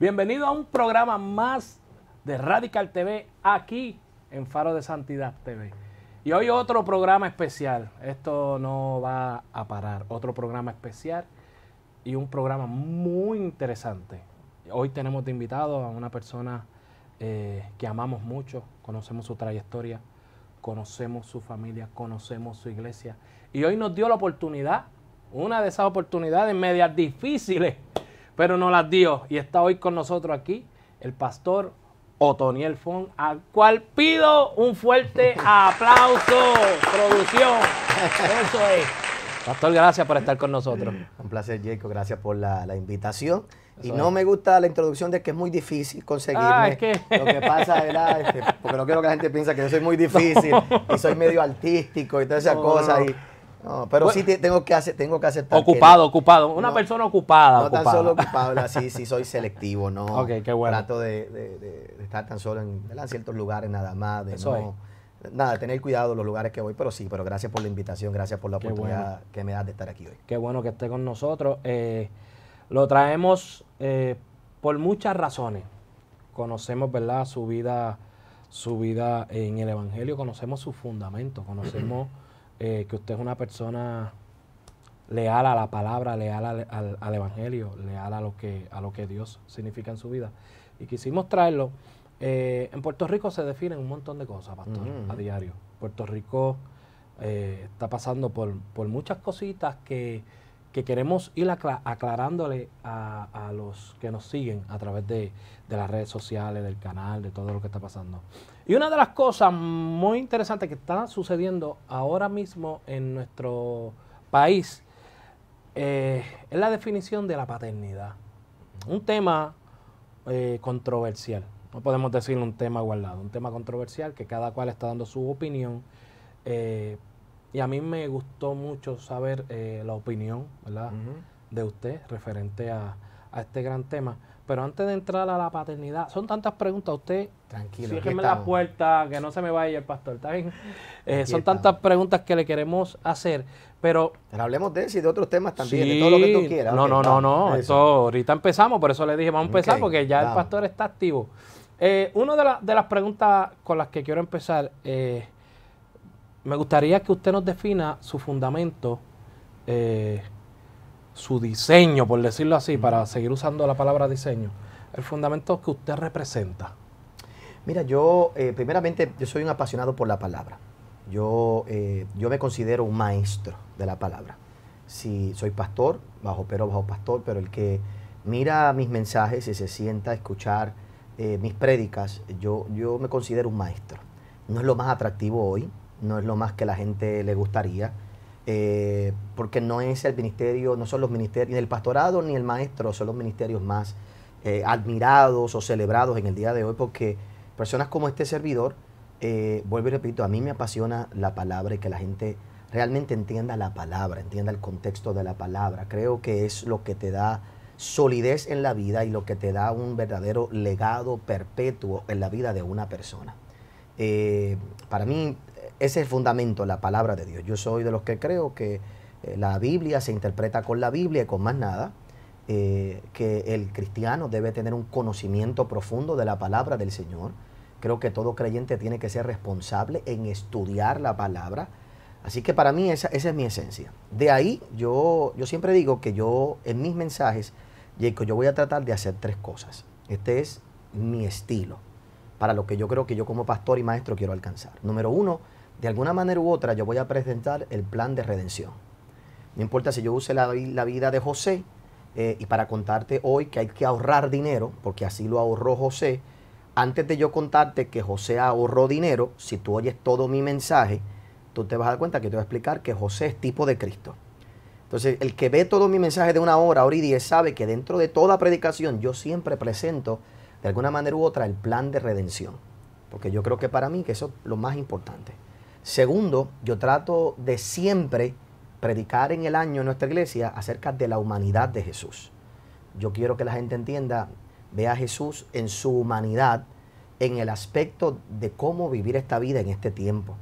Bienvenido a un programa más de Radical TV aquí en Faro de Santidad TV. Y hoy otro programa especial. Esto no va a parar. Otro programa especial y un programa muy interesante. Hoy tenemos de invitado a una persona eh, que amamos mucho, conocemos su trayectoria, conocemos su familia, conocemos su iglesia. Y hoy nos dio la oportunidad, una de esas oportunidades medias difíciles pero no las dio. Y está hoy con nosotros aquí el pastor Otoniel Fon, al cual pido un fuerte aplauso. Producción. Eso es. Pastor, gracias por estar con nosotros. Un placer, Jacob. Gracias por la, invitación. y no me gusta la introducción de que es muy difícil conseguirme. Ah, lo que pasa, es que porque no quiero que la gente piense que yo soy muy difícil y soy medio artístico y todas esas cosas. No, pero sí tengo que hacer, tengo que Ocupado, ocupado. Una persona ocupada. No tan solo ocupado, sí, sí soy selectivo, ¿no? Ok, qué bueno. Trato de, estar tan solo en, ciertos lugares nada más, de Eso no, es. nada, tener cuidado los lugares que voy, pero sí, pero gracias por la invitación, gracias por la oportunidad que me das de estar aquí hoy. Qué bueno que esté con nosotros. Eh, lo traemos eh, por muchas razones. Conocemos, ¿verdad?, su vida, su vida en el Evangelio, conocemos su fundamento, conocemos. Eh, que usted es una persona leal a la palabra, leal al, Evangelio, leal a lo, que, a lo que Dios significa en su vida. Y quisimos traerlo. Eh, en Puerto Rico se definen un montón de cosas, pastor, a diario. Puerto Rico eh, está pasando por, muchas cositas que, queremos ir aclarándole a, los que nos siguen a través de, de las redes sociales, del canal, de todo lo que está pasando. Y una de las cosas muy interesantes que está sucediendo ahora mismo en nuestro país eh, es la definición de la paternidad. Un tema eh, controversial, no podemos decir un tema guardado, un tema controversial que cada cual está dando su opinión. Eh, y a mí me gustó mucho saber la opinión de usted referente a este gran tema. Pero antes de entrar a la paternidad, son tantas preguntas. Usted, tranquilo. Sígueme la puerta, que no se me vaya el pastor, ¿está eh, son tantas preguntas que le queremos hacer, pero. hablemos de eso y de otros temas también, de todo lo que tú quieras. No, no, no, no. Eso. ahorita empezamos, por eso le dije, vamos a empezar, porque ya el pastor está activo. Eh, una de, las preguntas con las que quiero empezar, eh, me gustaría que usted nos defina su fundamento su diseño, por decirlo así, para seguir usando la palabra diseño, el fundamento que usted representa? Mira, yo eh, primeramente yo soy un apasionado por la palabra. Yo, eh, yo me considero un maestro de la palabra. Si soy pastor, bajo pero bajo pastor, pero el que mira mis mensajes y se sienta a escuchar eh, mis prédicas, yo, yo me considero un maestro. No es lo más atractivo hoy, no es lo más que la gente le gustaría, eh, porque no es el ministerio, no son los ministerios, ni el pastorado ni el maestro son los ministerios más eh, admirados o celebrados en el día de hoy, porque personas como este servidor, eh, vuelvo y repito, a mí me apasiona la palabra y que la gente realmente entienda la palabra, entienda el contexto de la palabra. Creo que es lo que te da solidez en la vida y lo que te da un verdadero legado perpetuo en la vida de una persona. para mí ese es el fundamento, la palabra de Dios. Yo soy de los que creo que eh, la Biblia se interpreta con la Biblia y con más nada. Eh, que el cristiano debe tener un conocimiento profundo de la palabra del Señor. Creo que todo creyente tiene que ser responsable en estudiar la palabra. Así que para mí esa, es mi esencia. De ahí yo, yo siempre digo que yo en mis mensajes, Jacob, yo voy a tratar de hacer tres cosas. Este es mi estilo, para lo que yo creo que yo como pastor y maestro quiero alcanzar. Número uno, de alguna manera u otra yo voy a presentar el plan de redención. No importa si yo use la, vida de José eh, y para contarte hoy que hay que ahorrar dinero, porque así lo ahorró José, antes de yo contarte que José ahorró dinero, si tú oyes todo mi mensaje, tú te vas a dar cuenta que te voy a explicar que José es tipo de Cristo. Entonces, el que ve todo mi mensaje de una hora, hora y diez, sabe que dentro de toda predicación yo siempre presento, de alguna manera u otra, el plan de redención. Porque yo creo que para mí que eso es lo más importante. Segundo, yo trato de siempre predicar en el año en nuestra iglesia acerca de la humanidad de Jesús. Yo quiero que la gente entienda, vea a Jesús en su humanidad, en el aspecto de cómo vivir esta vida en este tiempo,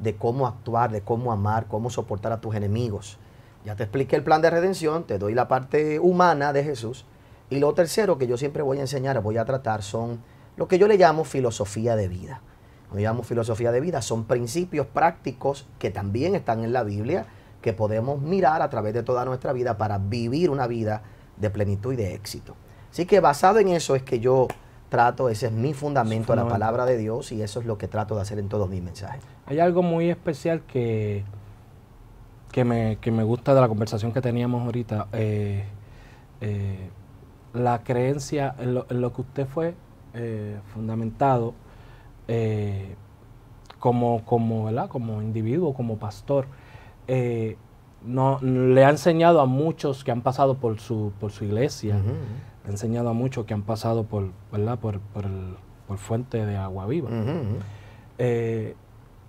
de cómo actuar, de cómo amar, cómo soportar a tus enemigos. Ya te expliqué el plan de redención, te doy la parte humana de Jesús. Y lo tercero que yo siempre voy a enseñar, voy a tratar, son lo que yo le llamo filosofía de vida. Cuando llamamos filosofía de vida, son principios prácticos que también están en la Biblia, que podemos mirar a través de toda nuestra vida para vivir una vida de plenitud y de éxito. Así que basado en eso es que yo trato, ese es mi fundamento, a la palabra de Dios, y eso es lo que trato de hacer en todos mis mensajes. Hay algo muy especial que, que, me, gusta de la conversación que teníamos ahorita. Eh, eh, la creencia en lo, que usted fue eh, fundamentado eh, como, como, ¿verdad? como individuo, como pastor, eh, no, le ha enseñado a muchos que han pasado por su, por su iglesia, le ha enseñado a muchos que han pasado por, ¿verdad? por, fuente de agua viva. Eh,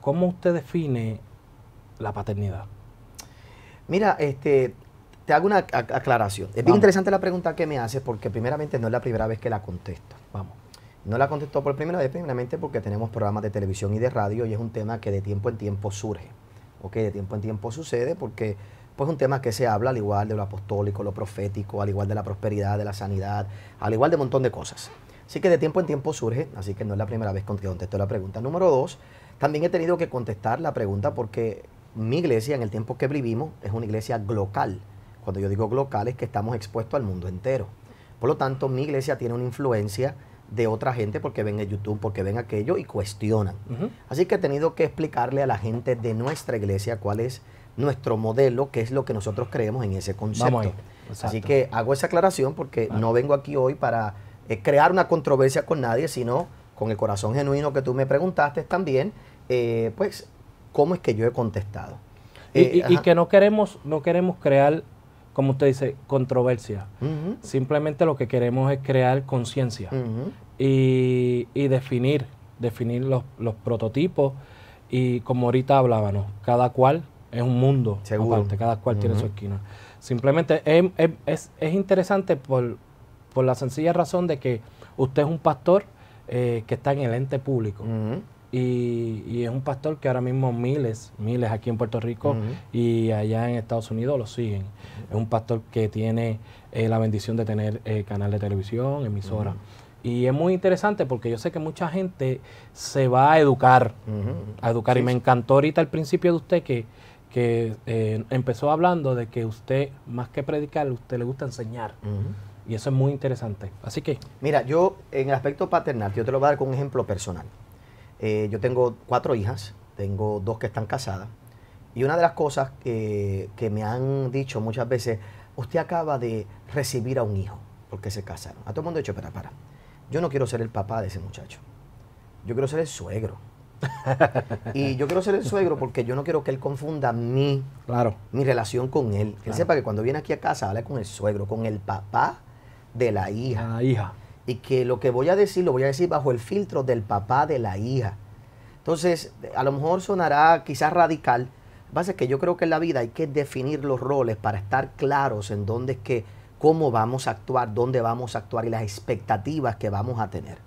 ¿Cómo usted define la paternidad? Mira, este, te hago una aclaración. Es bien interesante la pregunta que me hace porque primeramente no es la primera vez que la contesto. Vamos. No la contestó por primera vez, primeramente porque tenemos programas de televisión y de radio y es un tema que de tiempo en tiempo surge. ¿Ok? De tiempo en tiempo sucede porque pues un tema que se habla al igual de lo apostólico, lo profético, al igual de la prosperidad, de la sanidad, al igual de un montón de cosas. Así que de tiempo en tiempo surge, así que no es la primera vez que contestó la pregunta. Número dos, también he tenido que contestar la pregunta porque mi iglesia en el tiempo que vivimos es una iglesia global. Cuando yo digo global es que estamos expuestos al mundo entero. Por lo tanto, mi iglesia tiene una influencia de otra gente porque ven el YouTube, porque ven aquello y cuestionan. Así que he tenido que explicarle a la gente de nuestra iglesia cuál es nuestro modelo, qué es lo que nosotros creemos en ese concepto. Así que hago esa aclaración porque no vengo aquí hoy para eh, crear una controversia con nadie, sino con el corazón genuino que tú me preguntaste también, eh, pues, ¿cómo es que yo he contestado? y, y, eh, que no queremos, no queremos crear como usted dice, controversia. Simplemente lo que queremos es crear conciencia y, definir, definir los, prototipos y como ahorita hablábamos, cada cual es un mundo aparte, cada cual tiene su esquina. Simplemente es, interesante por, la sencilla razón de que usted es un pastor eh, que está en el ente público. Y, es un pastor que ahora mismo miles, miles aquí en Puerto Rico y allá en Estados Unidos lo siguen. Es un pastor que tiene eh, la bendición de tener eh, canal de televisión, emisora. Y es muy interesante porque yo sé que mucha gente se va a educar, a educar. Y me encantó ahorita al principio de usted que, que eh, empezó hablando de que usted, más que predicar, usted le gusta enseñar. Y eso es muy interesante. Así que... Mira, yo en el aspecto paternal, yo te lo voy a dar con un ejemplo personal. Eh, yo tengo cuatro hijas, tengo dos que están casadas. Y una de las cosas que me han dicho muchas veces, usted acaba de recibir a un hijo porque se casaron. A todo el mundo ha dicho, para, para, yo no quiero ser el papá de ese muchacho. Yo quiero ser el suegro. y yo quiero ser el suegro porque yo no quiero que él confunda mi, claro. mi relación con él. Que él sepa que cuando viene aquí a casa habla con el suegro, con el papá de la hija. La hija y que lo que voy a decir lo voy a decir bajo el filtro del papá de la hija. Entonces, a lo mejor sonará quizás radical. Lo que pasa es que yo creo que en la vida hay que definir los roles para estar claros en dónde es que, cómo vamos a actuar, dónde vamos a actuar y las expectativas que vamos a tener.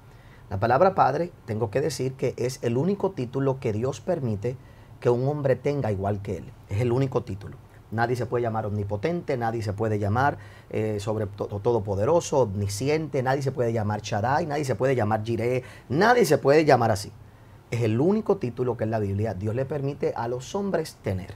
La palabra padre, tengo que decir que es el único título que Dios permite que un hombre tenga igual que él. Es el único título. Nadie se puede llamar omnipotente, nadie se puede llamar eh, sobre todo todopoderoso, omnisciente, nadie se puede llamar Shaddai, nadie se puede llamar Jireh, nadie se puede llamar así. Es el único título que en la Biblia Dios le permite a los hombres tener.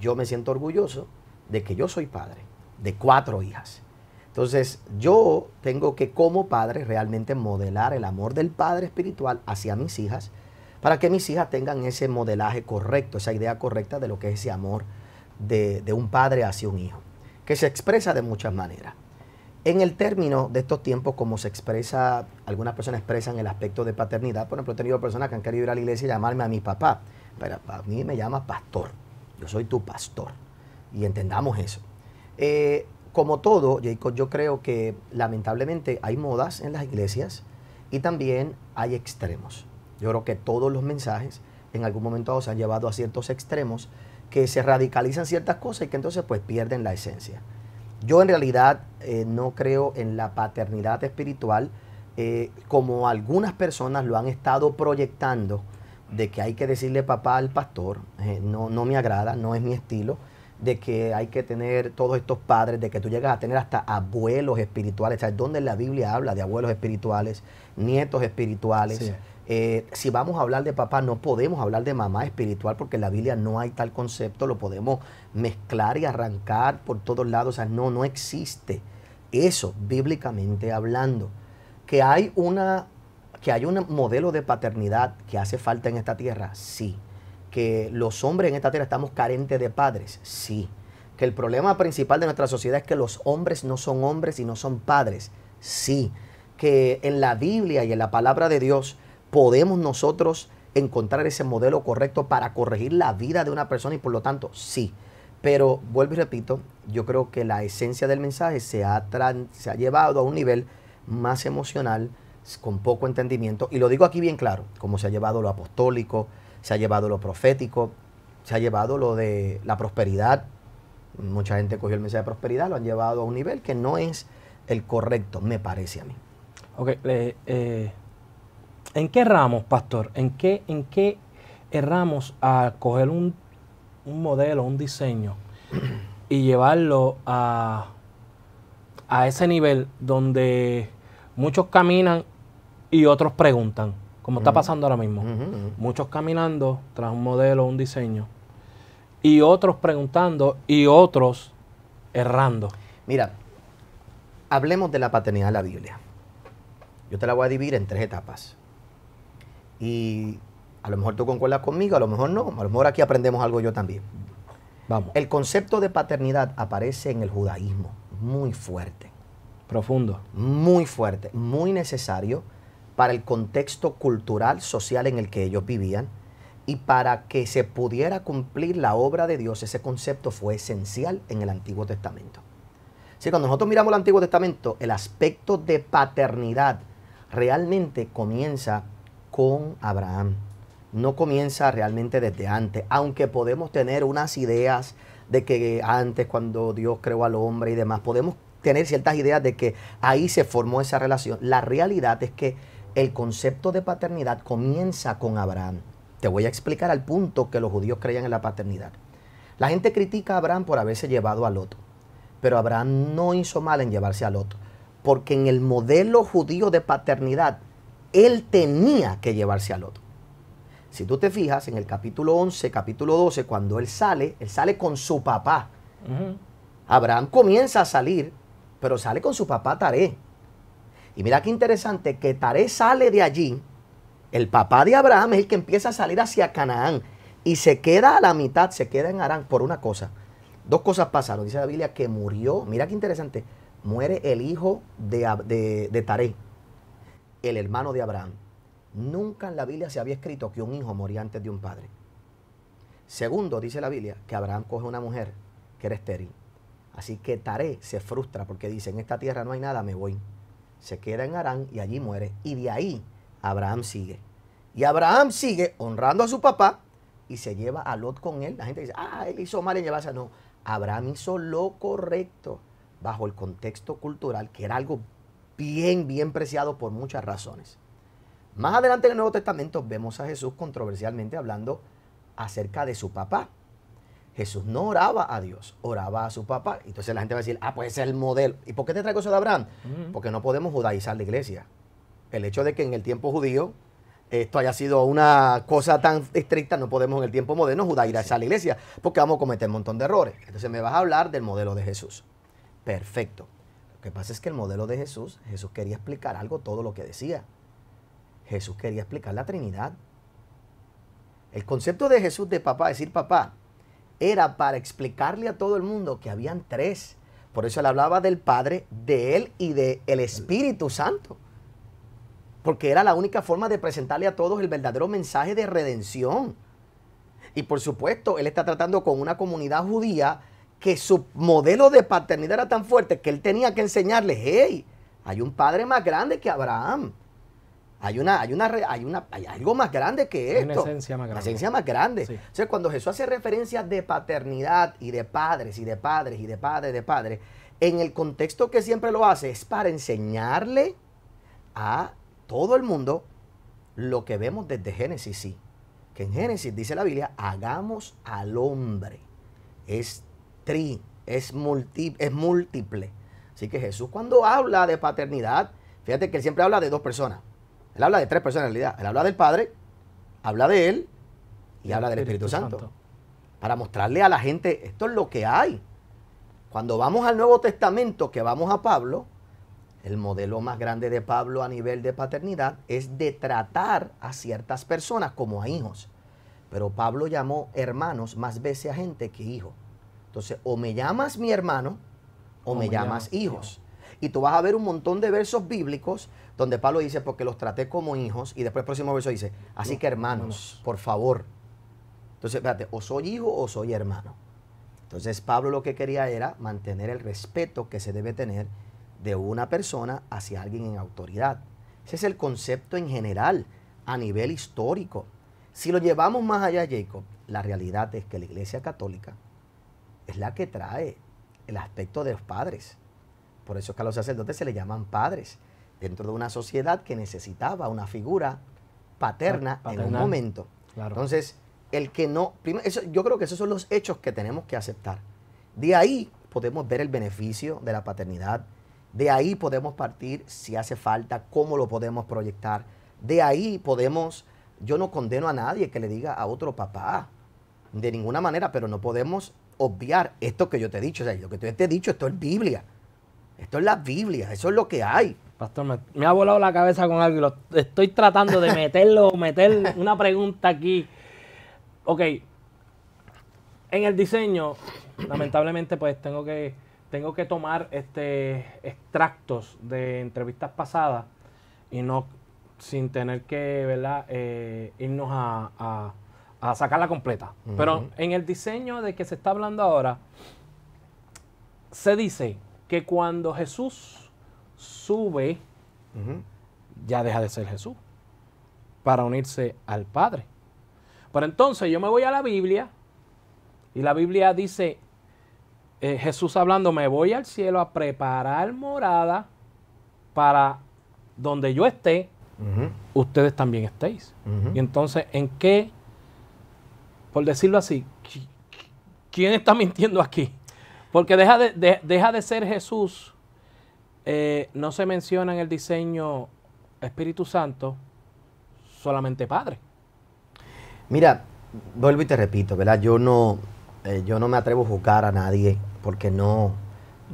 Yo me siento orgulloso de que yo soy padre de cuatro hijas. Entonces, yo tengo que como padre realmente modelar el amor del padre espiritual hacia mis hijas para que mis hijas tengan ese modelaje correcto, esa idea correcta de lo que es ese amor de, un padre hacia un hijo, que se expresa de muchas maneras. En el término de estos tiempos, como se expresa, algunas personas expresan el aspecto de paternidad. Por ejemplo, he tenido personas que han querido ir a la iglesia y llamarme a mi papá. Pero a mí me llama pastor. Yo soy tu pastor. Y entendamos eso. Eh, como todo, Jacob, yo creo que lamentablemente hay modas en las iglesias y también hay extremos. Yo creo que todos los mensajes en algún momento se han llevado a ciertos extremos que se radicalizan ciertas cosas y que entonces pues pierden la esencia. Yo en realidad eh, no creo en la paternidad espiritual eh, como algunas personas lo han estado proyectando de que hay que decirle papá al pastor, eh, no, no me agrada, no es mi estilo, de que hay que tener todos estos padres, de que tú llegas a tener hasta abuelos espirituales, ¿sabes? ¿Dónde la Biblia habla de abuelos espirituales, nietos espirituales? Eh, si vamos a hablar de papá, no podemos hablar de mamá espiritual porque en la Biblia no hay tal concepto, lo podemos mezclar y arrancar por todos lados, o sea, no, no existe eso bíblicamente hablando. Que hay una que hay un modelo de paternidad que hace falta en esta tierra, sí. Que los hombres en esta tierra estamos carentes de padres, sí. Que el problema principal de nuestra sociedad es que los hombres no son hombres y no son padres, sí. Que en la Biblia y en la palabra de Dios podemos nosotros encontrar ese modelo correcto para corregir la vida de una persona y por lo tanto, sí. Pero vuelvo y repito, yo creo que la esencia del mensaje se ha, se ha llevado a un nivel más emocional, con poco entendimiento. Y lo digo aquí bien claro, como se ha llevado lo apostólico, se ha llevado lo profético, se ha llevado lo de la prosperidad. Mucha gente cogió el mensaje de prosperidad, lo han llevado a un nivel que no es el correcto, me parece a mí. Ok, eh, ¿En qué erramos, pastor? ¿En qué, en qué erramos a coger un, modelo, un diseño y llevarlo a, ese nivel donde muchos caminan y otros preguntan, como está pasando ahora mismo. Muchos caminando tras un modelo, un diseño, y otros preguntando y otros errando. Mira, hablemos de la paternidad de la Biblia. Yo te la voy a dividir en tres etapas. Y a lo mejor tú concuerdas conmigo, a lo mejor no, a lo mejor aquí aprendemos algo yo también. Vamos. El concepto de paternidad aparece en el judaísmo, muy fuerte. Profundo. Muy fuerte, muy necesario para el contexto cultural, social en el que ellos vivían y para que se pudiera cumplir la obra de Dios, ese concepto fue esencial en el Antiguo Testamento. Si cuando nosotros miramos el Antiguo Testamento, el aspecto de paternidad realmente comienza con Abraham. No comienza realmente desde antes, aunque podemos tener unas ideas de que antes cuando Dios creó al hombre y demás, podemos tener ciertas ideas de que ahí se formó esa relación. La realidad es que el concepto de paternidad comienza con Abraham. Te voy a explicar al punto que los judíos creían en la paternidad. La gente critica a Abraham por haberse llevado a Lot, pero Abraham no hizo mal en llevarse a Lot, porque en el modelo judío de paternidad él tenía que llevarse al otro. Si tú te fijas en el capítulo 11, capítulo 12, cuando él sale, él sale con su papá. Abraham comienza a salir, pero sale con su papá Taré. Y mira qué interesante que Taré sale de allí. El papá de Abraham es el que empieza a salir hacia Canaán y se queda a la mitad, se queda en Arán por una cosa. Dos cosas pasaron, dice la Biblia, que murió, mira qué interesante, muere el hijo de, de, de Taré el hermano de Abraham. Nunca en la Biblia se había escrito que un hijo moría antes de un padre. Segundo, dice la Biblia, que Abraham coge una mujer que era estéril. Así que Taré se frustra porque dice, en esta tierra no hay nada, me voy. Se queda en Arán y allí muere. Y de ahí Abraham sigue. Y Abraham sigue honrando a su papá y se lleva a Lot con él. La gente dice, ah, él hizo mal en llevarse. No, Abraham hizo lo correcto bajo el contexto cultural, que era algo bien, bien preciado por muchas razones. Más adelante en el Nuevo Testamento vemos a Jesús controversialmente hablando acerca de su papá. Jesús no oraba a Dios, oraba a su papá. Entonces la gente va a decir, ah, pues ese es el modelo. ¿Y por qué te traigo eso de Abraham? Porque no podemos judaizar la iglesia. El hecho de que en el tiempo judío esto haya sido una cosa tan estricta, no podemos en el tiempo moderno judaizar la iglesia, porque vamos a cometer un montón de errores. Entonces me vas a hablar del modelo de Jesús. Perfecto. Lo que pasa es que el modelo de Jesús, Jesús quería explicar algo todo lo que decía. Jesús quería explicar la Trinidad. El concepto de Jesús de papá, decir papá, era para explicarle a todo el mundo que habían tres. Por eso él hablaba del Padre, de él y del Espíritu Santo. Porque era la única forma de presentarle a todos el verdadero mensaje de redención. Y por supuesto, él está tratando con una comunidad judía que su modelo de paternidad era tan fuerte que él tenía que enseñarle, hey, hay un padre más grande que Abraham. Hay una, hay una, hay una, algo más grande que esto. una esencia más grande. Una esencia más grande. O sea, cuando Jesús hace referencias de paternidad y de padres y de padres y de padres de padres, en el contexto que siempre lo hace es para enseñarle a todo el mundo lo que vemos desde Génesis, sí. Que en Génesis dice la Biblia, hagamos al hombre. Es este tri, es, es múltiple. Así que Jesús cuando habla de paternidad, fíjate que él siempre habla de dos personas. Él habla de tres personas en realidad. Él habla del Padre, habla de Él y, habla del Espíritu, Santo. Santo. Para mostrarle a la gente, esto es lo que hay. Cuando vamos al Nuevo Testamento, que vamos a Pablo, el modelo más grande de Pablo a nivel de paternidad es de tratar a ciertas personas como a hijos. Pero Pablo llamó hermanos más veces a gente que hijos. Entonces, o me llamas mi hermano o, me, llamas hijos. Y tú vas a ver un montón de versos bíblicos donde Pablo dice, porque los traté como hijos, y después el próximo verso dice, así que hermanos, por favor. Entonces, espérate, o soy hijo o soy hermano. Entonces, Pablo lo que quería era mantener el respeto que se debe tener de una persona hacia alguien en autoridad. Ese es el concepto en general, a nivel histórico. Si lo llevamos más allá, Jacob, la realidad es que la Iglesia Católica es la que trae el aspecto de los padres. Por eso es que a los sacerdotes se le llaman padres, dentro de una sociedad que necesitaba una figura paterna en un momento. Entonces, el que no, yo creo que esos son los hechos que tenemos que aceptar. De ahí podemos ver el beneficio de la paternidad, de ahí podemos partir si hace falta, cómo lo podemos proyectar, de ahí podemos, yo no condeno a nadie que le diga a otro papá, de ninguna manera, pero no podemos obviar esto que yo te he dicho. O sea, lo que te he dicho, esto es Biblia. Esto es la Biblia, eso es lo que hay. Pastor, me, ha volado la cabeza con algo y estoy tratando de meterlo, meter una pregunta aquí. Ok, en el diseño, lamentablemente, pues tengo que, tengo que tomar este, extractos de entrevistas pasadas y no sin tener que ¿verdad? Eh, irnos a a sacarla completa. Pero en el diseño de que se está hablando ahora, se dice que cuando Jesús sube, ya deja de ser Jesús para unirse al Padre. Pero entonces yo me voy a la Biblia y la Biblia dice, eh, Jesús hablando, me voy al cielo a preparar morada para donde yo esté, ustedes también estéis. Y entonces, ¿en qué por decirlo así, ¿quién está mintiendo aquí? Porque deja de, de ser Jesús, eh, no se menciona en el diseño Espíritu Santo, solamente Padre. Mira, vuelvo y te repito, ¿verdad? Yo no, eh, yo no me atrevo a juzgar a nadie porque no,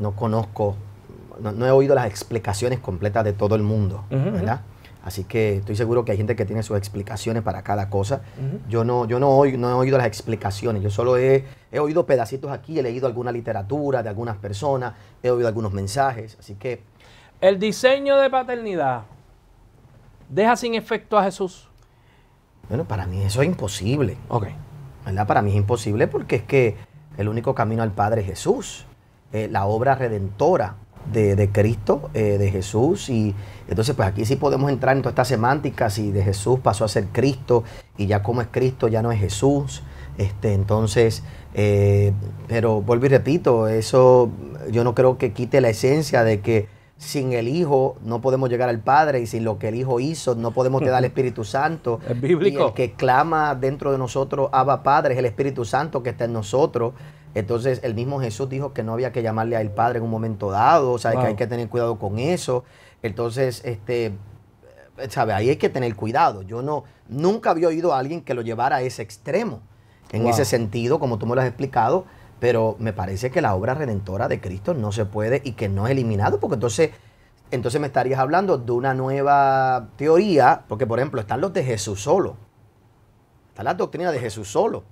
no conozco, no, he oído las explicaciones completas de todo el mundo, ¿verdad? Así que estoy seguro que hay gente que tiene sus explicaciones para cada cosa. Yo no, yo no, he oído las explicaciones, yo solo he, oído pedacitos aquí, he leído alguna literatura de algunas personas, he oído algunos mensajes, así que... El diseño de paternidad deja sin efecto a Jesús. Bueno, para mí eso es imposible. Ok. ¿Verdad? Para mí es imposible porque es que el único camino al Padre es Jesús. Eh, la obra redentora de, Cristo, eh, de Jesús, y entonces pues aquí sí podemos entrar en todas estas semántica, si de Jesús pasó a ser Cristo, y ya como es Cristo ya no es Jesús, este, entonces, eh, pero vuelvo y repito, eso yo no creo que quite la esencia de que sin el Hijo no podemos llegar al Padre y sin lo que el Hijo hizo no podemos quedar al Espíritu Santo. Es bíblico. Y el que clama dentro de nosotros, Abba Padre, es el Espíritu Santo que está en nosotros. Entonces el mismo Jesús dijo que no había que llamarle al Padre en un momento dado, o sea, que hay que tener cuidado con eso. Entonces, este, eh, ¿sabe? Ahí hay que tener cuidado. Yo no, nunca había oído a alguien que lo llevara a ese extremo, en ese sentido, como tú me lo has explicado, pero me parece que la obra redentora de Cristo no se puede y que no es eliminado, porque entonces, entonces me estarías hablando de una nueva teoría, porque por ejemplo están los de Jesús solo, está la doctrina de Jesús solo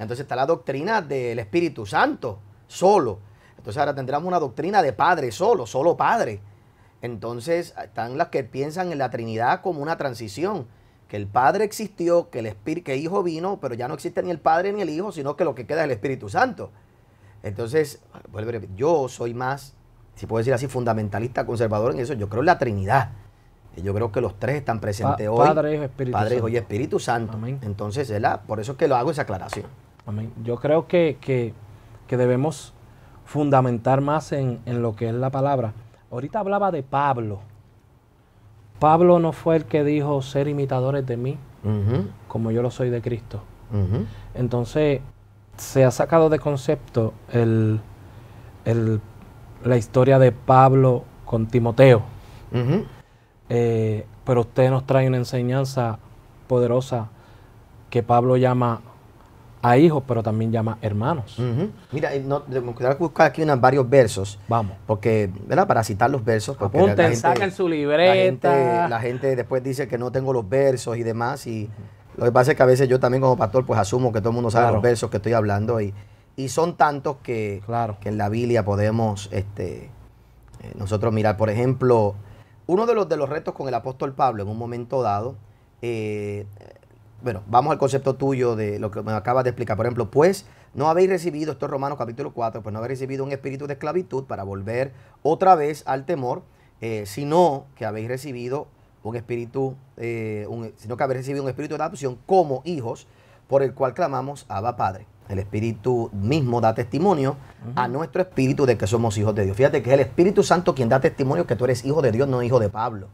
entonces está la doctrina del Espíritu Santo, solo. Entonces ahora tendremos una doctrina de Padre solo, solo Padre. Entonces ah, están las que piensan en la Trinidad como una transición, que el Padre existió, que el Espíritu, que Hijo vino, pero ya no existe ni el Padre ni el Hijo, sino que lo que queda es el Espíritu Santo. Entonces, yo soy más, si puedo decir así, fundamentalista, conservador en eso, yo creo en la Trinidad. Yo creo que los tres están presentes hoy. Padre, Hijo, Padre, y Espíritu Santo. Entonces, ¿verdad? por eso es que lo hago esa aclaración. Yo creo que, debemos fundamentar más en, lo que es la palabra. Ahorita hablaba de Pablo. Pablo no fue el que dijo ser imitadores de mí, como yo lo soy de Cristo. Entonces, se ha sacado de concepto la historia de Pablo con Timoteo. Eh, pero usted nos trae una enseñanza poderosa que Pablo llama a hijos, pero también llama hermanos. Mira, eh, no, que buscar aquí varios versos. Vamos. Porque, ¿verdad? Para citar los versos. Porque Apunten, la gente, su libreta. La gente, después dice que no tengo los versos y demás. Y lo que pasa es que a veces yo también como pastor, pues asumo que todo el mundo sabe los versos que estoy hablando. Y, y son tantos que, que en la Biblia podemos este, eh, nosotros mirar. Por ejemplo, uno de los, de los retos con el apóstol Pablo en un momento dado, eh, bueno, vamos al concepto tuyo de lo que me acabas de explicar. Por ejemplo, pues no habéis recibido, esto es Romanos capítulo 4, pues no habéis recibido un espíritu de esclavitud para volver otra vez al temor, eh, sino que habéis recibido un espíritu, eh, sino que habéis recibido un espíritu de adopción como hijos, por el cual clamamos Abba Padre. El espíritu mismo da testimonio a nuestro espíritu de que somos hijos de Dios. Fíjate que es el Espíritu Santo quien da testimonio que tú eres hijo de Dios, no hijo de Pablo.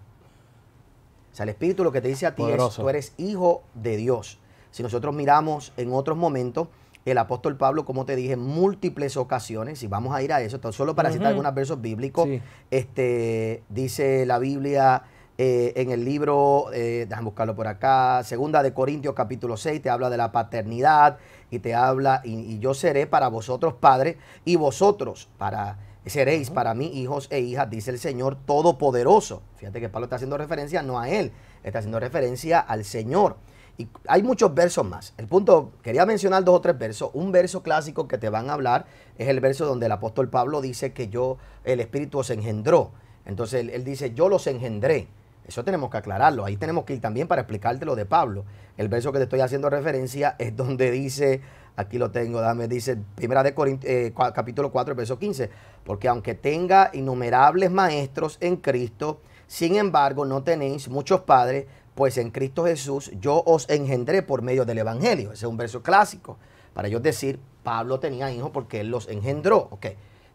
O sea, el Espíritu lo que te dice a ti es, tú eres hijo de Dios. Si nosotros miramos en otros momentos, el apóstol Pablo, como te dije, en múltiples ocasiones, y vamos a ir a eso, solo para citar algunos versos bíblicos, este, dice la Biblia eh, en el libro, eh, déjame buscarlo por acá, segunda de Corintios capítulo 6, te habla de la paternidad y te habla, y, y yo seré para vosotros padre y vosotros para seréis para mí hijos e hijas, dice el Señor Todopoderoso. Fíjate que Pablo está haciendo referencia no a él, está haciendo referencia al Señor. Y hay muchos versos más. El punto, quería mencionar dos o tres versos. Un verso clásico que te van a hablar es el verso donde el apóstol Pablo dice que yo, el Espíritu os engendró. Entonces él, él dice, yo los engendré. Eso tenemos que aclararlo. Ahí tenemos que ir también para explicarte lo de Pablo. El verso que te estoy haciendo referencia es donde dice, Aquí lo tengo, dame, dice Primera de Corintios, eh, capítulo 4, verso 15. Porque aunque tenga innumerables maestros en Cristo, sin embargo no tenéis muchos padres, pues en Cristo Jesús yo os engendré por medio del Evangelio. Ese es un verso clásico. Para ellos decir, Pablo tenía hijos porque él los engendró. Ok,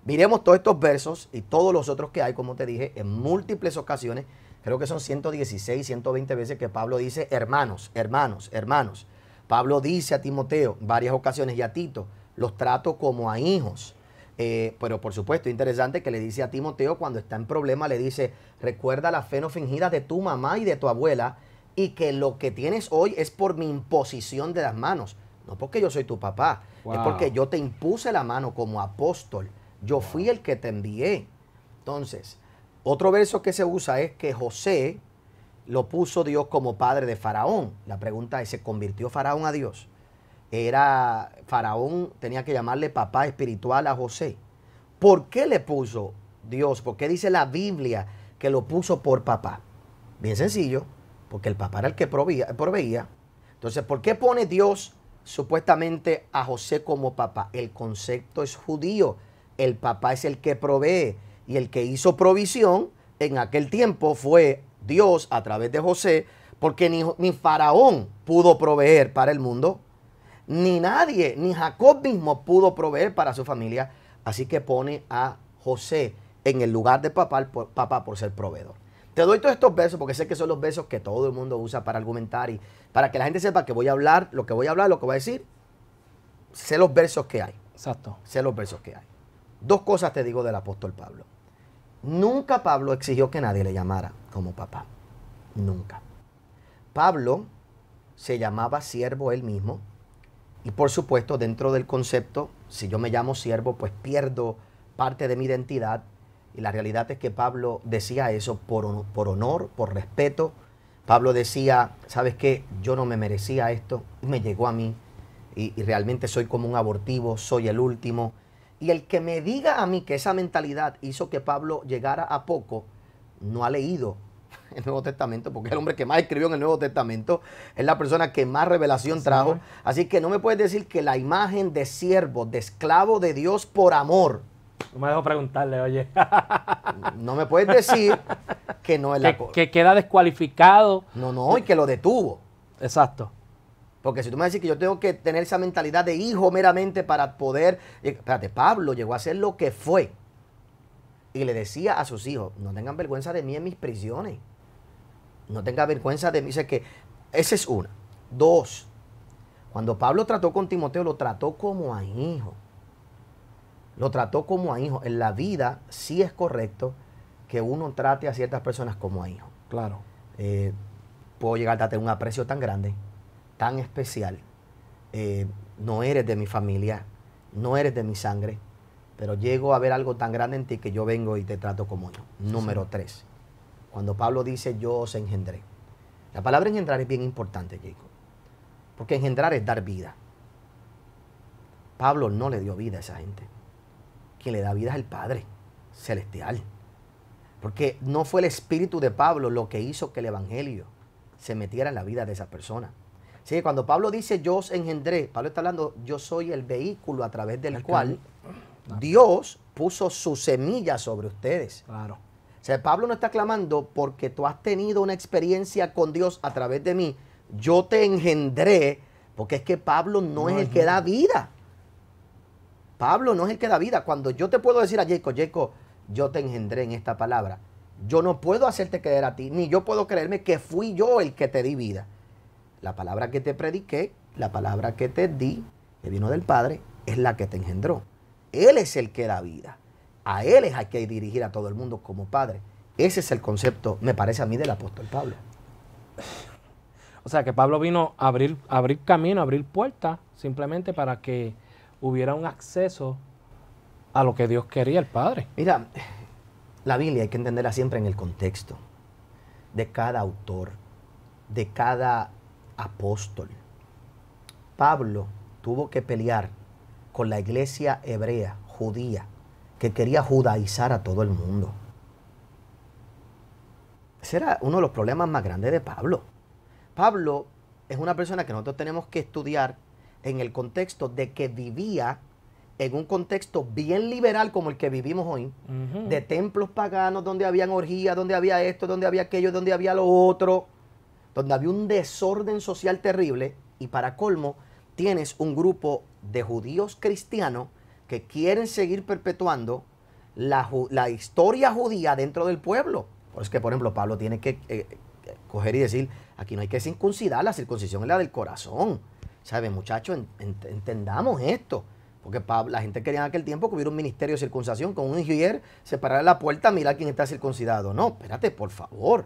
miremos todos estos versos y todos los otros que hay, como te dije, en múltiples ocasiones. Creo que son 116, 120 veces que Pablo dice hermanos, hermanos, hermanos. Pablo dice a Timoteo varias ocasiones y a Tito, los trato como a hijos. Eh, pero por supuesto, interesante que le dice a Timoteo cuando está en problema, le dice, recuerda la fe no fingida de tu mamá y de tu abuela y que lo que tienes hoy es por mi imposición de las manos. No porque yo soy tu papá, es porque yo te impuse la mano como apóstol. Yo fui el que te envié. Entonces, otro verso que se usa es que José, lo puso Dios como padre de Faraón. La pregunta es, ¿se convirtió Faraón a Dios? Era Faraón, tenía que llamarle papá espiritual a José. ¿Por qué le puso Dios? ¿Por qué dice la Biblia que lo puso por papá? Bien sencillo, porque el papá era el que proveía. proveía. Entonces, ¿por qué pone Dios supuestamente a José como papá? El concepto es judío. El papá es el que provee y el que hizo provisión en aquel tiempo fue Dios a través de José, porque ni, Faraón pudo proveer para el mundo, ni nadie, ni Jacob mismo pudo proveer para su familia. Así que pone a José en el lugar de papá, por, papá por ser proveedor. Te doy todos estos versos porque sé que son los versos que todo el mundo usa para argumentar y para que la gente sepa que voy a hablar, lo que voy a hablar, lo que voy a decir. Sé los versos que hay. Exacto. Sé los versos que hay. Dos cosas te digo del apóstol Pablo. Nunca Pablo exigió que nadie le llamara como papá. Nunca. Pablo se llamaba siervo él mismo. Y por supuesto, dentro del concepto, si yo me llamo siervo, pues pierdo parte de mi identidad. Y la realidad es que Pablo decía eso por, honor, por respeto. Pablo decía, ¿sabes qué? Yo no me merecía esto, me llegó a mí. y realmente soy como un abortivo, soy el último. Y el que me diga a mí que esa mentalidad hizo que Pablo llegara a poco, no ha leído el Nuevo Testamento, porque es el hombre que más escribió en el Nuevo Testamento, es la persona que más revelación trajo. Así que no me puedes decir que la imagen de siervo, de esclavo de Dios por amor. No me dejo preguntarle, oye. no me puedes decir que no es la cosa. Que queda descualificado. No, no, y que lo detuvo. Exacto. Porque si tú me decís que yo tengo que tener esa mentalidad de hijo meramente para poder... Eh, espérate, Pablo llegó a ser lo que fue. Y le decía a sus hijos, no tengan vergüenza de mí en mis prisiones. No tengan vergüenza de mí. Dice que esa es una. Dos, cuando Pablo trató con Timoteo, lo trató como a hijo. Lo trató como a hijo. En la vida sí es correcto que uno trate a ciertas personas como a hijo. Claro. Eh, puedo llegar a tener un aprecio tan grande tan especial. Eh, no eres de mi familia, no eres de mi sangre, pero llego a ver algo tan grande en ti que yo vengo y te trato como yo. Número tres, cuando Pablo dice yo os engendré. La palabra engendrar es bien importante, Jacob, porque engendrar es dar vida. Pablo no le dio vida a esa gente. Quien le da vida es el Padre celestial. Porque no fue el espíritu de Pablo lo que hizo que el Evangelio se metiera en la vida de esa persona cuando Pablo dice yo os engendré, Pablo está hablando yo soy el vehículo a través del cual Dios puso su semilla sobre ustedes. Claro. O sea, Pablo no está clamando porque tú has tenido una experiencia con Dios a través de mí. Yo te engendré, porque es que Pablo no, no es el que da vida. Pablo no es el que da vida. Cuando yo te puedo decir a Jacob, Jacob, yo te engendré en esta palabra. Yo no puedo hacerte creer a ti, ni yo puedo creerme que fui yo el que te di vida. La palabra que te prediqué, la palabra que te di, que vino del Padre, es la que te engendró. Él es el que da vida. A Él es a que dirigir a todo el mundo como Padre. Ese es el concepto, me parece a mí, del apóstol Pablo. O sea, que Pablo vino a abrir, abrir camino, a abrir puertas, simplemente para que hubiera un acceso a lo que Dios quería, el Padre. Mira, la Biblia hay que entenderla siempre en el contexto de cada autor, de cada apóstol. Pablo tuvo que pelear con la iglesia hebrea, judía, que quería judaizar a todo el mundo. Ese era uno de los problemas más grandes de Pablo. Pablo es una persona que nosotros tenemos que estudiar en el contexto de que vivía en un contexto bien liberal como el que vivimos hoy, de templos paganos donde había orgías, donde había esto, donde había aquello, donde había lo otro donde había un desorden social terrible y para colmo tienes un grupo de judíos cristianos que quieren seguir perpetuando la, historia judía dentro del pueblo. Por que, por ejemplo, Pablo tiene que eh, eh, coger y decir, aquí no hay que circuncidar, la circuncisión es la del corazón. ¿Sabes, muchachos? entendamos esto. Porque la gente quería en aquel tiempo que hubiera un ministerio de circuncisión con un ingenier, separar la puerta, mirar quién está circuncidado. No, espérate, por favor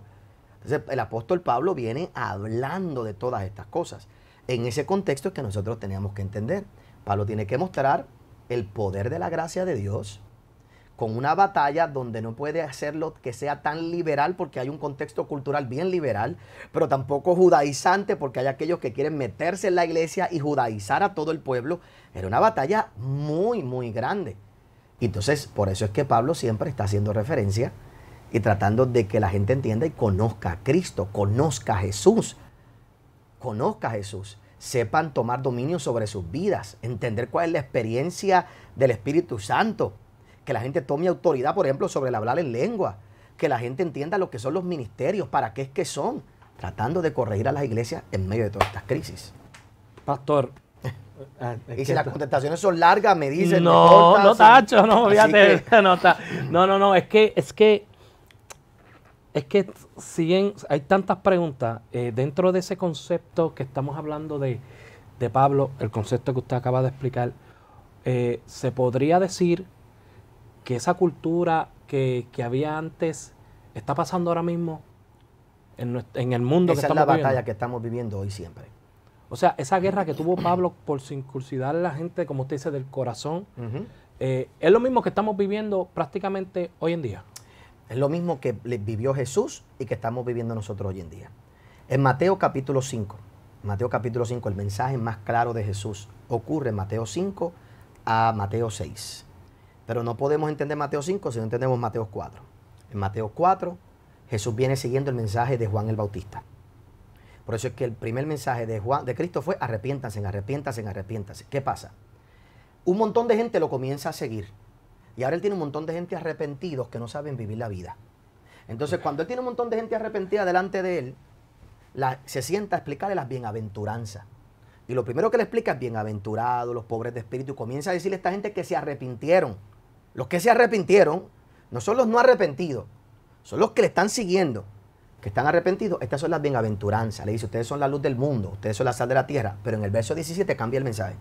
el apóstol Pablo viene hablando de todas estas cosas. En ese contexto es que nosotros teníamos que entender. Pablo tiene que mostrar el poder de la gracia de Dios con una batalla donde no puede hacerlo que sea tan liberal porque hay un contexto cultural bien liberal, pero tampoco judaizante porque hay aquellos que quieren meterse en la iglesia y judaizar a todo el pueblo. Era una batalla muy, muy grande. Entonces, por eso es que Pablo siempre está haciendo referencia y tratando de que la gente entienda y conozca a Cristo, conozca a Jesús, conozca a Jesús, sepan tomar dominio sobre sus vidas, entender cuál es la experiencia del Espíritu Santo, que la gente tome autoridad, por ejemplo, sobre el hablar en lengua, que la gente entienda lo que son los ministerios, para qué es que son, tratando de corregir a las iglesias en medio de todas estas crisis. Pastor, eh, y si las contestaciones son largas, me dicen. No, no, tacho, no, fíjate. No, no, no, es que, es que es que siguen, hay tantas preguntas eh, dentro de ese concepto que estamos hablando de, Pablo, el concepto que usted acaba de explicar, eh, se podría decir que esa cultura que, había antes está pasando ahora mismo en, el mundo que estamos es la batalla que estamos viviendo hoy siempre. O sea, esa guerra que tuvo Pablo por circuncidar a la gente, como usted dice, del corazón, eh, es lo mismo que estamos viviendo prácticamente hoy en día. Es lo mismo que vivió Jesús y que estamos viviendo nosotros hoy en día. En Mateo capítulo 5, Mateo capítulo 5, el mensaje más claro de Jesús ocurre en Mateo 5 a Mateo 6. Pero no podemos entender Mateo 5 si no entendemos Mateo 4. En Mateo 4, Jesús viene siguiendo el mensaje de Juan el Bautista. Por eso es que el primer mensaje de Juan, de Cristo fue arrepiéntanse, arrepiéntanse, arrepiéntanse. ¿Qué pasa? Un montón de gente lo comienza a seguir y ahora él tiene un montón de gente arrepentidos que no saben vivir la vida. Entonces, cuando él tiene un montón de gente arrepentida delante de él, se sienta a explicarle las bienaventuranzas. Y lo primero que le explica es bienaventurado, los pobres de espíritu. comienza a decirle a esta gente que se arrepintieron. Los que se arrepintieron no son los no arrepentidos, son los que le están siguiendo, que están arrepentidos. Estas son las bienaventuranzas. Le dice, ustedes son la luz del mundo, ustedes son la sal de la tierra. Pero en el verso 17 cambia el mensaje.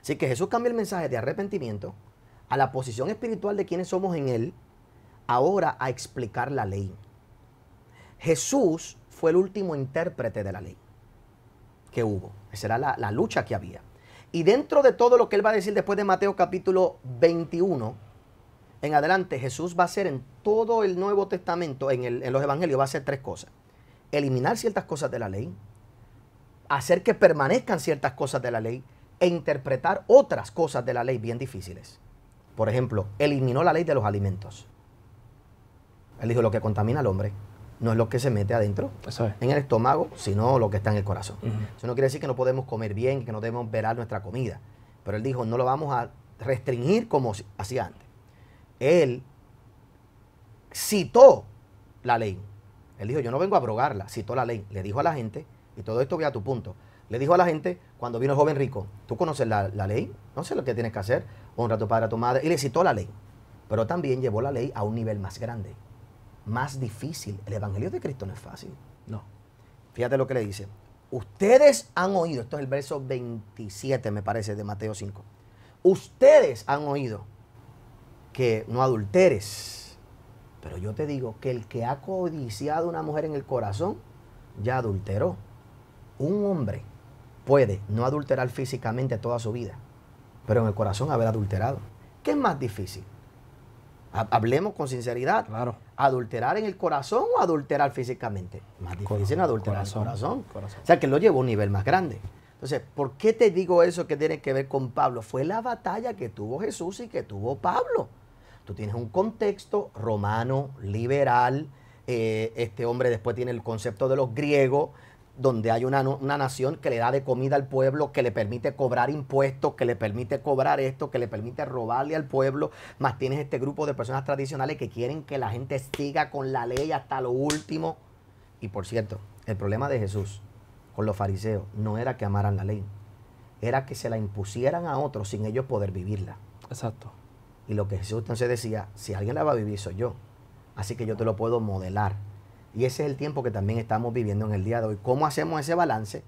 Así que Jesús cambia el mensaje de arrepentimiento a la posición espiritual de quienes somos en Él, ahora a explicar la ley. Jesús fue el último intérprete de la ley que hubo. Esa era la, lucha que había. Y dentro de todo lo que él va a decir después de Mateo capítulo 21, en adelante Jesús va a hacer en todo el Nuevo Testamento, en, en, los Evangelios, va a hacer tres cosas. Eliminar ciertas cosas de la ley, hacer que permanezcan ciertas cosas de la ley e interpretar otras cosas de la ley bien difíciles. Por ejemplo, eliminó la ley de los alimentos. Él dijo, lo que contamina al hombre no es lo que se mete adentro, en el estómago, sino lo que está en el corazón. Eso no quiere decir que no podemos comer bien, que no debemos verar nuestra comida. Pero él dijo, no lo vamos a restringir como hacía antes. Él citó la ley. Él dijo, yo no vengo a abrogarla, citó la ley. Le dijo a la gente, y todo esto voy a tu punto, le dijo a la gente, cuando vino el joven rico, ¿tú conoces la ley? No sé lo que tienes que hacer honra a tu padre, a tu madre, y le citó la ley, pero también llevó la ley a un nivel más grande, más difícil. El Evangelio de Cristo no es fácil, no. Fíjate lo que le dice. Ustedes han oído, esto es el verso 27 me parece de Mateo 5, ustedes han oído que no adulteres, pero yo te digo que el que ha codiciado a una mujer en el corazón, ya adulteró. Un hombre puede no adulterar físicamente toda su vida, pero en el corazón haber adulterado. ¿Qué es más difícil? Hablemos con sinceridad. Claro. ¿Adulterar en el corazón o adulterar físicamente? Más difícil es adulterar en el corazón. O sea, que lo llevó a un nivel más grande. Entonces, ¿por qué te digo eso que tiene que ver con Pablo? Fue la batalla que tuvo Jesús y que tuvo Pablo. Tú tienes un contexto romano, liberal, eh, este hombre después tiene el concepto de los griegos, donde hay una, nación que le da de comida al pueblo, que le permite cobrar impuestos, que le permite cobrar esto, que le permite robarle al pueblo, más tienes este grupo de personas tradicionales que quieren que la gente siga con la ley hasta lo último. Y por cierto, el problema de Jesús con los fariseos no era que amaran la ley, era que se la impusieran a otros sin ellos poder vivirla. Exacto. Y lo que Jesús entonces decía, si alguien la va a vivir soy yo, así que yo te lo puedo modelar y ese es el tiempo que también estamos viviendo en el día de hoy. ¿Cómo hacemos ese balance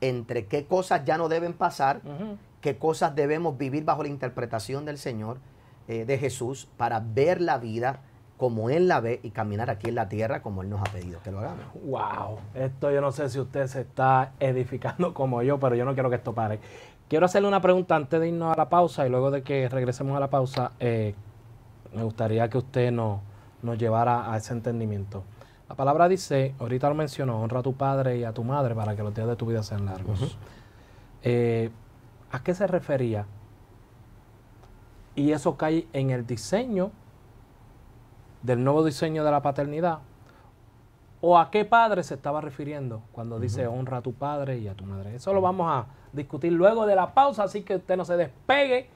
entre qué cosas ya no deben pasar, qué cosas debemos vivir bajo la interpretación del Señor, eh, de Jesús, para ver la vida como Él la ve y caminar aquí en la tierra como Él nos ha pedido que lo hagamos. ¡Wow! Esto yo no sé si usted se está edificando como yo, pero yo no quiero que esto pare. Quiero hacerle una pregunta antes de irnos a la pausa y luego de que regresemos a la pausa, eh, me gustaría que usted nos llevara a ese entendimiento. La palabra dice, ahorita lo mencionó, honra a tu padre y a tu madre para que los días de tu vida sean largos. Eh, ¿A qué se refería? Y eso cae en el diseño del nuevo diseño de la paternidad. ¿O a qué padre se estaba refiriendo cuando dice honra a tu padre y a tu madre? Eso lo vamos a discutir luego de la pausa, así que usted no se despegue,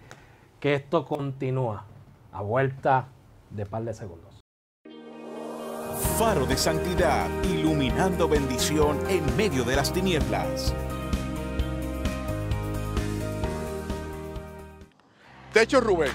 que esto continúa a vuelta de par de segundos faro de santidad, iluminando bendición en medio de las tinieblas. Techo Rubén,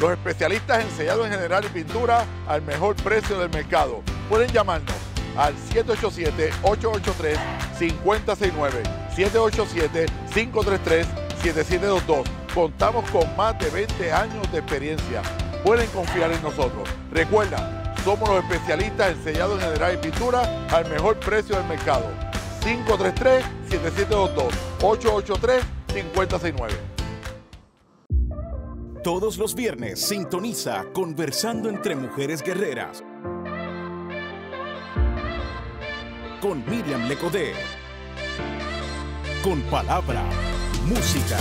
los especialistas en en general y pintura al mejor precio del mercado. Pueden llamarnos al 787-883-5069, 787-533-7722. Contamos con más de 20 años de experiencia. Pueden confiar en nosotros. Recuerda, somos los especialistas en sellado en general y pintura al mejor precio del mercado. 533 778 883 5069 Todos los viernes sintoniza Conversando entre Mujeres Guerreras. Con Miriam Lecodé. Con palabra, música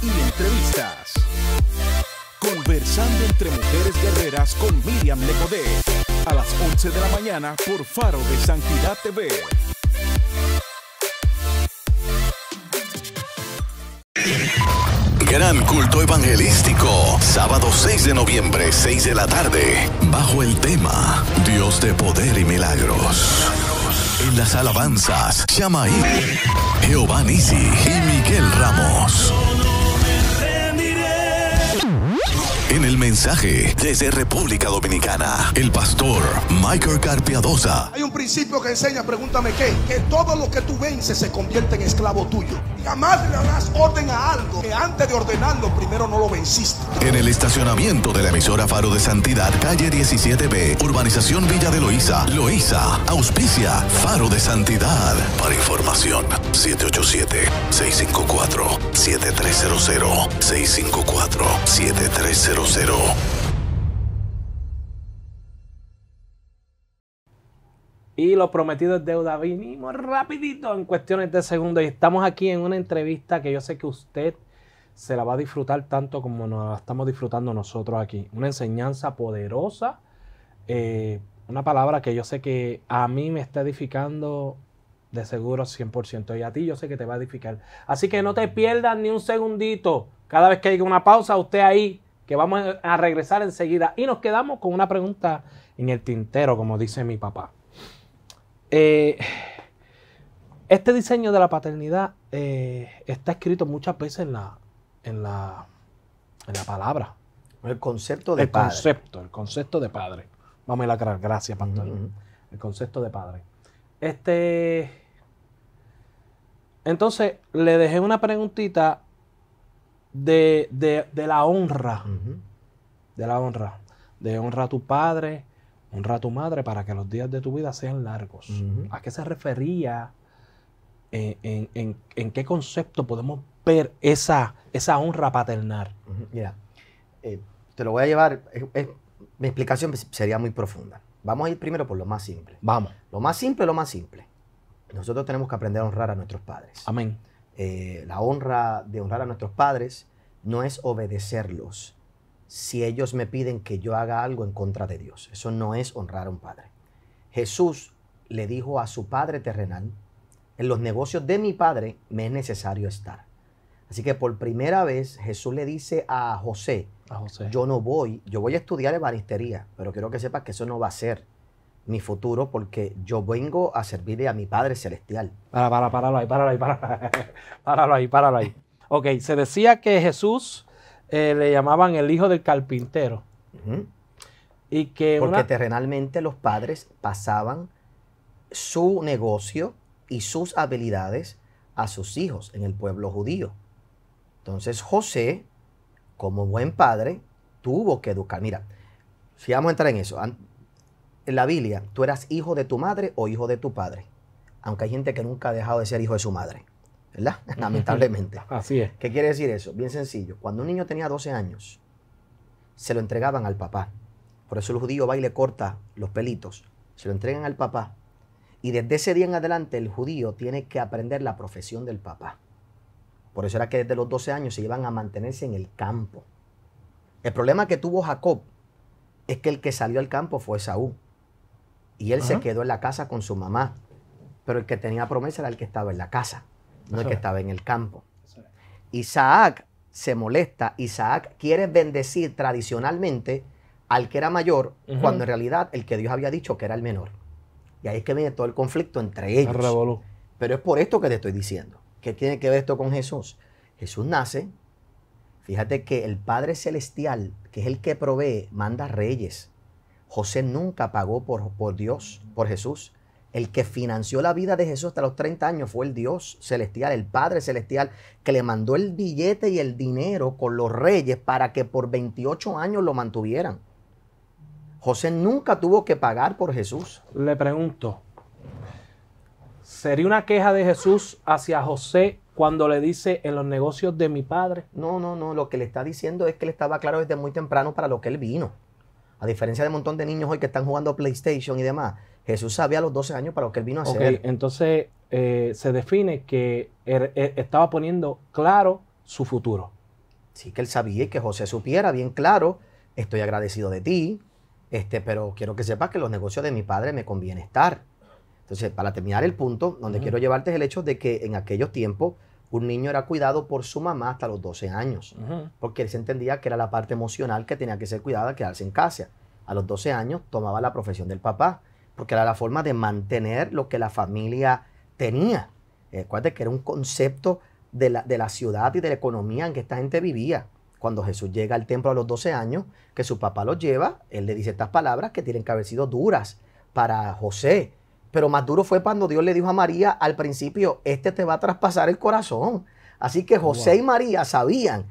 y entrevistas. Conversando entre Mujeres Guerreras con Miriam Lecodé a las 11 de la mañana por Faro de Santidad TV. Gran culto evangelístico, sábado 6 de noviembre, 6 de la tarde, bajo el tema Dios de poder y milagros. En las alabanzas, Shamaí, Jehová Nisi y Miguel Ramos. En el mensaje desde República Dominicana, el pastor Michael Carpiadosa. Hay un principio que enseña, pregúntame qué, que todo lo que tú vences se convierte en esclavo tuyo. Jamás le harás orden a algo que antes de ordenarlo primero no lo venciste. En el estacionamiento de la emisora Faro de Santidad, calle 17B, urbanización Villa de Loíza, Loíza, auspicia Faro de Santidad. Para información, 787-654-7300, 654-7300. Y lo prometido deuda. Vinimos rapidito en cuestiones de segundos y estamos aquí en una entrevista que yo sé que usted se la va a disfrutar tanto como nos la estamos disfrutando nosotros aquí. Una enseñanza poderosa, eh, una palabra que yo sé que a mí me está edificando de seguro 100% y a ti yo sé que te va a edificar. Así que no te pierdas ni un segundito. Cada vez que hay una pausa, usted ahí, que vamos a regresar enseguida. Y nos quedamos con una pregunta en el tintero, como dice mi papá. Eh, este diseño de la paternidad eh, está escrito muchas veces en la, en la, en la palabra. El concepto de el Concepto, el concepto de padre. Vamos a lacrar, gracias, pastor. El concepto de padre. Este. Entonces, le dejé una preguntita de, de, la honra. De la honra. De honra a tu padre, Honra a tu madre para que los días de tu vida sean largos. ¿A qué se refería? Eh, en, qué concepto podemos ver esa, esa honra paternal? Mira, eh, te lo voy a llevar. mi explicación sería muy profunda. Vamos a ir primero por lo más simple. Vamos. Lo más simple, lo más simple. Nosotros tenemos que aprender a honrar a nuestros padres. Amén. Eh, la honra de honrar a nuestros padres no es obedecerlos, si ellos me piden que yo haga algo en contra de Dios. Eso no es honrar a un padre. Jesús le dijo a su padre terrenal, en los negocios de mi padre me es necesario estar. Así que por primera vez Jesús le dice a José, yo no voy, yo voy a estudiar ebanistería, pero quiero que sepas que eso no va a ser mi futuro porque yo vengo a servirle a mi Padre Celestial. Para, para, páralo ahí, páralo ahí, páralo ahí, páralo ahí, páralo ahí. Ok, se decía que Jesús eh, le llamaban el hijo del carpintero. y que Porque terrenalmente los padres pasaban su negocio y sus habilidades a sus hijos en el pueblo judío. Entonces José, como buen padre, tuvo que educar. Mira, si vamos a entrar en eso, en la Biblia, tú eras hijo de tu madre o hijo de tu padre. Aunque hay gente que nunca ha dejado de ser hijo de su madre. ¿verdad? Lamentablemente. Así es. ¿Qué quiere decir eso? Bien sencillo. Cuando un niño tenía 12 años, se lo entregaban al papá. Por eso el judío va y le corta los pelitos. Se lo entregan al papá. Y desde ese día en adelante el judío tiene que aprender la profesión del papá. Por eso era que desde los 12 años se iban a mantenerse en el campo. El problema que tuvo Jacob es que el que salió al campo fue Saúl. Y él se quedó en la casa con su mamá. Pero el que tenía promesa era el que estaba en la casa no es que estaba en el campo. Isaac se molesta, Isaac quiere bendecir tradicionalmente al que era mayor, cuando en realidad el que Dios había dicho que era el menor. Y ahí es que viene todo el conflicto entre ellos. Pero es por esto que te estoy diciendo. ¿Qué tiene que ver esto con Jesús? Jesús nace, fíjate que el Padre Celestial, que es el que provee, manda reyes. José nunca pagó por, por Dios, por Jesús. El que financió la vida de Jesús hasta los 30 años fue el Dios celestial, el Padre celestial, que le mandó el billete y el dinero con los reyes para que por 28 años lo mantuvieran. José nunca tuvo que pagar por Jesús. Le pregunto, ¿sería una queja de Jesús hacia José cuando le dice en los negocios de mi padre? No, no, no, lo que le está diciendo es que le estaba claro desde muy temprano para lo que él vino. A diferencia de un montón de niños hoy que están jugando PlayStation y demás, Jesús sabía a los 12 años para lo que él vino a hacer. entonces eh, se define que er, e, estaba poniendo claro su futuro. Sí, que él sabía y que José supiera bien claro, estoy agradecido de ti, este, pero quiero que sepas que los negocios de mi padre me conviene estar. Entonces, para terminar el punto, donde quiero llevarte es el hecho de que en aquellos tiempos un niño era cuidado por su mamá hasta los 12 años, porque él se entendía que era la parte emocional que tenía que ser cuidada, quedarse en casa. A los 12 años tomaba la profesión del papá porque era la forma de mantener lo que la familia tenía. recuerde eh, que era un concepto de la, ciudad y de la economía en que esta gente vivía. Cuando Jesús llega al templo a los 12 años, que su papá lo lleva, él le dice estas palabras que tienen que haber sido duras para José. Pero más duro fue cuando Dios le dijo a María al principio, este te va a traspasar el corazón. Así que José y María sabían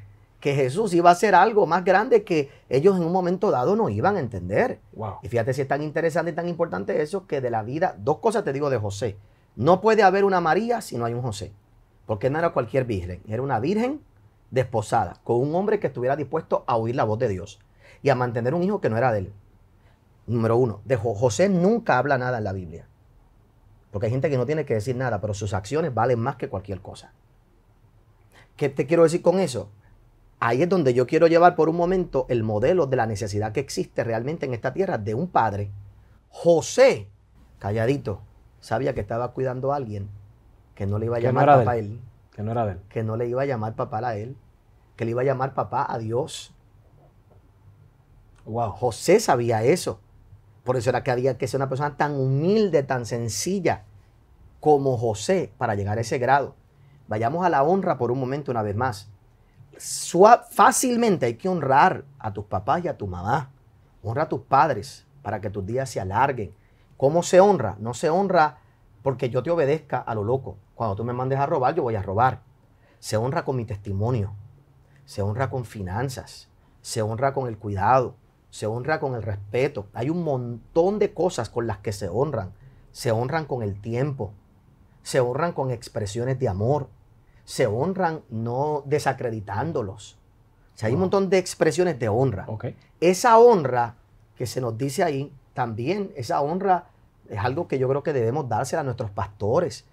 que Jesús iba a hacer algo más grande que ellos en un momento dado no iban a entender. Y fíjate si es tan interesante y tan importante eso que de la vida, dos cosas te digo de José. No puede haber una María si no hay un José, porque no era cualquier virgen, era una virgen desposada, con un hombre que estuviera dispuesto a oír la voz de Dios y a mantener un hijo que no era de él. Número uno, de José nunca habla nada en la Biblia, porque hay gente que no tiene que decir nada, pero sus acciones valen más que cualquier cosa. ¿Qué te quiero decir con eso? Ahí es donde yo quiero llevar por un momento el modelo de la necesidad que existe realmente en esta tierra de un padre. José, calladito, sabía que estaba cuidando a alguien que no le iba a llamar papá a él? Que no era de él. Que no le iba a llamar papá a él. Que le iba a llamar papá a Dios. Wow. José sabía eso. Por eso era que había que ser una persona tan humilde, tan sencilla como José para llegar a ese grado. Vayamos a la honra por un momento una vez más fácilmente hay que honrar a tus papás y a tu mamá. Honra a tus padres para que tus días se alarguen. ¿Cómo se honra? No se honra porque yo te obedezca a lo loco. Cuando tú me mandes a robar, yo voy a robar. Se honra con mi testimonio. Se honra con finanzas. Se honra con el cuidado. Se honra con el respeto. Hay un montón de cosas con las que se honran. Se honran con el tiempo. Se honran con expresiones de amor se honran no desacreditándolos. O sea, hay un ah. montón de expresiones de honra. Esa honra que se nos dice ahí, también esa honra es algo que yo creo que debemos dársela a nuestros pastores.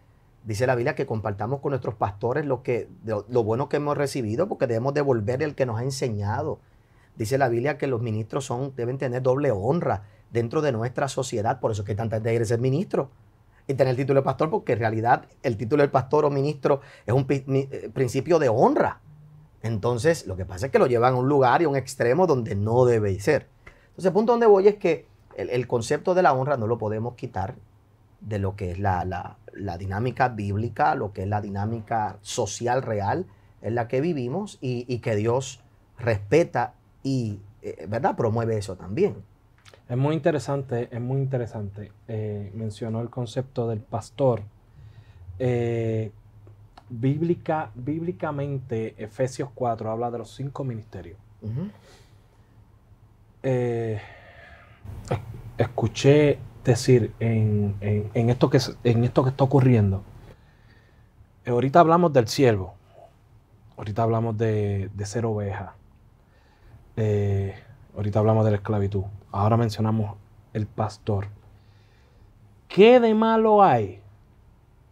Dice la Biblia que compartamos con nuestros pastores lo, que, lo, bueno que hemos recibido, porque debemos devolver el que nos ha enseñado. Dice la Biblia que los ministros son, deben tener doble honra dentro de nuestra sociedad, por eso es que tanta tantas de ser ministro y tener el título de pastor, porque en realidad el título del pastor o ministro es un eh, principio de honra. Entonces, lo que pasa es que lo llevan a un lugar y a un extremo donde no debe ser. Entonces, el punto donde voy es que el, concepto de la honra no lo podemos quitar de lo que es la, dinámica bíblica, lo que es la dinámica social real en la que vivimos y, que Dios respeta y eh, ¿verdad? promueve eso también. Es muy interesante, es muy interesante. Eh, mencionó el concepto del pastor. Eh, bíblica, bíblicamente, Efesios 4 habla de los cinco ministerios. Eh, escuché decir en, esto que, en esto que está ocurriendo. ahorita hablamos del siervo. Ahorita hablamos de ser oveja. ahorita hablamos de la esclavitud Ahora mencionamos el pastor. ¿Qué de malo hay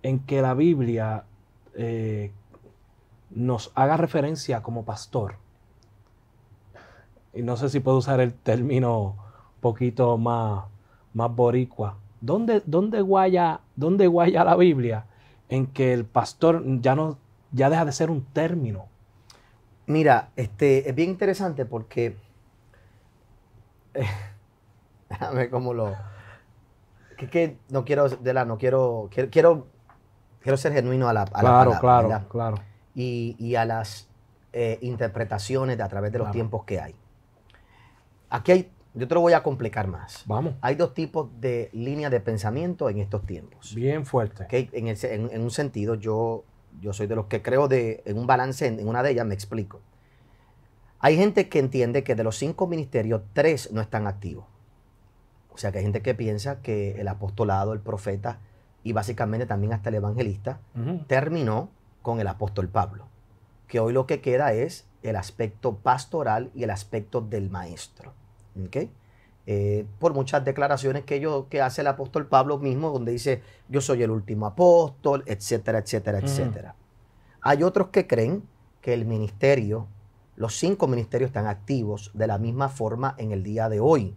en que la Biblia eh, nos haga referencia como pastor? Y no sé si puedo usar el término poquito más, más boricua. ¿Dónde, dónde, guaya, ¿Dónde guaya la Biblia en que el pastor ya, no, ya deja de ser un término? Mira, este, es bien interesante porque... Eh, Déjame cómo lo. Que, no quiero, de la, no quiero, quiero, quiero, ser genuino a la. palabra, claro, claro. Y, a las eh, interpretaciones de a través de los tiempos que hay. Aquí hay, yo te lo voy a complicar más. Vamos. Hay dos tipos de líneas de pensamiento en estos tiempos. Bien fuerte. En, un sentido, yo, yo soy de los que creo de, en un balance, en una de ellas me explico. Hay gente que entiende que de los cinco ministerios, tres no están activos. O sea, que hay gente que piensa que el apostolado, el profeta y básicamente también hasta el evangelista terminó con el apóstol Pablo. Que hoy lo que queda es el aspecto pastoral y el aspecto del maestro. Eh, por muchas declaraciones que, yo, que hace el apóstol Pablo mismo, donde dice, yo soy el último apóstol, etcétera, etcétera, etcétera. Hay otros que creen que el ministerio, los cinco ministerios están activos de la misma forma en el día de hoy.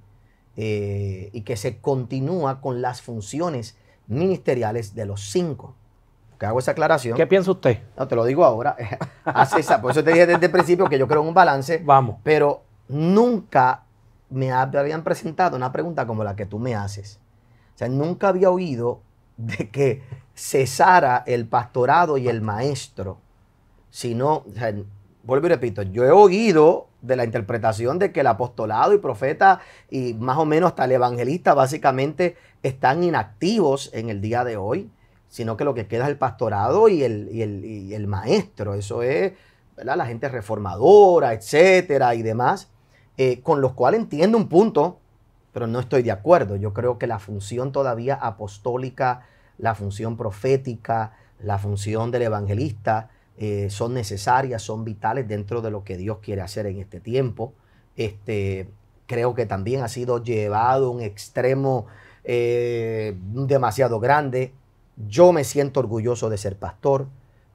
Eh, y que se continúa con las funciones ministeriales de los cinco. Que hago esa aclaración. ¿Qué piensa usted? No, te lo digo ahora. por eso te dije desde el principio que yo creo en un balance. Vamos. Pero nunca me habían presentado una pregunta como la que tú me haces. O sea, nunca había oído de que cesara el pastorado y el maestro, sino vuelvo y repito, yo he oído de la interpretación de que el apostolado y profeta y más o menos hasta el evangelista básicamente están inactivos en el día de hoy, sino que lo que queda es el pastorado y el, maestro, eso es ¿verdad? la gente reformadora, etcétera y demás, eh, con los cuales entiendo un punto, pero no estoy de acuerdo. Yo creo que la función todavía apostólica, la función profética, la función del evangelista, eh, son necesarias, son vitales dentro de lo que Dios quiere hacer en este tiempo. Este, creo que también ha sido llevado a un extremo eh, demasiado grande. Yo me siento orgulloso de ser pastor.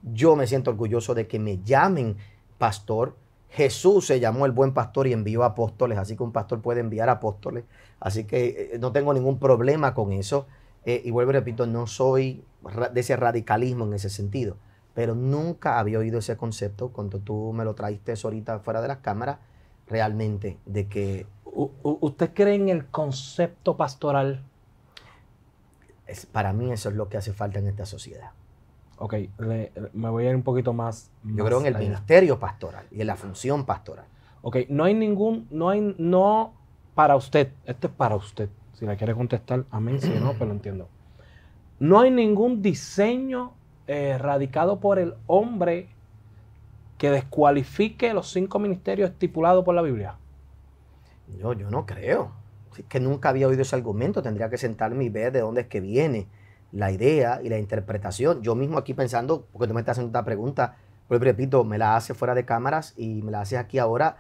Yo me siento orgulloso de que me llamen pastor. Jesús se llamó el buen pastor y envió apóstoles, así que un pastor puede enviar apóstoles. Así que eh, no tengo ningún problema con eso. y vuelvo y repito, no soy de ese radicalismo en ese sentido pero nunca había oído ese concepto cuando tú me lo trajiste ahorita fuera de las cámaras, realmente, de que... ¿Usted cree en el concepto pastoral? Es, para mí eso es lo que hace falta en esta sociedad. Ok, me voy a ir un poquito más. Yo creo en el ministerio pastoral y en la función pastoral. Ok, no hay ningún, no hay, no para usted, esto es para usted. Si la quiere contestar, amén, si no, pero pues lo entiendo. No hay ningún diseño eh, radicado por el hombre que descualifique los cinco ministerios estipulados por la Biblia? Yo, yo no creo. Es que nunca había oído ese argumento. Tendría que sentarme y ver de dónde es que viene la idea y la interpretación. Yo mismo aquí pensando, porque tú me estás haciendo esta pregunta, pues repito, me la hace fuera de cámaras y me la haces aquí ahora.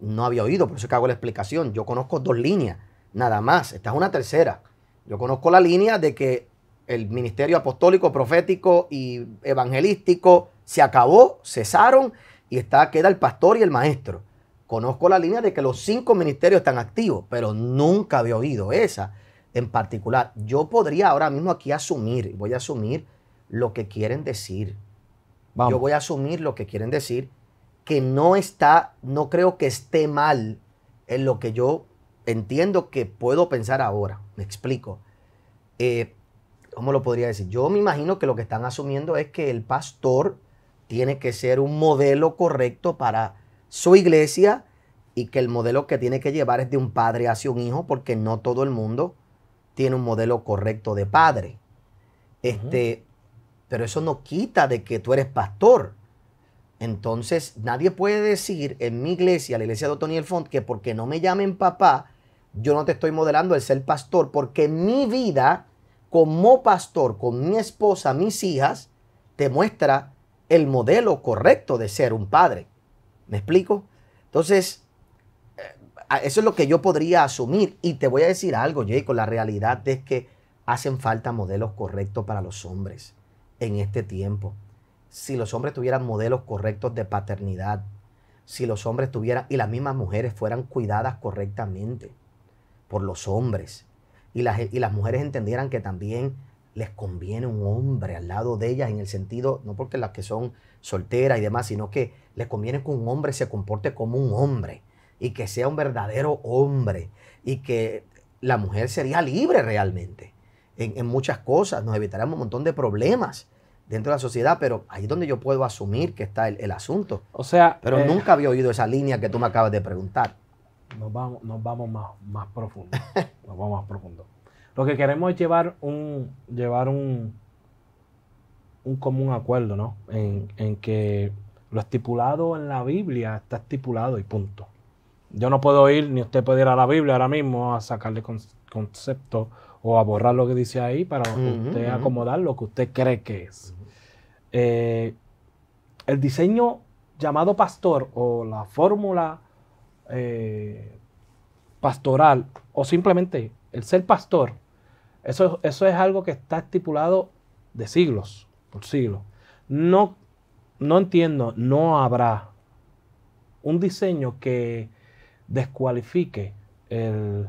No había oído, por eso es que hago la explicación. Yo conozco dos líneas, nada más. Esta es una tercera. Yo conozco la línea de que el ministerio apostólico, profético y evangelístico se acabó, cesaron y está, queda el pastor y el maestro. Conozco la línea de que los cinco ministerios están activos, pero nunca había oído esa en particular. Yo podría ahora mismo aquí asumir, voy a asumir lo que quieren decir. Yo voy a asumir lo que quieren decir, que no está, no creo que esté mal en lo que yo entiendo que puedo pensar ahora. Me explico. Eh, ¿cómo lo podría decir? Yo me imagino que lo que están asumiendo es que el pastor tiene que ser un modelo correcto para su iglesia y que el modelo que tiene que llevar es de un padre hacia un hijo, porque no todo el mundo tiene un modelo correcto de padre. Este, Pero eso no quita de que tú eres pastor. Entonces, nadie puede decir en mi iglesia, la iglesia de Otoniel Font, que porque no me llamen papá, yo no te estoy modelando el ser pastor, porque mi vida como pastor con mi esposa, mis hijas, te muestra el modelo correcto de ser un padre. ¿Me explico? Entonces, eh, eso es lo que yo podría asumir. Y te voy a decir algo, Jacob, la realidad es que hacen falta modelos correctos para los hombres en este tiempo. Si los hombres tuvieran modelos correctos de paternidad, si los hombres tuvieran, y las mismas mujeres fueran cuidadas correctamente por los hombres, y las, y las mujeres entendieran que también les conviene un hombre al lado de ellas en el sentido, no porque las que son solteras y demás, sino que les conviene que un hombre se comporte como un hombre y que sea un verdadero hombre y que la mujer sería libre realmente en, muchas cosas, nos evitaríamos un montón de problemas dentro de la sociedad, pero ahí es donde yo puedo asumir que está el, asunto. O sea, pero eh, nunca había oído esa línea que tú me acabas de preguntar nos vamos, nos vamos más, más profundo. nos vamos más profundo. Lo que queremos es llevar un, llevar un, un común acuerdo, ¿no? En, que lo estipulado en la Biblia está estipulado y punto. Yo no puedo ir, ni usted puede ir a la Biblia ahora mismo a sacarle conceptos concepto o a borrar lo que dice ahí para usted acomodar lo que usted cree que es. Eh, el diseño llamado pastor o la fórmula eh, pastoral o simplemente el ser pastor, eso, eso es algo que está estipulado de siglos, por siglos. No, no entiendo, no habrá un diseño que descualifique el,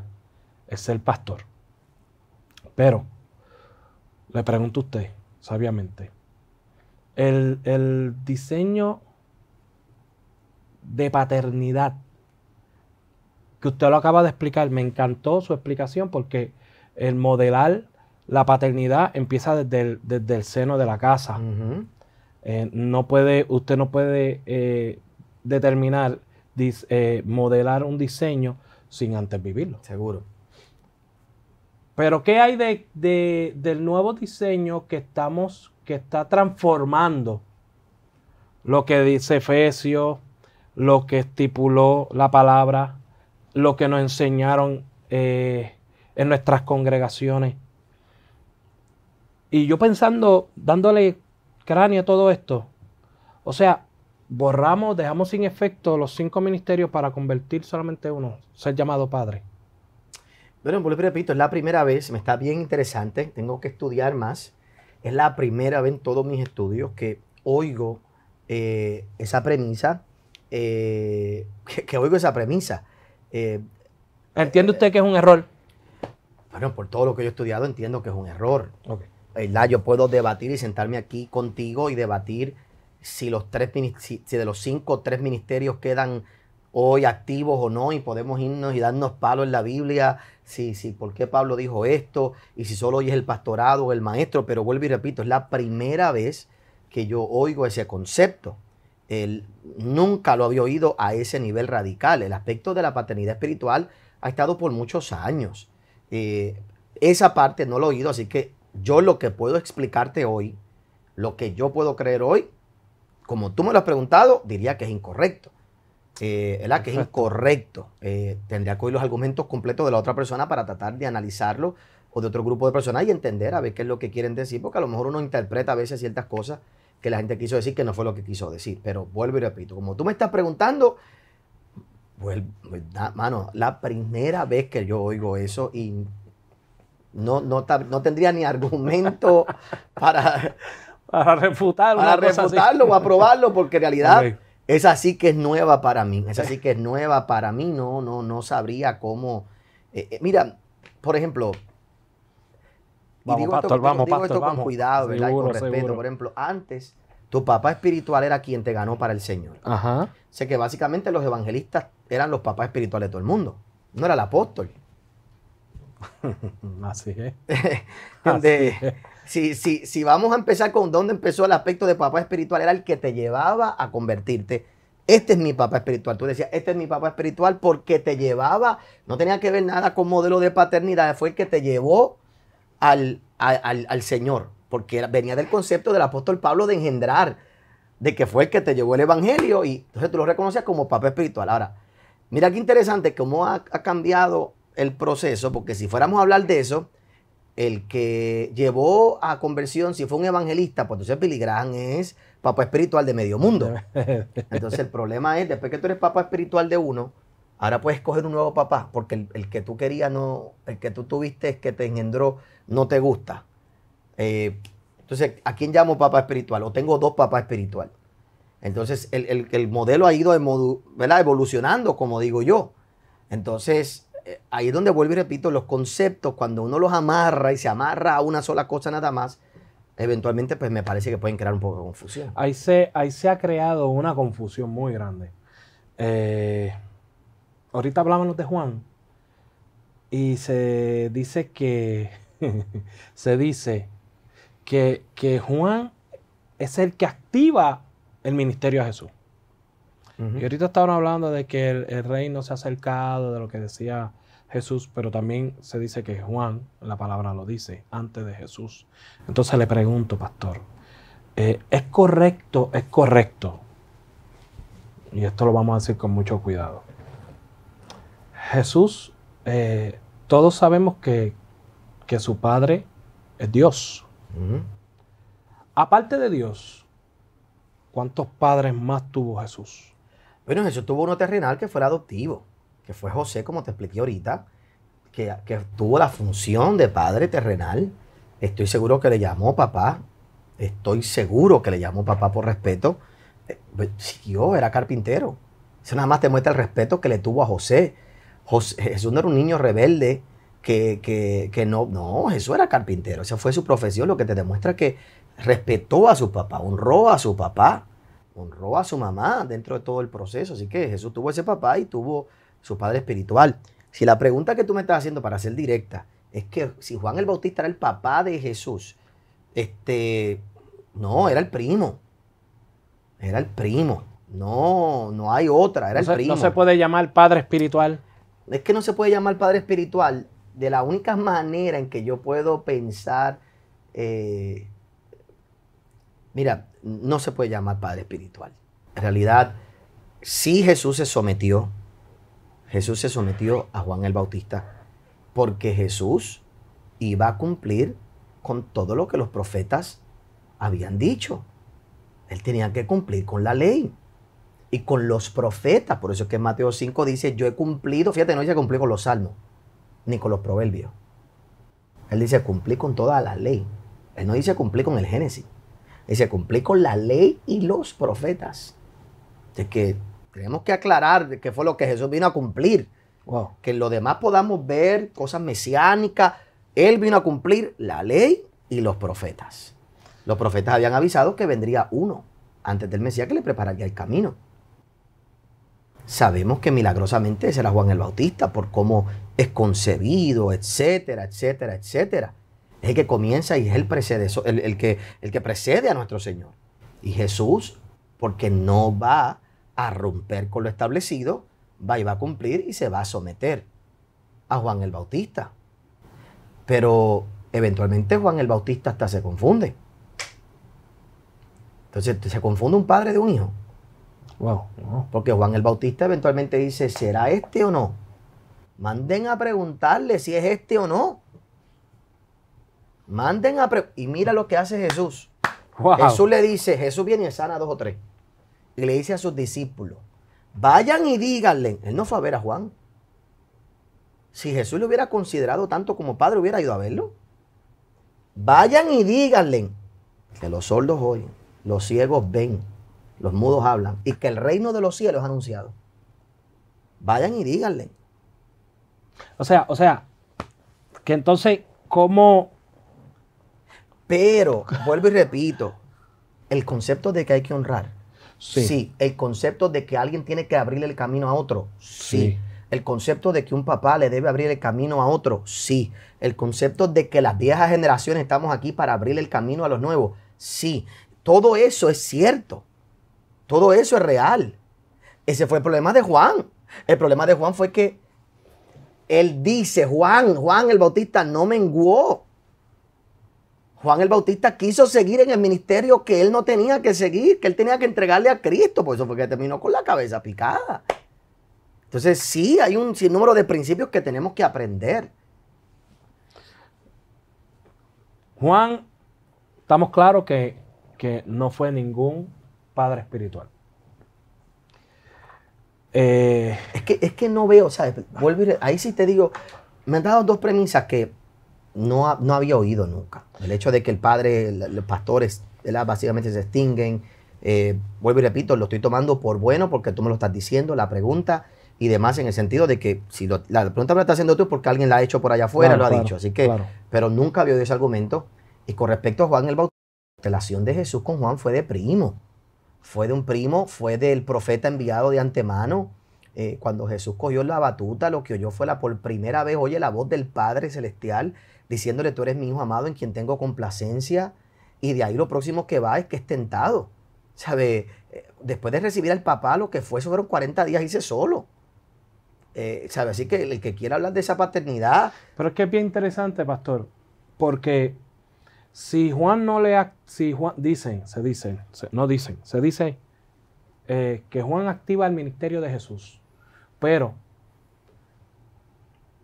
ser pastor. Pero, le pregunto a usted, sabiamente, el diseño de paternidad que usted lo acaba de explicar. Me encantó su explicación porque el modelar la paternidad empieza desde el, seno de la casa. Eh, no puede, usted no puede eh, determinar, eh, modelar un diseño sin antes vivirlo. Seguro. Pero ¿qué hay de, del nuevo diseño que estamos, que está transformando lo que dice efesio lo que estipuló la palabra lo que nos enseñaron eh, en nuestras congregaciones. Y yo pensando, dándole cráneo a todo esto, o sea, borramos, dejamos sin efecto los cinco ministerios para convertir solamente uno, ser llamado padre. Bueno, vuelvo repito, es la primera vez, me está bien interesante, tengo que estudiar más. Es la primera vez en todos mis estudios que oigo eh, esa premisa, eh, que oigo esa premisa. Eh, ¿Entiende eh, usted que es un error? Bueno, por todo lo que yo he estudiado entiendo que es un error. ¿verdad? Eh, yo puedo debatir y sentarme aquí contigo y debatir si, de los cinco, o tres ministerios quedan hoy activos o no y podemos irnos y darnos palos en la Biblia, si, si por qué Pablo dijo esto y si solo hoy es el pastorado o el maestro, pero vuelvo y repito, es la primera vez que yo oigo ese concepto. Él nunca lo había oído a ese nivel radical. El aspecto de la paternidad espiritual ha estado por muchos años. Eh, esa parte no lo he oído, así que yo lo que puedo explicarte hoy, lo que yo puedo creer hoy, como tú me lo has preguntado, diría que es incorrecto. Eh, la Que es incorrecto. Eh, tendría que oír los argumentos completos de la otra persona para tratar de analizarlo o de otro grupo de personas y entender a ver qué es lo que quieren decir, porque a lo mejor uno interpreta a veces ciertas cosas que la gente quiso decir que no fue lo que quiso decir. Pero vuelvo y repito, como tú me estás preguntando, vuelvo mano, la primera vez que yo oigo eso y no, no, no tendría ni argumento para, para refutarlo. Para refutarlo o aprobarlo, porque en realidad es así que es nueva para mí. Es así que es nueva para mí. No, no, no sabría cómo. Eh, eh, mira, por ejemplo, y digo esto, con cuidado, ¿verdad? y con respeto. Por ejemplo, antes tu papá espiritual era quien te ganó para el Señor. Ajá. O que básicamente los evangelistas eran los papás espirituales de todo el mundo. No era el apóstol. Así es. Si, si, vamos a empezar con dónde empezó el aspecto de papá espiritual, era el que te llevaba a convertirte. Este es mi papá espiritual. Tú decías, este es mi papá espiritual porque te llevaba, no tenía que ver nada con modelo de paternidad, fue el que te llevó al, al, Señor, porque venía del concepto del apóstol Pablo de engendrar, de que fue el que te llevó el Evangelio y entonces tú lo reconocías como Papa espiritual. Ahora, mira qué interesante cómo ha, ha cambiado el proceso, porque si fuéramos a hablar de eso, el que llevó a conversión, si fue un evangelista, pues entonces Billy Graham es papa espiritual de medio mundo. Entonces el problema es, después que tú eres papa espiritual de uno, Ahora puedes coger un nuevo papá porque el, que tú querías no, el que tú tuviste es que te engendró, no te gusta. Eh, entonces, ¿a quién llamo papá espiritual? O tengo dos papás espiritual. Entonces, el, el, el modelo ha ido evolucionando, como digo yo. Entonces, eh, ahí es donde vuelvo y repito, los conceptos, cuando uno los amarra y se amarra a una sola cosa nada más, eventualmente, pues me parece que pueden crear un poco de confusión. Ahí se, ahí se ha creado una confusión muy grande. Eh, ahorita hablábamos de Juan y se dice que, se dice que, Juan es el que activa el ministerio a Jesús. Y ahorita estaban hablando de que el, rey reino se ha acercado, de lo que decía Jesús, pero también se dice que Juan, la palabra lo dice, antes de Jesús. Entonces le pregunto, pastor, eh, ¿es correcto, es correcto? Y esto lo vamos a decir con mucho cuidado. Jesús, eh, todos sabemos que, su Padre es Dios. Aparte de Dios, ¿cuántos padres más tuvo Jesús? Bueno, Jesús tuvo uno terrenal que fue adoptivo, que fue José, como te expliqué ahorita, que, que tuvo la función de padre terrenal. Estoy seguro que le llamó papá, estoy seguro que le llamó papá por respeto. Eh, si Dios era carpintero, eso nada más te muestra el respeto que le tuvo a José Jesús no era un niño rebelde que, no, no, Jesús era carpintero, esa fue su profesión, lo que te demuestra que respetó a su papá, honró a su papá, honró a su mamá dentro de todo el proceso, así que Jesús tuvo ese papá y tuvo su padre espiritual. Si la pregunta que tú me estás haciendo para ser directa es que si Juan el Bautista era el papá de Jesús, este, no, era el primo, era el primo. No, no hay otra, era el primo. No se puede llamar padre espiritual. Es que no se puede llamar padre espiritual. De la única manera en que yo puedo pensar, eh, mira, no se puede llamar padre espiritual. En realidad, si Jesús se sometió, Jesús se sometió a Juan el Bautista, porque Jesús iba a cumplir con todo lo que los profetas habían dicho. Él tenía que cumplir con la ley y con los profetas. Por eso es que Mateo 5 dice, yo he cumplido, fíjate, no dice cumplí con los salmos, ni con los proverbios. Él dice, cumplí con toda la ley. Él no dice cumplí con el Génesis. Dice, cumplí con la ley y los profetas. Es que tenemos que aclarar qué fue lo que Jesús vino a cumplir. Que Que lo demás podamos ver cosas mesiánicas. Él vino a cumplir la ley y los profetas. Los profetas habían avisado que vendría uno antes del Mesías que le prepararía el camino. Sabemos que milagrosamente será Juan el Bautista por cómo es concebido, etcétera, etcétera, etcétera. Es el que comienza y es el, que, el que precede a nuestro Señor. Y Jesús, porque no va a romper con lo establecido, va y va a cumplir y se va a someter a Juan el Bautista. Pero eventualmente Juan el Bautista hasta se confunde. Entonces se confunde un padre de un hijo porque Juan el Bautista eventualmente dice, ¿será este o no? Manden a preguntarle si es este o no. Manden a preguntarle. Y mira lo que hace Jesús. Jesús le dice, Jesús viene y sana dos o tres. Y le dice a sus discípulos, vayan y díganle. Él no fue a ver a Juan. Si Jesús lo hubiera considerado tanto como padre, hubiera ido a verlo. Vayan y díganle que los sordos oyen, los ciegos ven, los mudos hablan, y que el reino de los cielos ha anunciado. Vayan y díganle. O sea, o sea, que entonces, ¿cómo? Pero, vuelvo y repito, el concepto de que hay que honrar. Sí. El concepto de que alguien tiene que abrirle el camino a otro. Sí. sí. El concepto de que un papá le debe abrir el camino a otro. Sí. El concepto de que las viejas generaciones estamos aquí para abrirle el camino a los nuevos. Sí. Todo eso es cierto. Todo eso es real. Ese fue el problema de Juan. El problema de Juan fue que él dice, Juan, Juan el Bautista no menguó. Juan el Bautista quiso seguir en el ministerio que él no tenía que seguir, que él tenía que entregarle a Cristo. Por eso fue que terminó con la cabeza picada. Entonces sí, hay un sinnúmero de principios que tenemos que aprender. Juan, estamos claros que, que no fue ningún padre espiritual. Eh, es, que, es que no veo, o sea, ahí sí te digo, me han dado dos premisas que no, no había oído nunca. El hecho de que el padre, los pastores, básicamente se extinguen. Eh, vuelvo y repito, lo estoy tomando por bueno porque tú me lo estás diciendo, la pregunta y demás, en el sentido de que si la pregunta me la estás haciendo tú porque alguien la ha hecho por allá afuera, lo ha dicho. Así que, pero nunca había oído ese argumento. Y con respecto a Juan el Bautista, la relación de Jesús con Juan fue de primo fue de un primo, fue del profeta enviado de antemano. Eh, cuando Jesús cogió la batuta, lo que oyó fue la por primera vez, oye la voz del Padre Celestial diciéndole, tú eres mi hijo amado en quien tengo complacencia. Y de ahí lo próximo que va es que es tentado. ¿Sabe? Eh, después de recibir al papá, lo que fue, eso fueron 40 días, hice solo. Eh, ¿Sabe? Así que el que quiera hablar de esa paternidad. Pero es que es bien interesante, pastor, porque si Juan no le... Si Juan, dicen, se dicen, no dicen, se dice eh, que Juan activa el ministerio de Jesús. Pero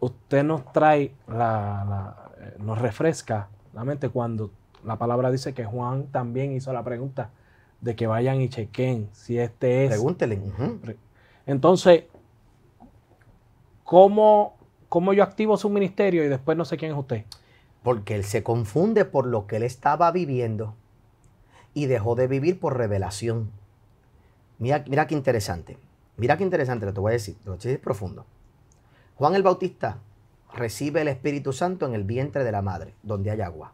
usted nos trae, la, eh, nos refresca la mente cuando la palabra dice que Juan también hizo la pregunta de que vayan y chequen si este es. Pregúntele. Entonces, ¿cómo, ¿cómo, yo activo su ministerio y después no sé quién es usted? porque él se confunde por lo que él estaba viviendo y dejó de vivir por revelación. Mira, mira qué interesante. Mira qué interesante, lo te voy a decir, lo voy profundo. Juan el Bautista recibe el Espíritu Santo en el vientre de la madre, donde hay agua.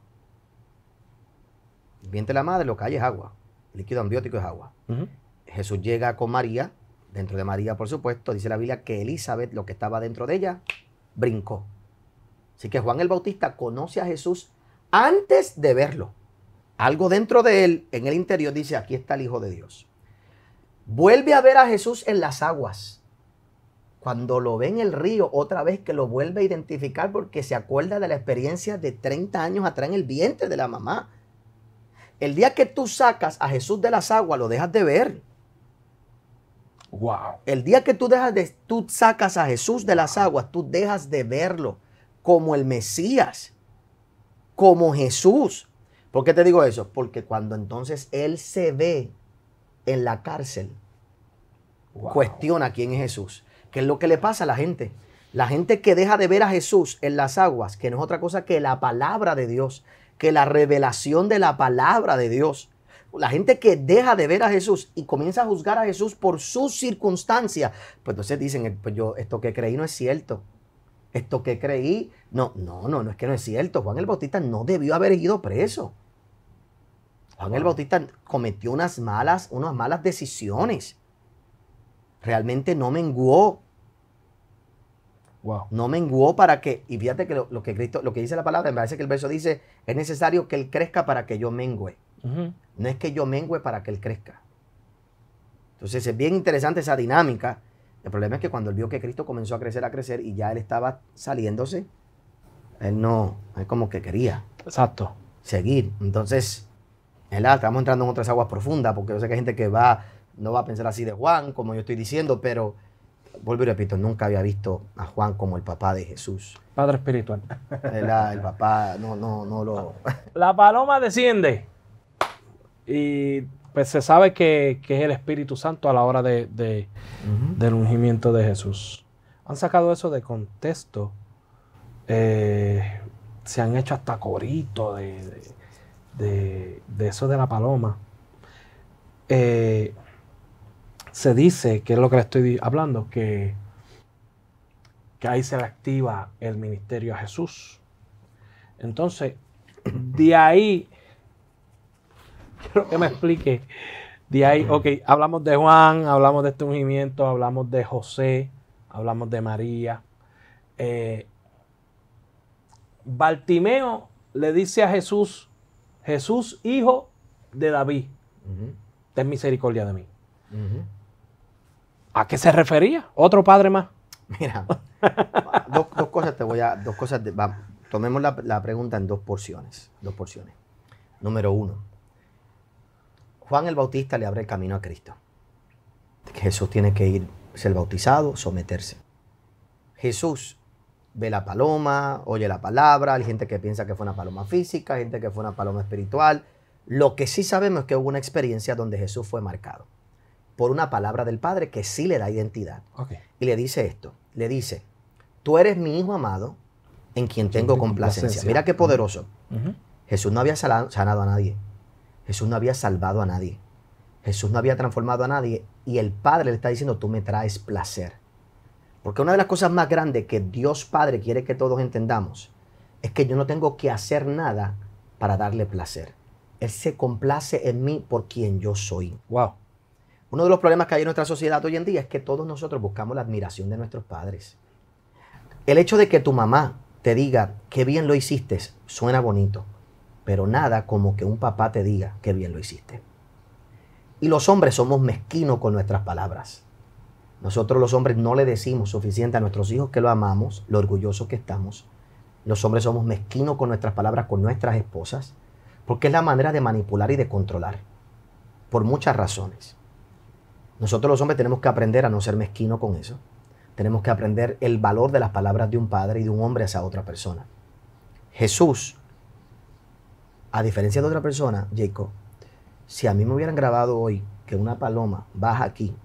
El vientre de la madre lo que hay es agua. El líquido ambiótico es agua. Jesús llega con María, dentro de María, por supuesto, dice la Biblia que Elizabeth, lo que estaba dentro de ella, brincó. Así que Juan el Bautista conoce a Jesús antes de verlo. Algo dentro de él, en el interior, dice, aquí está el Hijo de Dios. Vuelve a ver a Jesús en las aguas. Cuando lo ve en el río, otra vez que lo vuelve a identificar porque se acuerda de la experiencia de 30 años atrás en el vientre de la mamá. El día que tú sacas a Jesús de las aguas, lo dejas de ver. Wow. El día que tú dejas de, tú sacas a Jesús de las aguas, tú dejas de verlo como el Mesías, como Jesús. ¿Por qué te digo eso? Porque cuando entonces él se ve en la cárcel, cuestiona quién es Jesús. ¿Qué es lo que le pasa a la gente? La gente que deja de ver a Jesús en las aguas, que no es otra cosa que la palabra de Dios, que la revelación de la palabra de Dios. La gente que deja de ver a Jesús y comienza a juzgar a Jesús por sus circunstancias, pues entonces dicen, eh, pues yo esto que creí no es cierto esto que creí, no, no, no, no es que no es cierto. Juan el Bautista no debió haber ido preso. Juan el ah. Bautista cometió unas malas, unas malas decisiones. Realmente no menguó. No menguó para que, y fíjate que lo, que Cristo, lo que dice la palabra, me parece que el verso dice, es necesario que él crezca para que yo mengüe. No es que yo mengüe para que él crezca. Entonces es bien interesante esa dinámica el problema es que cuando él vio que Cristo comenzó a crecer, a crecer y ya él estaba saliéndose, él no, es como que quería. Exacto. Seguir. Entonces, ¿verdad? Ah, estamos entrando en otras aguas profundas, porque yo sé que hay gente que va, no va a pensar así de Juan, como yo estoy diciendo, pero vuelvo y repito, nunca había visto a Juan como el papá de Jesús. Padre espiritual. Ah, el papá, no, no, no lo. La paloma desciende. Y pues se sabe que, es el Espíritu Santo a la hora de, del ungimiento de Jesús. Han sacado eso de contexto. Eh, se han hecho hasta coritos de, eso de la paloma. Eh, se dice, que es lo que le estoy hablando, que, que ahí se le activa el ministerio a Jesús. Entonces, de ahí Quiero que me explique. De ahí, ok, hablamos de Juan, hablamos de este ungimiento, hablamos de José, hablamos de María. Eh, Bartimeo le dice a Jesús, Jesús hijo de David, ten misericordia de mí. ¿A qué se refería? Otro padre más. Mira, dos, cosas te voy a, dos cosas, tomemos la, la pregunta en dos porciones, dos porciones. Número uno, Juan el Bautista le abre el camino a Cristo. Jesús tiene que ir, ser bautizado, someterse. Jesús ve la paloma, oye la palabra, hay gente que piensa que fue una paloma física, gente que fue una paloma espiritual. Lo que sí sabemos es que hubo una experiencia donde Jesús fue marcado por una palabra del Padre que sí le da identidad. Y le dice esto, le dice, tú eres mi hijo amado en quien tengo complacencia. Mira qué poderoso. Jesús no había sanado a nadie. Jesús no había salvado a nadie. Jesús no había transformado a nadie y el Padre le está diciendo, tú me traes placer. Porque una de las cosas más grandes que Dios Padre quiere que todos entendamos es que yo no tengo que hacer nada para darle placer. Él se complace en mí por quien yo soy. Wow. Uno de los problemas que hay en nuestra sociedad hoy en día es que todos nosotros buscamos la admiración de nuestros padres. El hecho de que tu mamá te diga qué bien lo hiciste suena bonito, pero nada como que un papá te diga que bien lo hiciste. Y los hombres somos mezquinos con nuestras palabras. Nosotros los hombres no le decimos suficiente a nuestros hijos que lo amamos, lo orgullosos que estamos. Los hombres somos mezquinos con nuestras palabras, con nuestras esposas, porque es la manera de manipular y de controlar, por muchas razones. Nosotros los hombres tenemos que aprender a no ser mezquinos con eso. Tenemos que aprender el valor de las palabras de un padre y de un hombre hacia otra persona. Jesús a diferencia de otra persona, Jacob, si a mí me hubieran grabado hoy que una paloma baja aquí,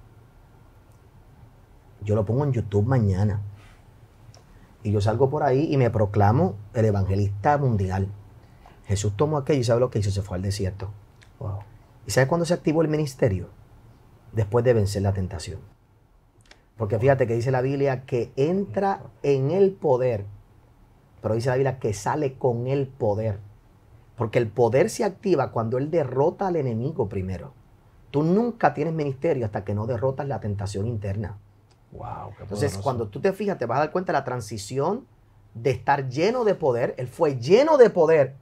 yo lo pongo en YouTube mañana. Y yo salgo por ahí y me proclamo el evangelista mundial. Jesús tomó aquello y sabe lo que hizo, se fue al desierto. ¿Y sabe cuándo se activó el ministerio? Después de vencer la tentación. Porque fíjate que dice la Biblia que entra en el poder, pero dice la Biblia que sale con el poder. Porque el poder se activa cuando él derrota al enemigo primero. Tú nunca tienes ministerio hasta que no derrotas la tentación interna. Entonces, cuando tú te fijas, te vas a dar cuenta de la transición de estar lleno de poder. Él fue lleno de poder,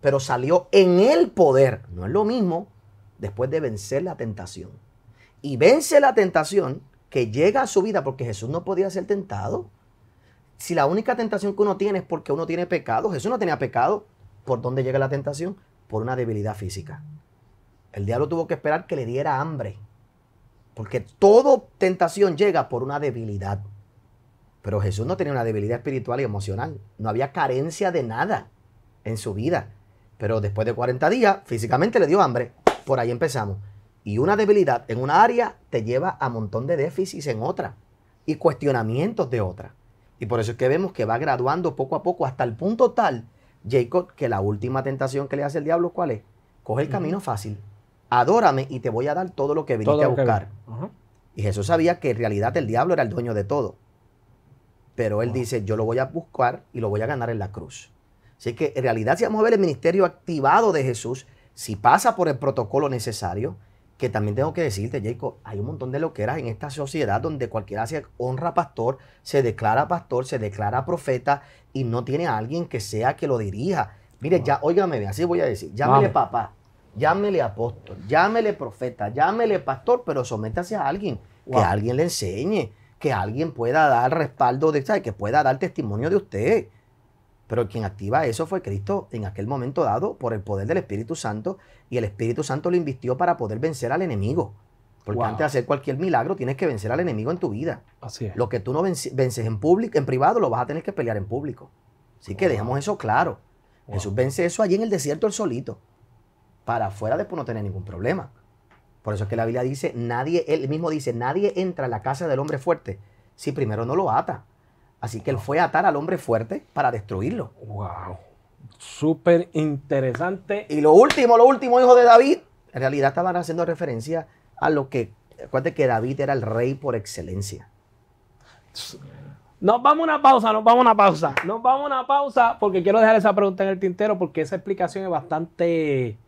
pero salió en el poder. No es lo mismo después de vencer la tentación. Y vence la tentación que llega a su vida porque Jesús no podía ser tentado. Si la única tentación que uno tiene es porque uno tiene pecado, Jesús no tenía pecado. ¿Por dónde llega la tentación? Por una debilidad física. El diablo tuvo que esperar que le diera hambre. Porque toda tentación llega por una debilidad. Pero Jesús no tenía una debilidad espiritual y emocional. No había carencia de nada en su vida. Pero después de 40 días, físicamente le dio hambre. Por ahí empezamos. Y una debilidad en una área te lleva a un montón de déficits en otra y cuestionamientos de otra. Y por eso es que vemos que va graduando poco a poco hasta el punto tal Jacob que la última tentación que le hace el diablo, ¿cuál es? Coge el camino fácil, adórame y te voy a dar todo lo que viniste a buscar. Y Jesús sabía que en realidad el diablo era el dueño de todo. Pero él dice, yo lo voy a buscar y lo voy a ganar en la cruz. Así que en realidad si vamos a ver el ministerio activado de Jesús, si pasa por el protocolo necesario, que también tengo que decirte, Jacob, hay un montón de loqueras en esta sociedad donde cualquiera se honra pastor, se declara pastor, se declara profeta, y no tiene a alguien que sea que lo dirija. Mire, ya, óigame así voy a decir, llámele papá, llámele apóstol, llámele profeta, llámele pastor, pero sométase a alguien, que alguien le enseñe, que alguien pueda dar respaldo de usted, que pueda dar testimonio de usted. Pero quien activa eso fue Cristo en aquel momento dado por el poder del Espíritu Santo y el Espíritu Santo lo invistió para poder vencer al enemigo. Porque antes de hacer cualquier milagro tienes que vencer al enemigo en tu vida. Así es. Lo que tú no vences en público, en privado, lo vas a tener que pelear en público. Así que dejamos eso claro. Jesús vence eso allí en el desierto, el solito. Para afuera después no tener ningún problema. Por eso es que la Biblia dice, nadie, él mismo dice, nadie entra a la casa del hombre fuerte si primero no lo ata. Así que él fue a atar al hombre fuerte para destruirlo. Wow. Súper interesante. Y lo último, lo último, hijo de David, en realidad estaban haciendo referencia a lo que, acuérdate que David era el rey por excelencia. Nos vamos a una pausa, nos vamos a una pausa. Nos vamos a una pausa porque quiero dejar esa pregunta en el tintero porque esa explicación es bastante,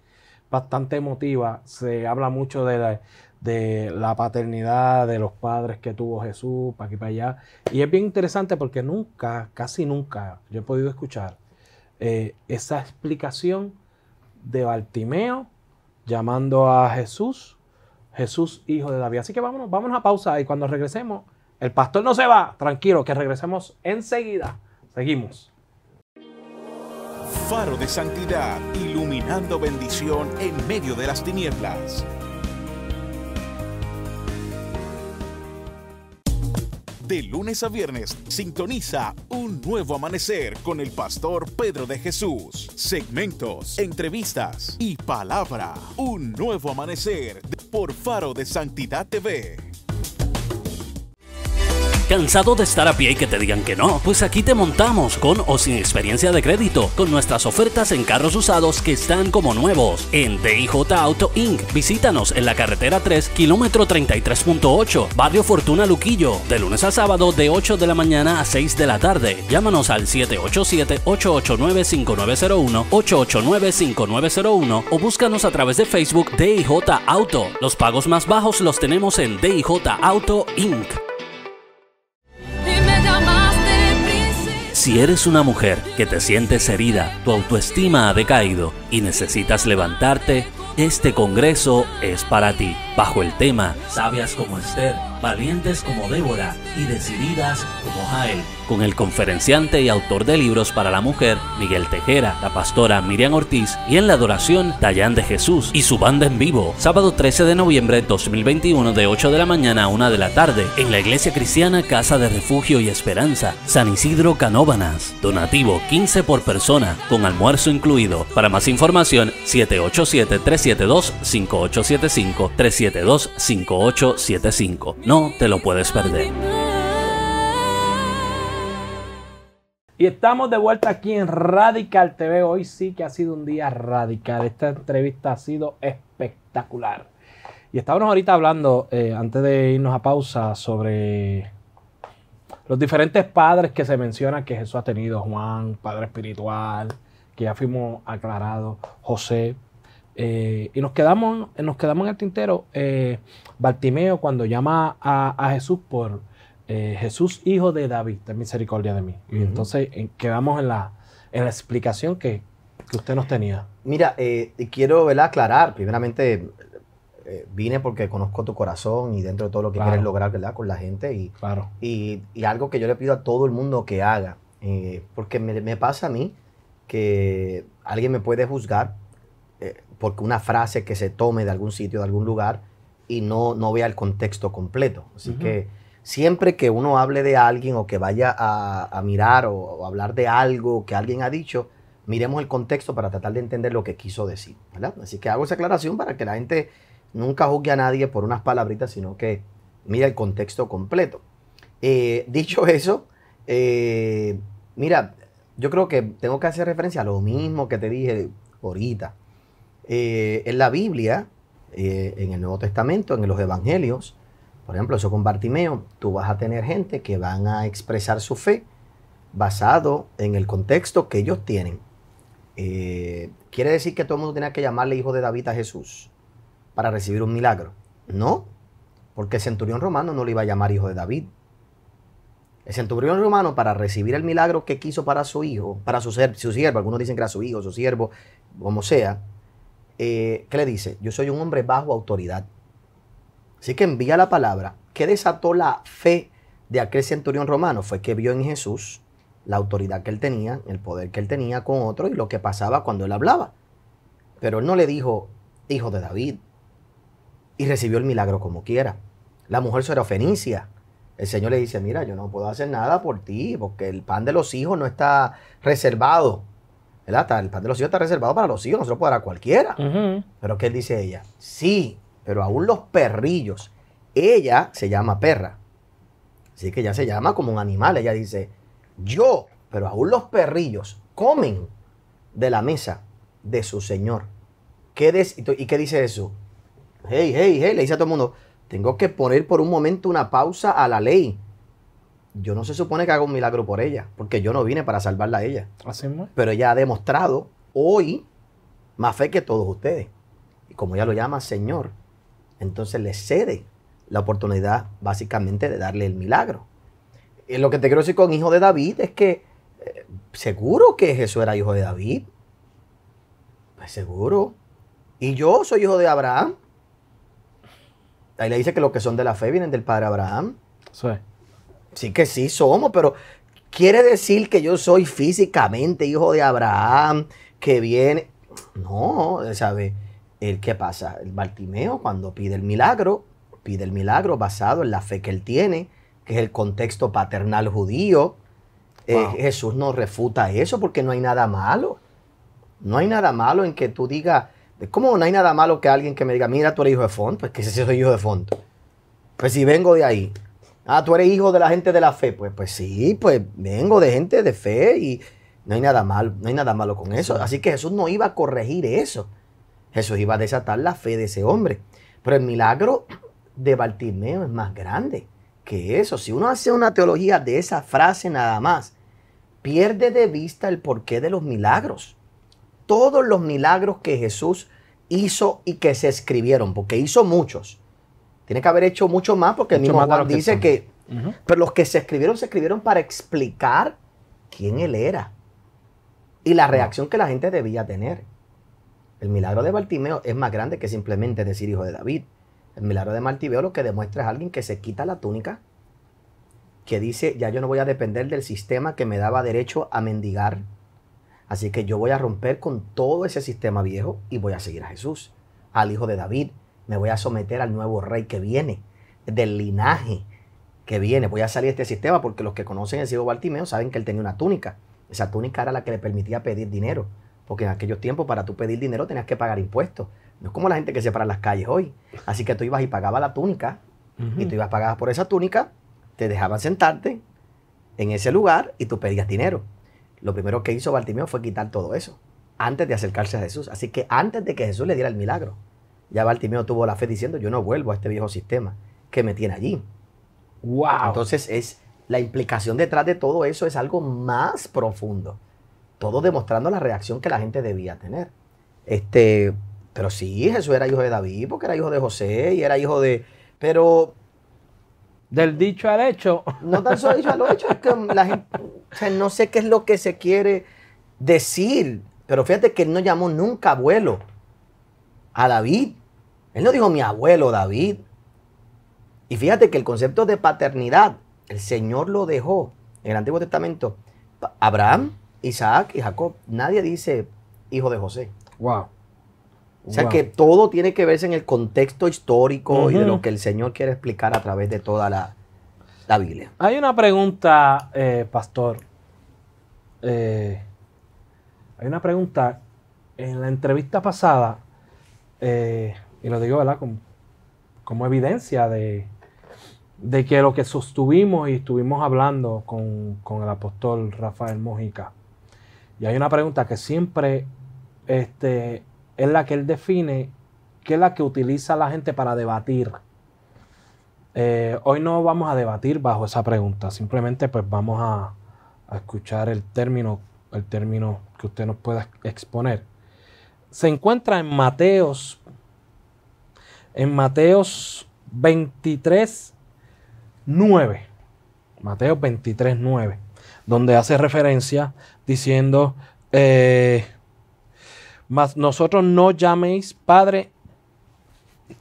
bastante emotiva. Se habla mucho de la, paternidad de los padres que tuvo Jesús, para aquí para allá. Y es bien interesante porque nunca, casi nunca, yo he podido escuchar eh, esa explicación de Bartimeo llamando a Jesús Jesús, hijo de David. Así que vámonos, vámonos a pausa y cuando regresemos, el pastor no se va, tranquilo, que regresemos enseguida. Seguimos. Faro de santidad, iluminando bendición en medio de las tinieblas De lunes a viernes, sintoniza un nuevo amanecer con el pastor Pedro de Jesús. Segmentos, entrevistas y palabra. Un nuevo amanecer por Faro de Santidad TV. ¿Cansado de estar a pie y que te digan que no? Pues aquí te montamos con o sin experiencia de crédito, con nuestras ofertas en carros usados que están como nuevos. En DIJ Auto Inc. Visítanos en la carretera 3, kilómetro 33.8, barrio Fortuna Luquillo, de lunes a sábado de 8 de la mañana a 6 de la tarde. Llámanos al 787-889-5901, 889-5901 o búscanos a través de Facebook DIJ Auto. Los pagos más bajos los tenemos en DIJ Auto Inc. Si eres una mujer que te sientes herida, tu autoestima ha decaído y necesitas levantarte, este Congreso es para ti, bajo el tema Sabias como Esther valientes como Débora y decididas como Jael. Con el conferenciante y autor de libros para la mujer, Miguel Tejera, la pastora Miriam Ortiz y en la adoración, Dayan de Jesús y su banda en vivo. Sábado 13 de noviembre de 2021 de 8 de la mañana a 1 de la tarde en la Iglesia Cristiana Casa de Refugio y Esperanza, San Isidro Canóbanas. Donativo 15 por persona, con almuerzo incluido. Para más información, 787-372-5875, 372-5875. No te lo puedes perder. Y estamos de vuelta aquí en Radical TV. Hoy sí que ha sido un día radical. Esta entrevista ha sido espectacular. Y estábamos ahorita hablando, eh, antes de irnos a pausa, sobre los diferentes padres que se mencionan que Jesús ha tenido. Juan, Padre Espiritual, que ya fuimos aclarados, José. Eh, y nos quedamos, nos quedamos en el tintero eh, Bartimeo cuando llama a, Jesús por eh, Jesús, hijo de David, ten misericordia de mí. Y entonces eh, quedamos en la, explicación que, usted nos tenía. Mira, eh, quiero aclarar, primeramente vine porque conozco tu corazón y dentro de todo lo que quieres lograr ¿verdad? con la gente y, claro. y, algo que yo le pido a todo el mundo que haga, porque me, pasa a mí que alguien me puede juzgar porque una frase que se tome de algún sitio, de algún lugar, y no, no vea el contexto completo. Así que siempre que uno hable de alguien o que vaya a, mirar o, hablar de algo que alguien ha dicho, miremos el contexto para tratar de entender lo que quiso decir. Así que hago esa aclaración para que la gente nunca juzgue a nadie por unas palabritas, sino que mire el contexto completo. Eh, dicho eso, eh, mira, yo creo que tengo que hacer referencia a lo mismo que te dije ahorita. Eh, en la Biblia, eh, en el Nuevo Testamento, en los Evangelios, por ejemplo, eso con Bartimeo, tú vas a tener gente que van a expresar su fe basado en el contexto que ellos tienen. Eh, ¿Quiere decir que todo el mundo tenía que llamarle hijo de David a Jesús para recibir un milagro? No, porque el centurión romano no le iba a llamar hijo de David. El centurión romano, para recibir el milagro que quiso para su hijo, para su, siervo, algunos dicen que era su hijo, su siervo, como sea, eh, ¿qué le dice? Yo soy un hombre bajo autoridad. Así que envía la palabra. ¿Qué desató la fe de aquel centurión romano? Fue que vio en Jesús la autoridad que él tenía, el poder que él tenía con otro y lo que pasaba cuando él hablaba. Pero él no le dijo, hijo de David, y recibió el milagro como quiera. La mujer fenicia. El Señor le dice, mira, yo no puedo hacer nada por ti, porque el pan de los hijos no está reservado el pan de los hijos está reservado para los hijos, no se lo puede dar a cualquiera. Pero ¿qué dice ella? Sí, pero aún los perrillos. Ella se llama perra. Así que ya se llama como un animal. Ella dice, yo, pero aún los perrillos comen de la mesa de su señor. ¿Qué ¿Y qué dice eso? Hey, hey, hey, le dice a todo el mundo, tengo que poner por un momento una pausa a la ley yo no se supone que haga un milagro por ella, porque yo no vine para salvarla a ella. Así es. Pero ella ha demostrado hoy más fe que todos ustedes. Y como ella lo llama Señor, entonces le cede la oportunidad básicamente de darle el milagro. Y lo que te quiero decir con hijo de David es que eh, seguro que Jesús era hijo de David. Pues seguro. Y yo soy hijo de Abraham. Ahí le dice que los que son de la fe vienen del padre Abraham. Sí sí que sí somos, pero quiere decir que yo soy físicamente hijo de Abraham, que viene. No, ¿sabe? El qué pasa, el Bartimeo cuando pide el milagro, pide el milagro basado en la fe que él tiene, que es el contexto paternal judío. Eh, Jesús no refuta eso porque no hay nada malo. No hay nada malo en que tú digas, ¿cómo no hay nada malo que alguien que me diga, mira, tú eres hijo de fondo Pues que si soy hijo de fondo Pues si vengo de ahí, Ah, tú eres hijo de la gente de la fe. Pues, pues sí, pues vengo de gente de fe y no hay nada malo, no hay nada malo con eso. Así que Jesús no iba a corregir eso. Jesús iba a desatar la fe de ese hombre. Pero el milagro de Bartimeo es más grande que eso. Si uno hace una teología de esa frase nada más, pierde de vista el porqué de los milagros. Todos los milagros que Jesús hizo y que se escribieron, porque hizo muchos tiene que haber hecho mucho más porque el mismo dice que, pero los que se escribieron, se escribieron para explicar quién él era y la reacción que la gente debía tener. El milagro de Bartimeo es más grande que simplemente decir hijo de David. El milagro de Bartimeo lo que demuestra es alguien que se quita la túnica, que dice, ya yo no voy a depender del sistema que me daba derecho a mendigar. Así que yo voy a romper con todo ese sistema viejo y voy a seguir a Jesús, al hijo de David, me voy a someter al nuevo rey que viene, del linaje que viene. Voy a salir de este sistema porque los que conocen el ciego Bartimeo saben que él tenía una túnica. Esa túnica era la que le permitía pedir dinero. Porque en aquellos tiempos para tú pedir dinero tenías que pagar impuestos. No es como la gente que se para en las calles hoy. Así que tú ibas y pagabas la túnica. Y tú ibas pagada por esa túnica. Te dejaban sentarte en ese lugar y tú pedías dinero. Lo primero que hizo Bartimeo fue quitar todo eso. Antes de acercarse a Jesús. Así que antes de que Jesús le diera el milagro. Ya Bartimeo tuvo la fe diciendo, yo no vuelvo a este viejo sistema que me tiene allí. Wow. Entonces es la implicación detrás de todo eso es algo más profundo. Todo demostrando la reacción que la gente debía tener. Este, pero sí, Jesús era hijo de David, porque era hijo de José y era hijo de. Pero. Del dicho al hecho. No tan solo dicho al hecho, es que la gente. O sea, no sé qué es lo que se quiere decir. Pero fíjate que él no llamó nunca abuelo a David. Él no dijo mi abuelo David. Y fíjate que el concepto de paternidad, el Señor lo dejó en el Antiguo Testamento. Abraham, Isaac y Jacob. Nadie dice hijo de José. Wow. O sea que todo tiene que verse en el contexto histórico y de lo que el Señor quiere explicar a través de toda la, Biblia. Hay una pregunta, eh, pastor. Eh, hay una pregunta. En la entrevista pasada, eh, y lo digo, ¿verdad? Como, evidencia de, que lo que sostuvimos y estuvimos hablando con, el apóstol Rafael Mojica. Y hay una pregunta que siempre este, es la que él define, que es la que utiliza la gente para debatir. Eh, hoy no vamos a debatir bajo esa pregunta, simplemente pues vamos a, a escuchar el término, el término que usted nos pueda exponer se encuentra en Mateos, en Mateos 23, 9. Mateo 23, 9, donde hace referencia diciendo, eh, mas nosotros no llaméis Padre,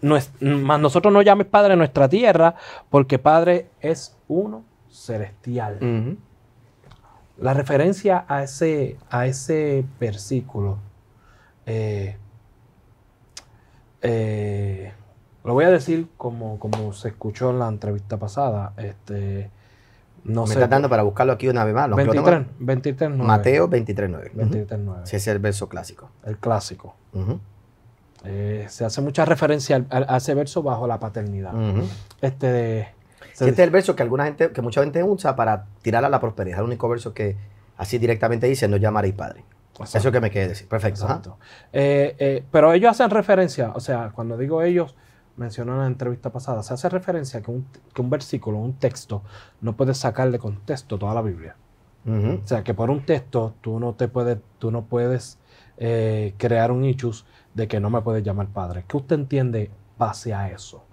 más nosotros no llaméis Padre nuestra tierra, porque Padre es uno celestial. La referencia a ese, a ese versículo eh, eh, lo voy a decir como, como se escuchó en la entrevista pasada. Este, no para buscarlo aquí una vez más. Mateo 23, Mateo es el verso clásico. El clásico. Eh, se hace mucha referencia a, ese verso bajo la paternidad. Este, este es el verso que alguna gente, que mucha gente usa para tirar a la prosperidad. El único verso que así directamente dice, no llamaréis padre es Eso que me quiere decir. Perfecto. Eh, eh, pero ellos hacen referencia, o sea, cuando digo ellos, mencionó en la entrevista pasada, se hace referencia que un, que un versículo, un texto, no puedes sacarle de contexto toda la Biblia. O sea, que por un texto tú no, te puedes, tú no puedes eh, crear un ichus de que no me puedes llamar padre. ¿Qué usted entiende base a eso?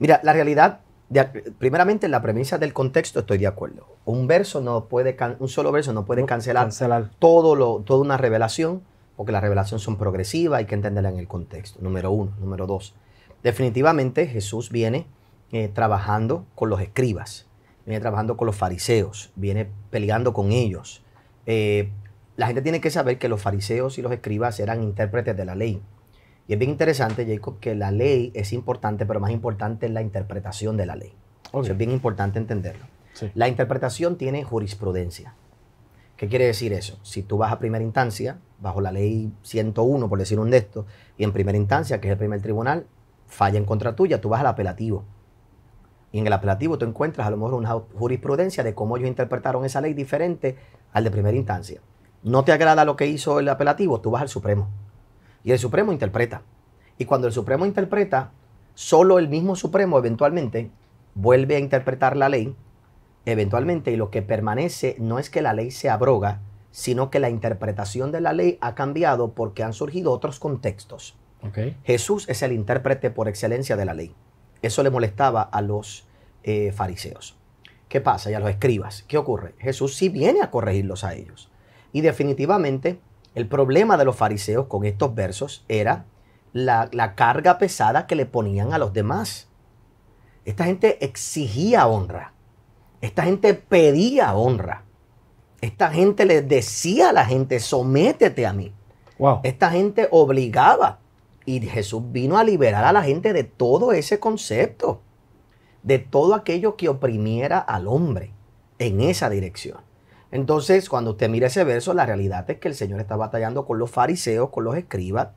Mira, la realidad primeramente, en la premisa del contexto estoy de acuerdo. Un verso no puede, un solo verso no puede cancelar, Todo lo, toda una revelación, porque las revelaciones son progresivas, hay que entenderla en el contexto, número uno. Número dos, definitivamente Jesús viene eh, trabajando con los escribas, viene trabajando con los fariseos, viene peleando con ellos. Eh, la gente tiene que saber que los fariseos y los escribas eran intérpretes de la ley. Y es bien interesante, Jacob, que la ley es importante, pero más importante es la interpretación de la ley. es bien importante entenderlo. La interpretación tiene jurisprudencia. ¿Qué quiere decir eso? Si tú vas a primera instancia, bajo la ley 101, por decir un de estos, y en primera instancia, que es el primer tribunal, falla en contra tuya, tú vas al apelativo. Y en el apelativo tú encuentras a lo mejor una jurisprudencia de cómo ellos interpretaron esa ley diferente al de primera instancia. No te agrada lo que hizo el apelativo, tú vas al Supremo. Y el Supremo interpreta. Y cuando el Supremo interpreta, solo el mismo Supremo eventualmente vuelve a interpretar la ley, eventualmente, y lo que permanece no es que la ley se abroga, sino que la interpretación de la ley ha cambiado porque han surgido otros contextos. Jesús es el intérprete por excelencia de la ley. Eso le molestaba a los eh, fariseos. ¿Qué pasa? Y a los escribas. ¿Qué ocurre? Jesús sí viene a corregirlos a ellos. Y definitivamente el problema de los fariseos con estos versos era la, carga pesada que le ponían a los demás. Esta gente exigía honra. Esta gente pedía honra. Esta gente le decía a la gente, sométete a mí. Esta gente obligaba. Y Jesús vino a liberar a la gente de todo ese concepto, de todo aquello que oprimiera al hombre en esa dirección. Entonces, cuando usted mira ese verso, la realidad es que el Señor está batallando con los fariseos, con los escribas,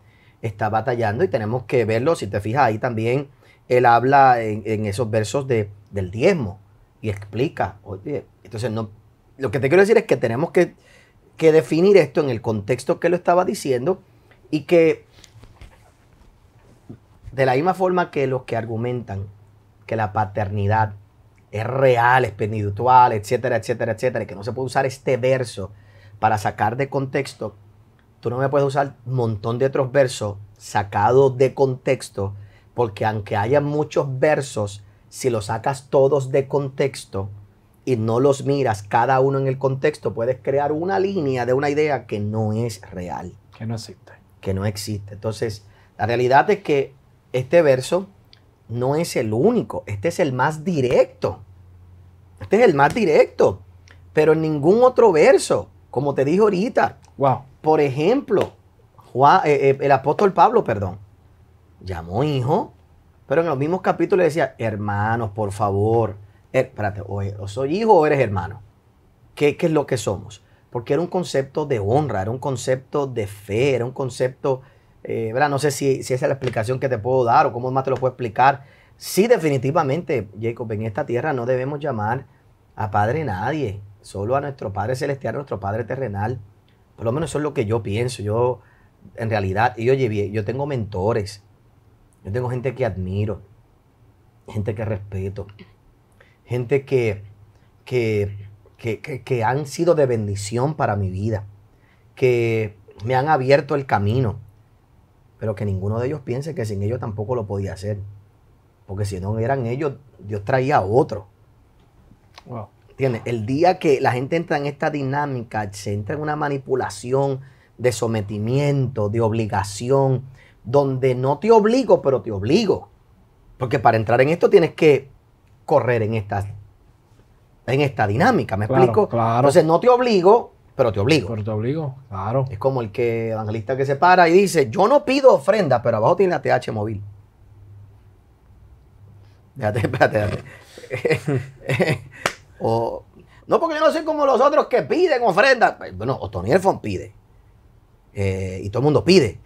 está batallando y tenemos que verlo. Si te fijas ahí también, Él habla en, esos versos del diezmo y explica. Oye, entonces, no, lo que te quiero decir es que tenemos que, que definir esto en el contexto que lo estaba diciendo y que de la misma forma que los que argumentan que la paternidad es real, es espiritual, etcétera, etcétera, etcétera, y que no se puede usar este verso para sacar de contexto, tú no me puedes usar un montón de otros versos sacados de contexto, porque aunque haya muchos versos, si los sacas todos de contexto y no los miras cada uno en el contexto, puedes crear una línea de una idea que no es real. Que no existe. Que no existe. Entonces, la realidad es que este verso no es el único, este es el más directo. Este es el más directo, pero en ningún otro verso, como te dije ahorita. Por ejemplo, eh, eh, el apóstol Pablo, perdón, llamó hijo, pero en los mismos capítulos decía, hermanos, por favor, eh, espérate, o, soy hijo o eres hermano. ¿Qué es lo que somos? Porque era un concepto de honra, era un concepto de fe, era un concepto eh, no sé si, esa es la explicación que te puedo dar o cómo más te lo puedo explicar. Sí, definitivamente, Jacob, en esta tierra no debemos llamar a Padre nadie, solo a nuestro Padre Celestial, a nuestro Padre Terrenal. Por lo menos eso es lo que yo pienso. Yo, en realidad, yo yo tengo mentores, yo tengo gente que admiro, gente que respeto, gente que, que han sido de bendición para mi vida, que me han abierto el camino pero que ninguno de ellos piense que sin ellos tampoco lo podía hacer. Porque si no eran ellos, Dios traía a otro. El día que la gente entra en esta dinámica, se entra en una manipulación de sometimiento, de obligación, donde no te obligo, pero te obligo. Porque para entrar en esto tienes que correr en esta, en esta dinámica. ¿Me explico? Entonces no te obligo, pero te obligo. Pero te obligo, claro. Es como el que evangelista que se para y dice, yo no pido ofrenda, pero abajo tiene la TH móvil. Déjate, espérate, espérate. no, porque yo no soy como los otros que piden ofrenda. Bueno, o Tony Fon pide. Eh, y todo el mundo pide.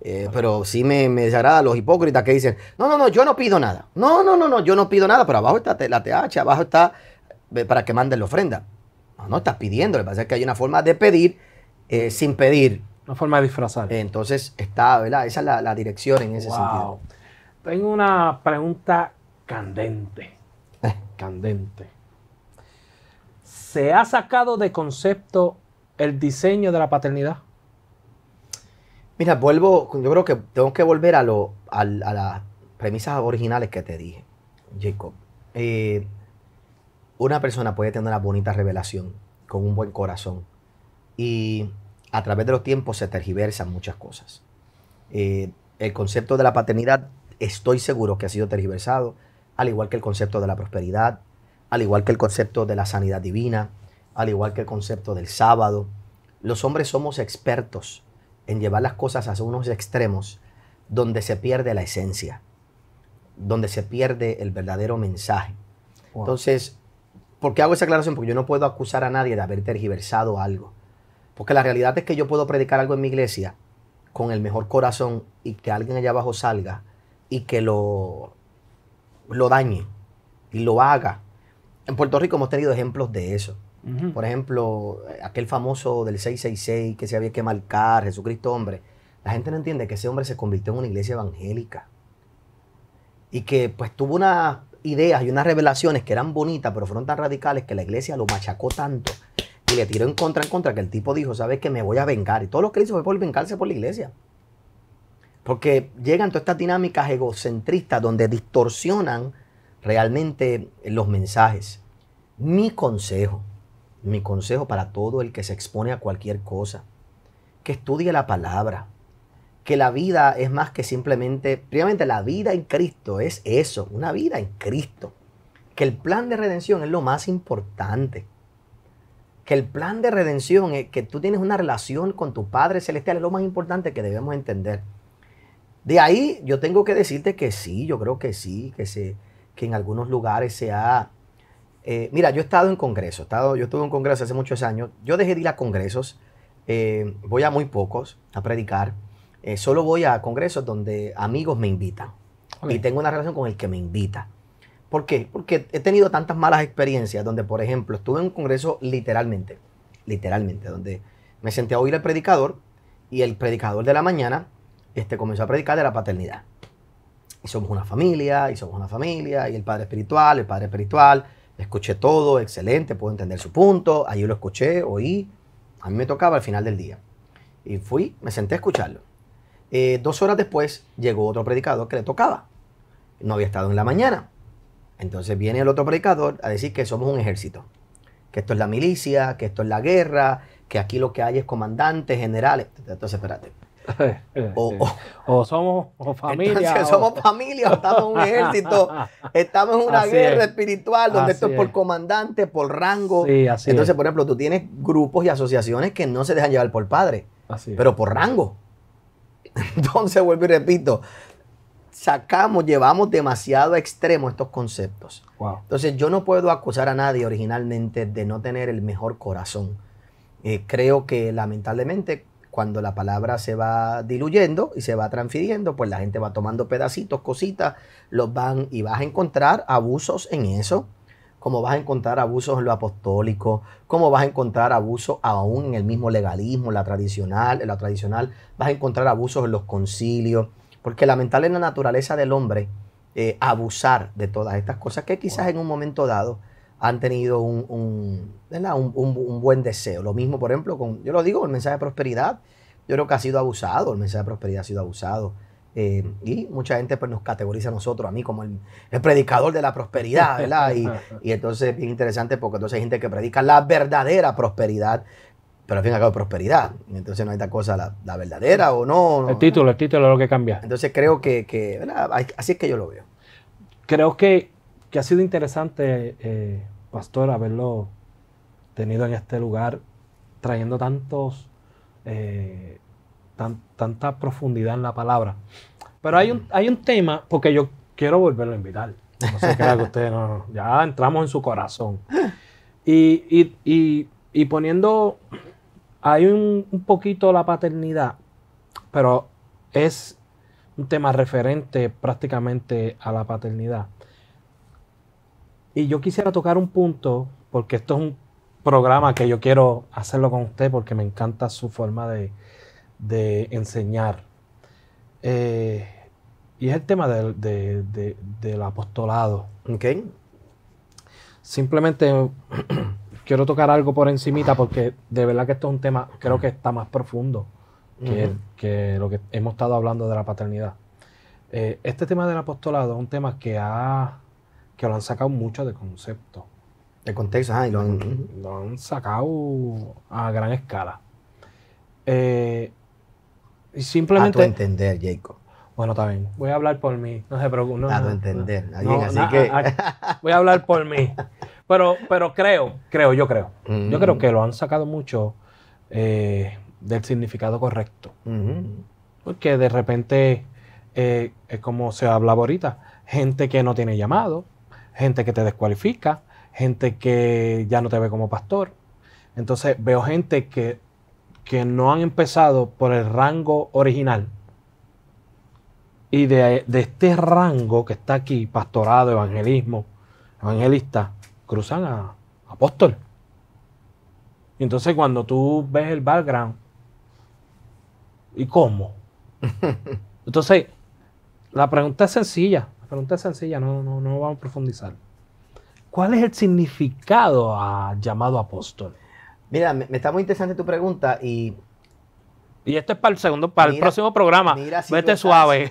Eh, pero sí me, me los hipócritas que dicen, no, no, no, yo no pido nada. No, no, no, no, yo no pido nada, pero abajo está la TH, abajo está eh, para que manden la ofrenda. No, estás pidiendo. Le que que hay una forma de pedir eh, sin pedir. Una forma de disfrazar. Entonces está, ¿verdad? Esa es la, dirección en ese sentido. Tengo una pregunta candente. Eh. Candente. ¿Se ha sacado de concepto el diseño de la paternidad? Mira, vuelvo, yo creo que tengo que volver a, lo, a, las premisas originales que te dije, Jacob. Eh, una persona puede tener una bonita revelación con un buen corazón y a través de los tiempos se tergiversan muchas cosas. Eh, el concepto de la paternidad estoy seguro que ha sido tergiversado, al igual que el concepto de la prosperidad, al igual que el concepto de la sanidad divina, al igual que el concepto del sábado. Los hombres somos expertos en llevar las cosas a unos extremos donde se pierde la esencia, donde se pierde el verdadero mensaje. Entonces, ¿Por qué hago esa aclaración? Porque yo no puedo acusar a nadie de haber tergiversado algo. Porque la realidad es que yo puedo predicar algo en mi iglesia con el mejor corazón y que alguien allá abajo salga y que lo, lo dañe y lo haga. En Puerto Rico hemos tenido ejemplos de eso. Por ejemplo, aquel famoso del 666 que se había que marcar, Jesucristo hombre. La gente no entiende que ese hombre se convirtió en una iglesia evangélica. Y que pues tuvo una ideas y unas revelaciones que eran bonitas, pero fueron tan radicales que la iglesia lo machacó tanto y le tiró en contra, en contra, que el tipo dijo, ¿sabes que Me voy a vengar. Y todo lo que hizo fue por vengarse por la iglesia. Porque llegan todas estas dinámicas egocentristas donde distorsionan realmente los mensajes. Mi consejo, mi consejo para todo el que se expone a cualquier cosa, que estudie la palabra, que la vida es más que simplemente, Primero, la vida en Cristo es eso, una vida en Cristo. Que el plan de redención es lo más importante. Que el plan de redención, es que tú tienes una relación con tu Padre Celestial es lo más importante que debemos entender. De ahí yo tengo que decirte que sí, yo creo que sí, que, se, que en algunos lugares se ha... Eh, mira, yo he estado en Congreso. yo estuve en Congreso hace muchos años, yo dejé de ir a congresos, eh, voy a muy pocos a predicar. Eh, solo voy a congresos donde amigos me invitan. Y tengo una relación con el que me invita. ¿Por qué? Porque he tenido tantas malas experiencias donde, por ejemplo, estuve en un congreso literalmente, literalmente, donde me senté a oír al predicador y el predicador de la mañana este, comenzó a predicar de la paternidad. Y somos una familia, y somos una familia, y el padre espiritual, el padre espiritual, escuché todo, excelente, puedo entender su punto, allí lo escuché, oí, a mí me tocaba al final del día. Y fui, me senté a escucharlo. Eh, dos horas después llegó otro predicador que le tocaba. No había estado en la mañana. Entonces viene el otro predicador a decir que somos un ejército, que esto es la milicia, que esto es la guerra, que aquí lo que hay es comandantes, generales. Entonces, espérate. O, somos familia. somos familia, estamos en un ejército, estamos en una guerra espiritual donde esto es por comandante, por rango. entonces, por ejemplo, tú tienes grupos y asociaciones que no se dejan llevar por padre, pero por rango. Entonces, vuelvo y repito, sacamos, llevamos demasiado a extremo estos conceptos. Entonces, yo no puedo acusar a nadie originalmente de no tener el mejor corazón. Eh, creo que lamentablemente cuando la palabra se va diluyendo y se va transfiriendo, pues la gente va tomando pedacitos, cositas, los van y vas a encontrar abusos en eso cómo vas a encontrar abusos en lo apostólico, cómo vas a encontrar abusos aún en el mismo legalismo, la tradicional, en la tradicional, vas a encontrar abusos en los concilios, porque lamentable es la naturaleza del hombre eh, abusar de todas estas cosas que quizás en un momento dado han tenido un, un, buen deseo. Lo mismo, por ejemplo, con, yo lo digo, el mensaje de prosperidad, yo creo que ha sido abusado, el mensaje de prosperidad ha sido abusado eh, y mucha gente pues, nos categoriza a nosotros, a mí, como el, predicador de la prosperidad, ¿verdad? Y, entonces es bien interesante porque entonces hay gente que predica la verdadera prosperidad, pero al fin y al cabo prosperidad. Entonces no hay tal cosa, la, verdadera o no, El título, el título es lo que cambia. Entonces creo que, así es que yo lo veo. Creo que, ha sido interesante, eh, Pastor, haberlo tenido en este lugar, trayendo tantos... Eh, tanta profundidad en la palabra. Pero hay un, hay un tema, porque yo quiero volverlo a invitar. No sé qué Ya entramos en su corazón. Y, poniendo hay un, poquito la paternidad, pero es un tema referente prácticamente a la paternidad. Y yo quisiera tocar un punto, porque esto es un programa que yo quiero hacerlo con usted, porque me encanta su forma de, de enseñar. Eh, y es el tema del apostolado. Okay. Simplemente quiero tocar algo por encimita porque de verdad que esto es un tema, creo que está más profundo que, lo que hemos estado hablando de la paternidad. Eh, este tema del apostolado es un tema que, ha, que lo han sacado mucho de concepto. De contexto, lo han, lo han sacado a gran escala. Eh, simplemente. A tu entender, Jacob. Bueno, está bien. Voy a hablar por mí. No se preocupe. a tu entender. así que... voy a hablar por mí. Pero, pero creo, creo, yo creo. Yo creo mm. que lo han sacado mucho eh, del significado correcto. Mm-hmm. Porque de repente, eh, es como se hablaba ahorita, gente que no tiene llamado, gente que te descualifica, gente que ya no te ve como pastor. Entonces veo gente que que no han empezado por el rango original. Y de, este rango que está aquí, pastorado, evangelismo, evangelista, cruzan a apóstol. entonces cuando tú ves el background, ¿y cómo? Entonces, la pregunta es sencilla, la pregunta es sencilla, no, no, vamos a profundizar. ¿Cuál es el significado a llamado apóstol? Mira, me, está muy interesante tu pregunta y y esto es para el segundo, para el próximo programa. Mira si Vete suave.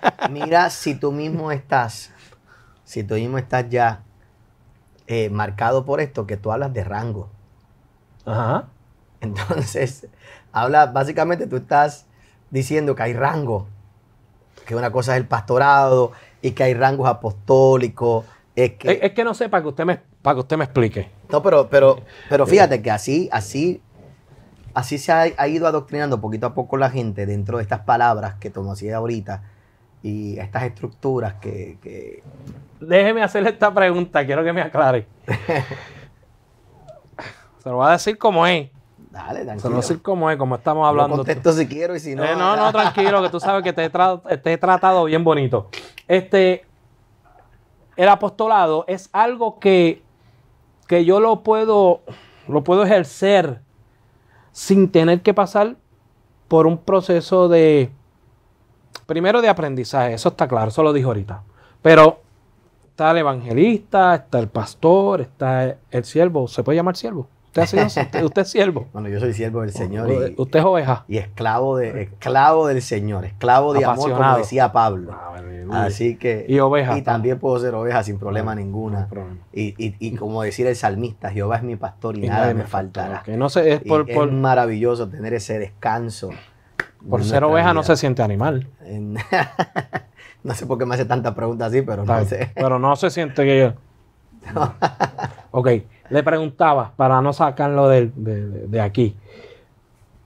mira si tú mismo estás, si tú mismo estás ya eh, marcado por esto, que tú hablas de rango. Ajá. Entonces, habla, básicamente tú estás diciendo que hay rango, que una cosa es el pastorado y que hay rangos apostólicos. Es que, que no sepa que usted me, para que usted me explique. No, pero, pero, pero fíjate que así, así, así se ha, ido adoctrinando poquito a poco la gente dentro de estas palabras que así ahorita y estas estructuras que, Déjeme hacerle esta pregunta, quiero que me aclare. Se lo voy a decir como es. Dale, tranquilo. Se lo voy a decir como es, como estamos hablando. contesto si quiero y si no. Eh, no, no, tranquilo, que tú sabes que te he, te he tratado bien bonito. Este, el apostolado es algo que que yo lo puedo, lo puedo ejercer sin tener que pasar por un proceso de, primero de aprendizaje, eso está claro, eso lo dijo ahorita. Pero está el evangelista, está el pastor, está el siervo, ¿se puede llamar siervo? Usted es siervo. Bueno, yo soy siervo del Señor. y, usted es oveja. Y esclavo, de, esclavo del Señor, esclavo de amor, como decía Pablo. Ah, así que. Y oveja. Y también puedo ser oveja sin problema ninguna. Y, como decir el salmista, Jehová es mi pastor y, nada me faltará. Que no es, maravilloso tener ese descanso. Por ser oveja no se siente animal. no sé por qué me hace tantas preguntas así, pero no sé. Pero no se siente que yo. ok le preguntaba, para no sacarlo de, aquí,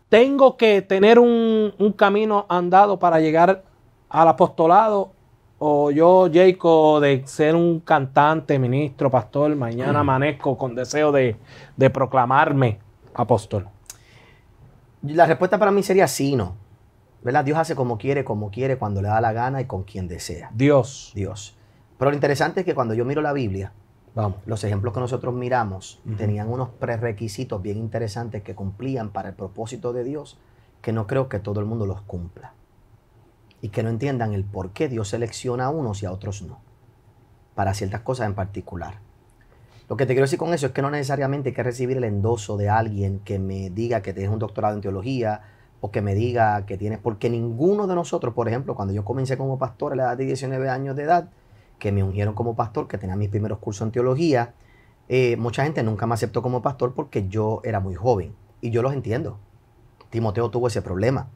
¿tengo que tener un, camino andado para llegar al apostolado? ¿O yo, Jacob, de ser un cantante, ministro, pastor, mañana mm. amanezco con deseo de, de proclamarme apóstol? La respuesta para mí sería sí, no. ¿Verdad? Dios hace como quiere, como quiere, cuando le da la gana y con quien desea. Dios. Dios. Pero lo interesante es que cuando yo miro la Biblia, los ejemplos que nosotros miramos tenían unos prerequisitos bien interesantes que cumplían para el propósito de Dios, que no creo que todo el mundo los cumpla. Y que no entiendan el por qué Dios selecciona a unos y a otros no, para ciertas cosas en particular. Lo que te quiero decir con eso es que no necesariamente hay que recibir el endoso de alguien que me diga que tienes un doctorado en teología, o que me diga que tienes, porque ninguno de nosotros, por ejemplo, cuando yo comencé como pastor a la edad de 19 años de edad, que me ungieron como pastor, que tenía mis primeros cursos en teología, eh, mucha gente nunca me aceptó como pastor porque yo era muy joven. Y yo los entiendo. Timoteo tuvo ese problema.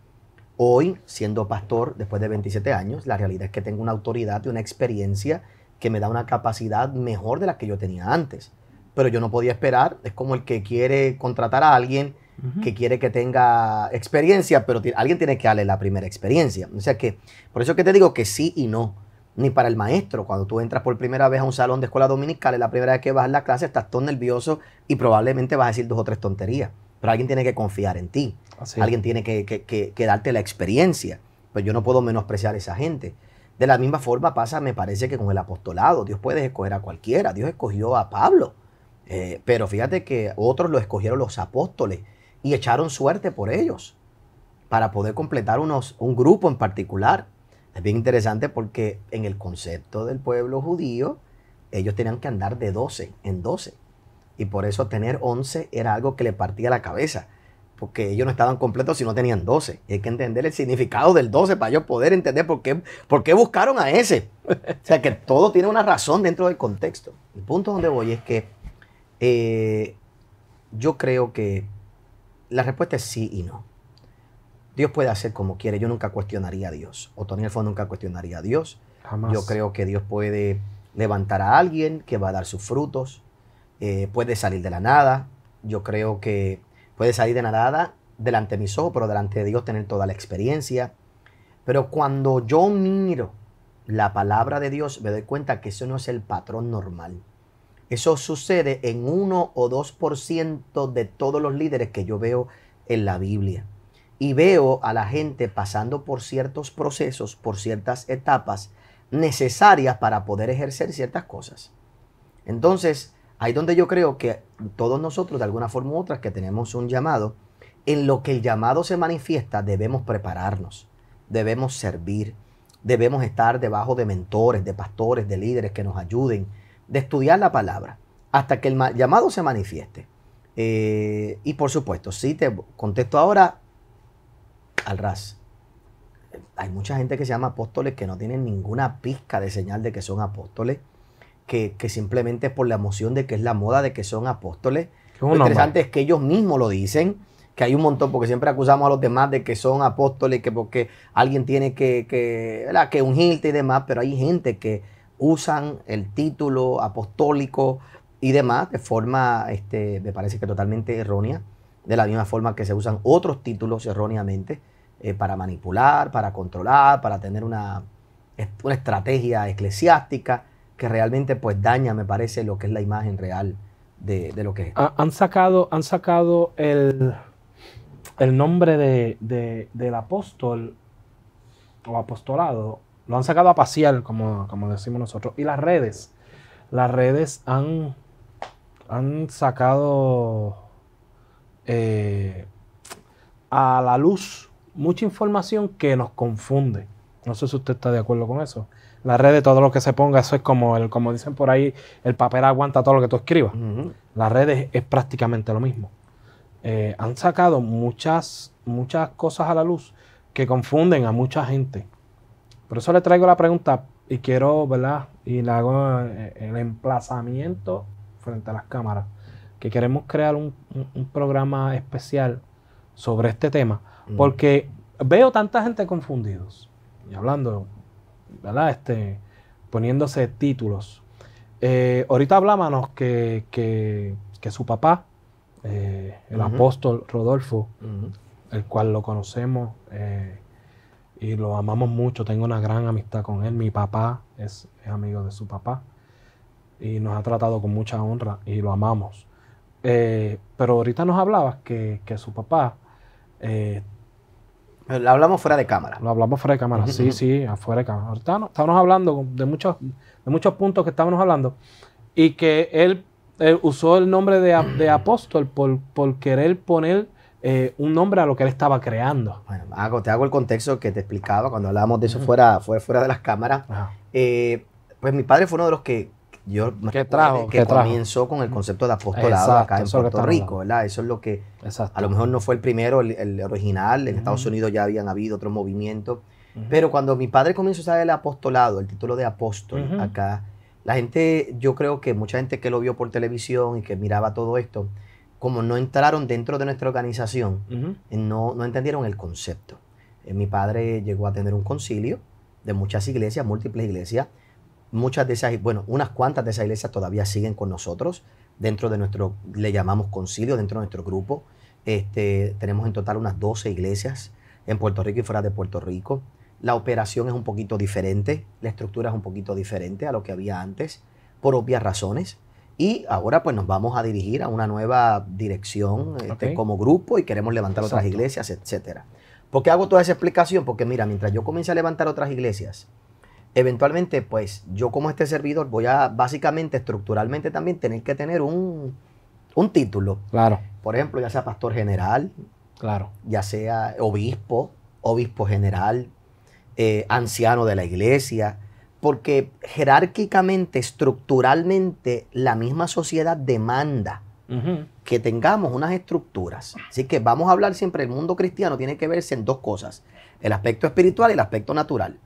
Hoy, siendo pastor, después de 27 años, la realidad es que tengo una autoridad y una experiencia que me da una capacidad mejor de la que yo tenía antes. Pero yo no podía esperar. Es como el que quiere contratar a alguien que quiere que tenga experiencia, pero alguien tiene que darle la primera experiencia. O sea que, por eso que te digo que sí y no ni para el maestro. Cuando tú entras por primera vez a un salón de escuela dominical, es la primera vez que vas a la clase, estás todo nervioso y probablemente vas a decir dos o tres tonterías. Pero alguien tiene que confiar en ti. Alguien tiene que, darte la experiencia. Pero pues yo no puedo menospreciar a esa gente. De la misma forma pasa, me parece que con el apostolado, Dios puede escoger a cualquiera. Dios escogió a Pablo. Eh, pero fíjate que otros lo escogieron los apóstoles y echaron suerte por ellos para poder completar unos, un grupo en particular. Es bien interesante porque en el concepto del pueblo judío, ellos tenían que andar de 12 en 12. Y por eso tener 11 era algo que le partía la cabeza. Porque ellos no estaban completos si no tenían 12. Y hay que entender el significado del 12 para yo poder entender por qué, por buscaron a ese. o sea que todo tiene una razón dentro del contexto. El punto donde voy es que eh, yo creo que la respuesta es sí y no. Dios puede hacer como quiere. Yo nunca cuestionaría a Dios. O Otoniel Fon nunca cuestionaría a Dios. Yo creo que Dios puede levantar a alguien que va a dar sus frutos. Eh, puede salir de la nada. Yo creo que puede salir de la nada delante de mis ojos, pero delante de Dios tener toda la experiencia. Pero cuando yo miro la palabra de Dios, me doy cuenta que eso no es el patrón normal. Eso sucede en uno o dos por ciento de todos los líderes que yo veo en la Biblia y veo a la gente pasando por ciertos procesos, por ciertas etapas necesarias para poder ejercer ciertas cosas. Entonces, ahí donde yo creo que todos nosotros, de alguna forma u otra, que tenemos un llamado, en lo que el llamado se manifiesta, debemos prepararnos, debemos servir, debemos estar debajo de mentores, de pastores, de líderes que nos ayuden, de estudiar la palabra, hasta que el llamado se manifieste. Eh, y por supuesto, si te contesto ahora, al ras. Hay mucha gente que se llama apóstoles que no tienen ninguna pizca de señal de que son apóstoles, que, simplemente por la emoción de que es la moda de que son apóstoles. Lo interesante es que ellos mismos lo dicen, que hay un montón, porque siempre acusamos a los demás de que son apóstoles, que porque alguien tiene que, que, que ungirte y demás, pero hay gente que usan el título apostólico y demás de forma, este, me parece que totalmente errónea, de la misma forma que se usan otros títulos erróneamente. Eh, para manipular, para controlar, para tener una, una estrategia eclesiástica que realmente pues daña, me parece, lo que es la imagen real de, lo que es. Han sacado, han sacado el, el nombre del apóstol o apostolado, lo han sacado a pasear, como, decimos nosotros, y las redes. Las redes han, han sacado eh, a la luz mucha información que nos confunde. No sé si usted está de acuerdo con eso. Las redes, todo lo que se ponga, eso es como, el, como dicen por ahí, el papel aguanta todo lo que tú escribas. Las redes es, prácticamente lo mismo. Eh, han sacado muchas, muchas cosas a la luz que confunden a mucha gente. Por eso le traigo la pregunta y quiero, ¿verdad? Y le hago eh, el emplazamiento frente a las cámaras, que queremos crear un programa especial sobre este tema Mm. Porque veo tanta gente confundidos y hablando, ¿verdad? Este, poniéndose títulos. Eh, ahorita hablábamos que, que, su papá, eh, el apóstol Rodolfo, el cual lo conocemos eh, y lo amamos mucho, tengo una gran amistad con él. Mi papá es, amigo de su papá y nos ha tratado con mucha honra y lo amamos. pero ahorita nos hablabas que, que su papá lo hablamos fuera de cámara. Lo hablamos fuera de cámara, sí, sí, afuera de cámara. Ahorita estábamos hablando de muchos, de muchos puntos que estábamos hablando y que él, usó el nombre de, apóstol por, querer poner eh, un nombre a lo que él estaba creando. Bueno, te hago el contexto que te explicaba cuando hablábamos de eso fuera, fuera de las cámaras. Eh, pues mi padre fue uno de los que yo ¿Qué trajo? que comenzó con el concepto de apostolado acá en Puerto Rico, ¿verdad? Eso es lo que Exacto. a lo mejor no fue el primero, el, original. En Estados Unidos ya habían habido otros movimientos. Pero cuando mi padre comenzó a usar el apostolado, el título de apóstol acá, la gente, yo creo que mucha gente que lo vio por televisión y que miraba todo esto, como no entraron dentro de nuestra organización, eh, no, no entendieron el concepto. Eh, mi padre llegó a tener un concilio de muchas iglesias, múltiples iglesias, muchas de esas, bueno, unas cuantas de esas iglesias todavía siguen con nosotros dentro de nuestro, le llamamos concilio, dentro de nuestro grupo. Este, tenemos en total unas 12 iglesias en Puerto Rico y fuera de Puerto Rico. La operación es un poquito diferente, la estructura es un poquito diferente a lo que había antes, por obvias razones. Y ahora pues nos vamos a dirigir a una nueva dirección este, como grupo y queremos levantar otras iglesias, etcétera. ¿Por qué hago toda esa explicación? Porque mira, mientras yo comencé a levantar otras iglesias, eventualmente, pues yo como este servidor voy a básicamente, estructuralmente también tener que tener un, título. Claro. Por ejemplo, ya sea pastor general. Claro. Ya sea obispo, obispo general, eh, anciano de la iglesia. Porque jerárquicamente, estructuralmente, la misma sociedad demanda que tengamos unas estructuras. Así que vamos a hablar siempre, el mundo cristiano tiene que verse en dos cosas, el aspecto espiritual y el aspecto natural.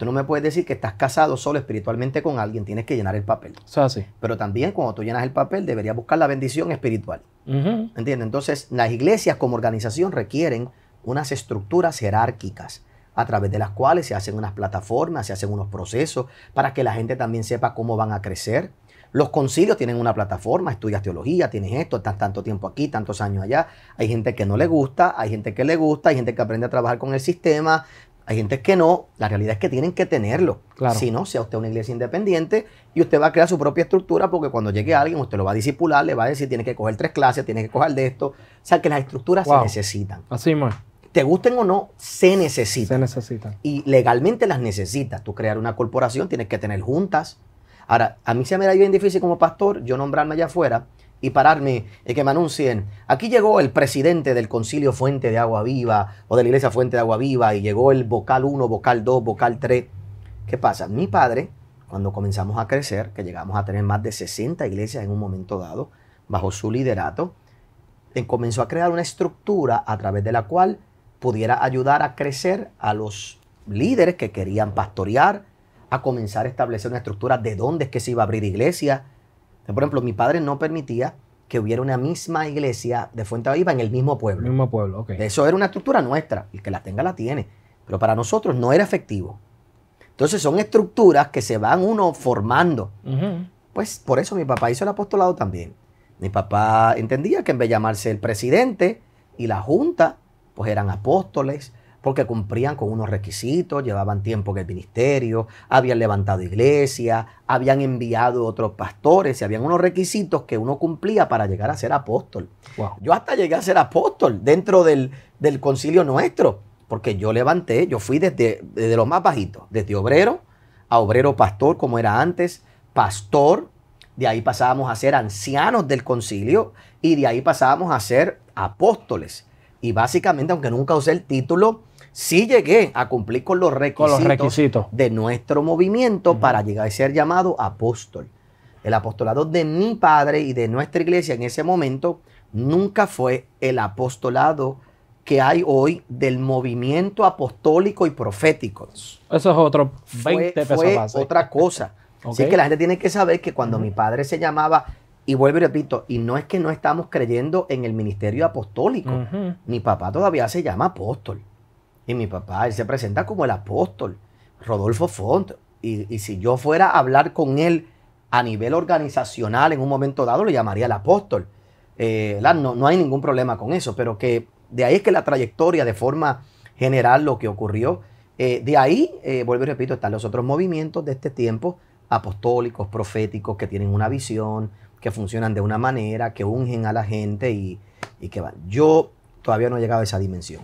Tú no me puedes decir que estás casado solo espiritualmente con alguien, tienes que llenar el papel. sí. Pero también cuando tú llenas el papel deberías buscar la bendición espiritual. ¿Entiendes? Entonces las iglesias como organización requieren unas estructuras jerárquicas a través de las cuales se hacen unas plataformas, se hacen unos procesos para que la gente también sepa cómo van a crecer. Los concilios tienen una plataforma, estudias teología, tienes esto, estás tanto tiempo aquí, tantos años allá. Hay gente que no le gusta, hay gente que le gusta, hay gente que aprende a trabajar con el sistema, hay gente que no, la realidad es que tienen que tenerlo. Si no, sea usted una iglesia independiente y usted va a crear su propia estructura porque cuando llegue alguien, usted lo va a disipular, le va a decir, tiene que coger tres clases, tiene que coger de esto. O sea, que las estructuras se necesitan. Así más. Te gusten o no, se necesitan. Se necesitan. Y legalmente las necesitas. Tú crear una corporación, tienes que tener juntas. Ahora, a mí se me da bien difícil como pastor yo nombrarme allá afuera y pararme y que me anuncien, aquí llegó el presidente del concilio Fuente de Agua Viva o de la iglesia Fuente de Agua Viva y llegó el vocal 1, vocal 2, vocal 3. ¿Qué pasa? Mi padre, cuando comenzamos a crecer, que llegamos a tener más de 60 iglesias en un momento dado, bajo su liderato, eh, comenzó a crear una estructura a través de la cual pudiera ayudar a crecer a los líderes que querían pastorear, a comenzar a establecer una estructura de dónde es que se iba a abrir iglesia, por ejemplo, mi padre no permitía que hubiera una misma iglesia de Fuente Viva en el mismo pueblo. mismo pueblo, Eso era una estructura nuestra. El que la tenga, la tiene. Pero para nosotros no era efectivo. Entonces son estructuras que se van uno formando. Pues por eso mi papá hizo el apostolado también. Mi papá entendía que en vez de llamarse el presidente y la junta, pues eran apóstoles, porque cumplían con unos requisitos, llevaban tiempo en el ministerio, habían levantado iglesias, habían enviado otros pastores y habían unos requisitos que uno cumplía para llegar a ser apóstol. Yo hasta llegué a ser apóstol dentro del, del concilio nuestro, porque yo levanté, yo fui desde, desde los más bajitos, desde obrero a obrero pastor como era antes, pastor, de ahí pasábamos a ser ancianos del concilio y de ahí pasábamos a ser apóstoles. Y básicamente, aunque nunca usé el título, sí llegué a cumplir con los requisitos, de nuestro movimiento para llegar a ser llamado apóstol. El apostolado de mi padre y de nuestra iglesia en ese momento nunca fue el apostolado que hay hoy del movimiento apostólico y profético. Eso es otro 20 pesos otra cosa. Así que la gente tiene que saber que cuando mi padre se llamaba y vuelvo y repito, y no es que no estamos creyendo en el ministerio apostólico. Mi papá todavía se llama apóstol. Y mi papá, él se presenta como el apóstol, Rodolfo Font. Y, si yo fuera a hablar con él a nivel organizacional en un momento dado, le llamaría el apóstol. Eh, no, no hay ningún problema con eso, pero que de ahí es que la trayectoria de forma general lo que ocurrió. Eh, de ahí, eh, vuelvo y repito, están los otros movimientos de este tiempo, apostólicos, proféticos, que tienen una visión, que funcionan de una manera, que ungen a la gente y, y que van. Yo todavía no he llegado a esa dimensión.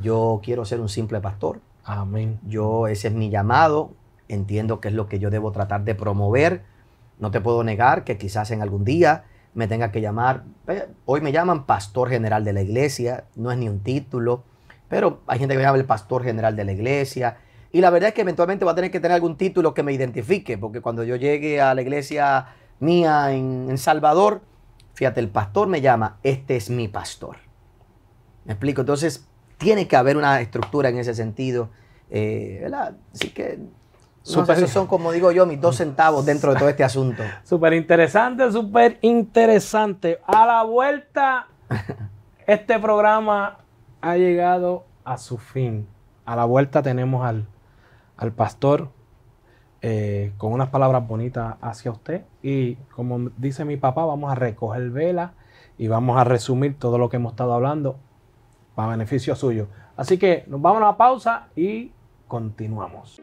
Yo quiero ser un simple pastor. Amén. Yo, ese es mi llamado. Entiendo que es lo que yo debo tratar de promover. No te puedo negar que quizás en algún día me tenga que llamar. hoy me llaman pastor general de la iglesia. No es ni un título. Pero hay gente que me llama el pastor general de la iglesia. Y la verdad es que eventualmente va a tener que tener algún título que me identifique, porque cuando yo llegue a la iglesia mía en, en, Salvador, fíjate, el pastor me llama, este es mi pastor. ¿Me explico? Entonces, tiene que haber una estructura en ese sentido. Eh, ¿verdad? Así que esos son, como digo yo, mis dos centavos dentro de todo este asunto. Súper interesante, súper interesante. A la vuelta, este programa ha llegado a su fin. A la vuelta tenemos al, pastor eh, con unas palabras bonitas hacia usted. Y como dice mi papá, vamos a recoger vela y vamos a resumir todo lo que hemos estado hablando para beneficio suyo. Así que nos vamos a la pausa y continuamos.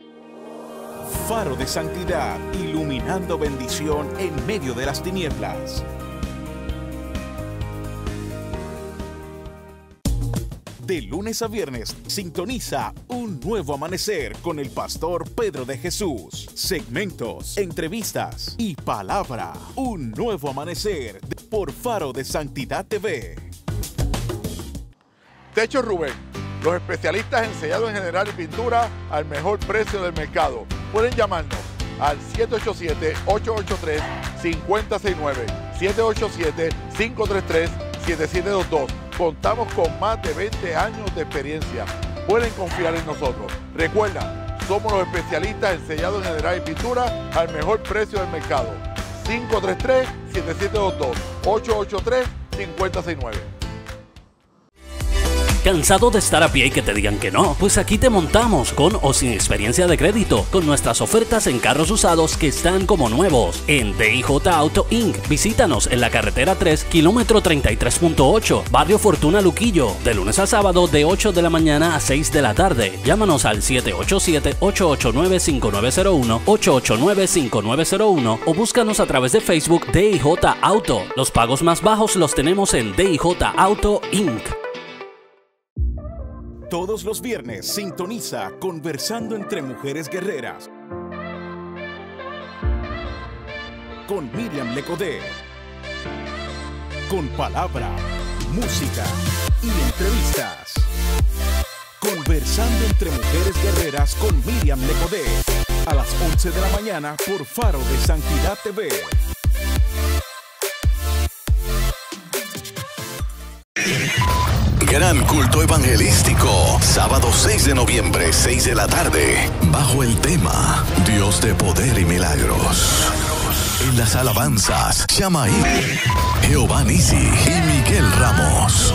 Faro de santidad, iluminando bendición en medio de las tinieblas. De lunes a viernes, sintoniza un nuevo amanecer con el pastor Pedro de Jesús. Segmentos, entrevistas y palabra. Un nuevo amanecer por Faro de Santidad TV. Techo Rubén, los especialistas en sellado en general y pintura al mejor precio del mercado. Pueden llamarnos al 787-883-5069, 787-533-7722. Contamos con más de 20 años de experiencia. Pueden confiar en nosotros. Recuerda, somos los especialistas en sellado en general y pintura al mejor precio del mercado. 533-7722, 883-5069. ¿Cansado de estar a pie y que te digan que no? Pues aquí te montamos, con o sin experiencia de crédito, con nuestras ofertas en carros usados que están como nuevos. En DIJ Auto Inc. Visítanos en la carretera 3, kilómetro 33.8, barrio Fortuna Luquillo, de lunes a sábado de 8 de la mañana a 6 de la tarde. Llámanos al 787-889-5901, 889-5901 o búscanos a través de Facebook DIJ Auto. Los pagos más bajos los tenemos en DIJ Auto Inc. Todos los viernes sintoniza Conversando entre Mujeres Guerreras con Miriam Lecodé. Con palabra, música y entrevistas. Conversando entre Mujeres Guerreras con Miriam Lecodé a las 11 de la mañana por Faro de Santidad TV. gran culto evangelístico. Sábado 6 de noviembre, 6 de la tarde. Bajo el tema Dios de poder y milagros. En las alabanzas, Shamaí, Jehová Nisi y Miguel Ramos.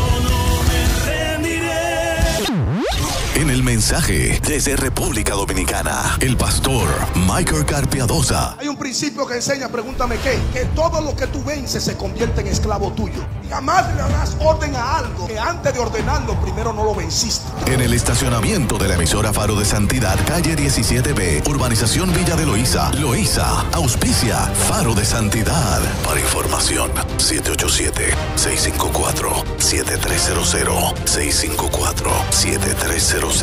en el mensaje desde República Dominicana, el pastor Michael Carpiadosa. Hay un principio que enseña, pregúntame qué, que todo lo que tú vences se convierte en esclavo tuyo. Jamás le darás orden a algo que antes de ordenarlo primero no lo venciste. En el estacionamiento de la emisora Faro de Santidad, calle 17B, urbanización Villa de Loíza, Loíza, auspicia Faro de Santidad. Para información, 787-654-7300, 654-7300.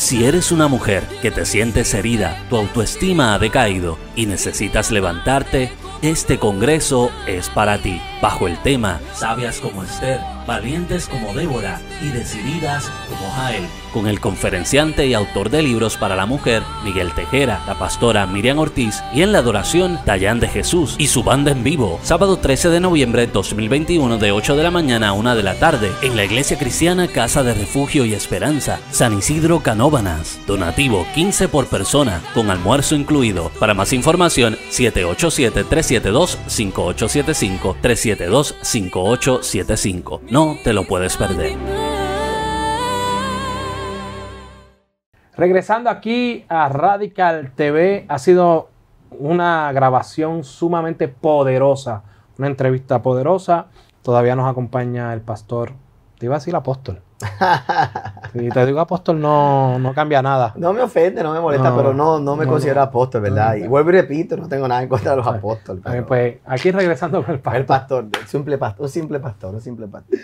Si eres una mujer que te sientes herida, tu autoestima ha decaído y necesitas levantarte, este Congreso es para ti bajo el tema Sabias como Esther, valientes como Débora y decididas como Jael, con el conferenciante y autor de libros para la mujer Miguel Tejera, la pastora Miriam Ortiz y en la adoración Tallán de Jesús y su banda en vivo, sábado 13 de noviembre de 2021 de 8 de la mañana a 1 de la tarde en la iglesia cristiana Casa de Refugio y Esperanza, San Isidro Canóbanas, donativo 15 por persona con almuerzo incluido. Para más información 787 372 5875 372 72 5875 No te lo puedes perder. Regresando aquí a Radical TV, ha sido una grabación sumamente poderosa, una entrevista poderosa. Todavía nos acompaña el pastor, te iba a decir apóstol, si te digo apóstol, no, cambia nada. No me ofende, no me molesta, pero no, no me considero apóstol, ¿verdad? y vuelvo y repito, no tengo nada en contra de los apóstoles. Pues aquí regresando con el pastor. El simple pastor, un simple pastor, un simple pastor.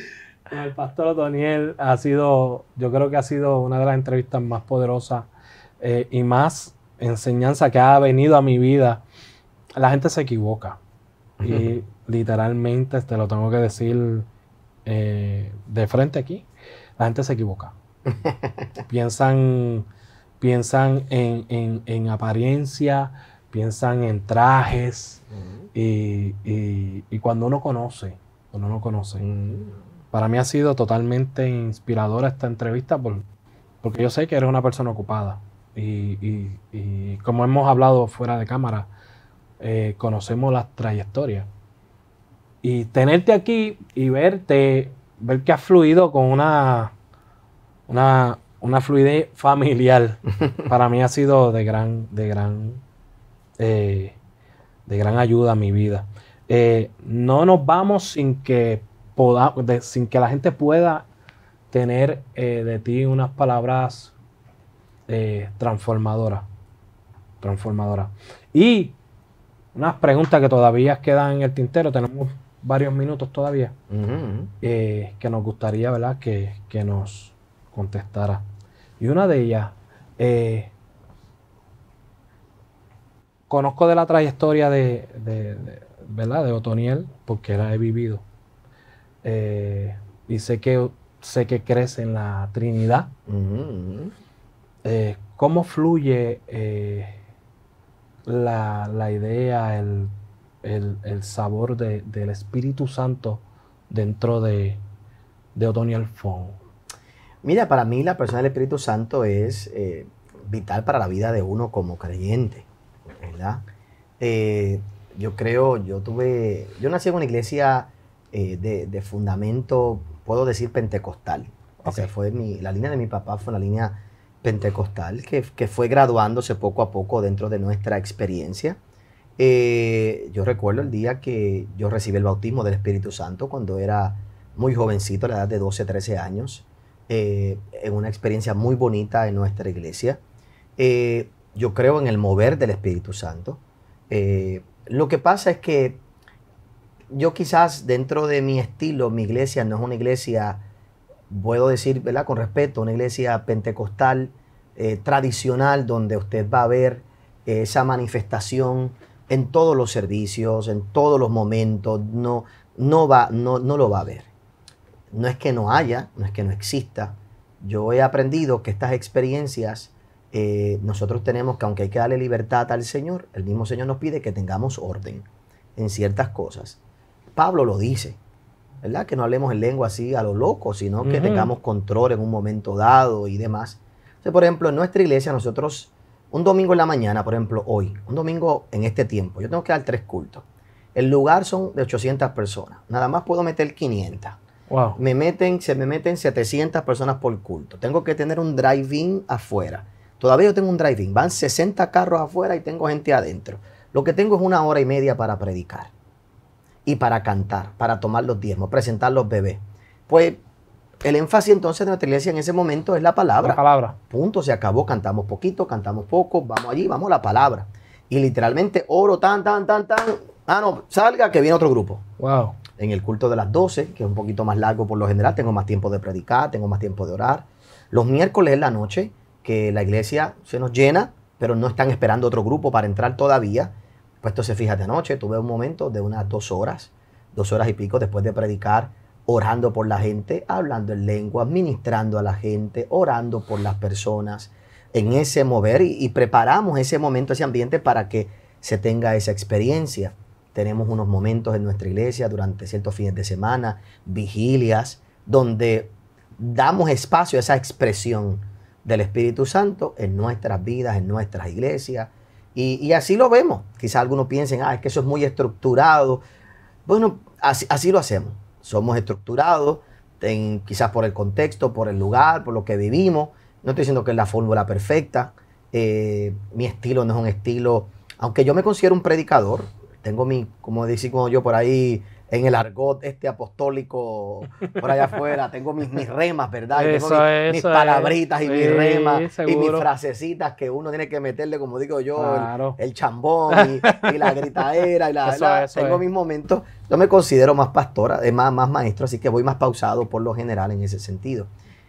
El pastor Daniel ha sido, yo creo que ha sido una de las entrevistas más poderosas eh, y más enseñanza que ha venido a mi vida. La gente se equivoca. Y literalmente te lo tengo que decir eh, de frente aquí la gente se equivoca. piensan piensan en, apariencia, piensan en trajes, y, cuando uno conoce, cuando uno conoce. Para mí ha sido totalmente inspiradora esta entrevista porque yo sé que eres una persona ocupada. Y, como hemos hablado fuera de cámara, eh, conocemos las trayectorias. Y tenerte aquí y verte ver que ha fluido con una, una, una fluidez familiar. Para mí ha sido de gran, de gran, eh, de gran ayuda a mi vida. Eh, no nos vamos sin que sin que la gente pueda tener eh, de ti unas palabras transformadoras. Transformadoras. Y unas preguntas que todavía quedan en el tintero. Tenemos varios minutos todavía, eh, que nos gustaría ¿verdad? Que, que, nos contestara. Y una de ellas, eh, conozco de la trayectoria de, de, ¿verdad? de Otoniel, porque la he vivido. Eh, y sé que, sé que crece en la Trinidad. ¿Cómo fluye la, la idea, el el, sabor del Espíritu Santo dentro de, de Otoni Mira, para mí la persona del Espíritu Santo es eh, vital para la vida de uno como creyente, eh, yo creo, yo tuve, yo nací en una iglesia eh, de, fundamento, puedo decir, pentecostal. O sea, fue mi, la línea de mi papá fue una línea pentecostal que, que, fue graduándose poco a poco dentro de nuestra experiencia. Eh, yo recuerdo el día que yo recibí el bautismo del Espíritu Santo cuando era muy jovencito, a la edad de 12, 13 años, eh, en una experiencia muy bonita en nuestra iglesia. Eh, yo creo en el mover del Espíritu Santo. lo que pasa es que yo quizás dentro de mi estilo, mi iglesia no es una iglesia, puedo decir, ¿verdad? Con respeto, una iglesia pentecostal tradicional donde usted va a ver esa manifestación en todos los servicios, en todos los momentos, no, no, va, no, no lo va a ver, No es que no haya, no es que no exista. Yo he aprendido que estas experiencias, eh, nosotros tenemos que, aunque hay que darle libertad al Señor, el mismo Señor nos pide que tengamos orden en ciertas cosas. Pablo lo dice, ¿verdad? Que no hablemos en lengua así a lo loco, sino que tengamos control en un momento dado y demás. por ejemplo, en nuestra iglesia nosotros un domingo en la mañana, por ejemplo, hoy, un domingo en este tiempo, yo tengo que dar tres cultos. El lugar son de 800 personas. Nada más puedo meter 500. Me meten, se me meten 700 personas por culto. Tengo que tener un drive-in afuera. Todavía yo tengo un drive-in. Van 60 carros afuera y tengo gente adentro. Lo que tengo es una hora y media para predicar y para cantar, para tomar los diezmos, presentar los bebés. Pues el énfasis entonces de nuestra iglesia en ese momento es la palabra. La palabra. Punto, se acabó, cantamos poquito, cantamos poco, vamos allí, vamos la palabra. Y literalmente oro tan, tan, tan, tan. Ah, no, salga que viene otro grupo. Wow. En el culto de las 12, que es un poquito más largo por lo general, tengo más tiempo de predicar, tengo más tiempo de orar. Los miércoles en la noche, que la iglesia se nos llena, pero no están esperando otro grupo para entrar todavía. Pues entonces fíjate, anoche tuve un momento de unas dos horas, dos horas y pico después de predicar orando por la gente, hablando en lengua, ministrando a la gente, orando por las personas, en ese mover y, preparamos ese momento, ese ambiente para que se tenga esa experiencia. Tenemos unos momentos en nuestra iglesia durante ciertos fines de semana, vigilias, donde damos espacio a esa expresión del Espíritu Santo en nuestras vidas, en nuestras iglesias. Y, así lo vemos. Quizá algunos piensen, ah, es que eso es muy estructurado. Bueno, así lo hacemos somos estructurados, quizás por el contexto, por el lugar, por lo que vivimos. No estoy diciendo que es la fórmula perfecta. Eh, mi estilo no es un estilo, aunque yo me considero un predicador, tengo mi, como decimos yo por ahí, en el argot este apostólico por allá afuera. Tengo mis, mis remas, ¿verdad? tengo mis, palabritas y mis remas y mis frasecitas que uno tiene que meterle, como digo yo, el, chambón y, la gritadera. Y la, tengo mis momentos. Yo me considero más pastora, más, más maestro, así que voy más pausado por lo general en ese sentido.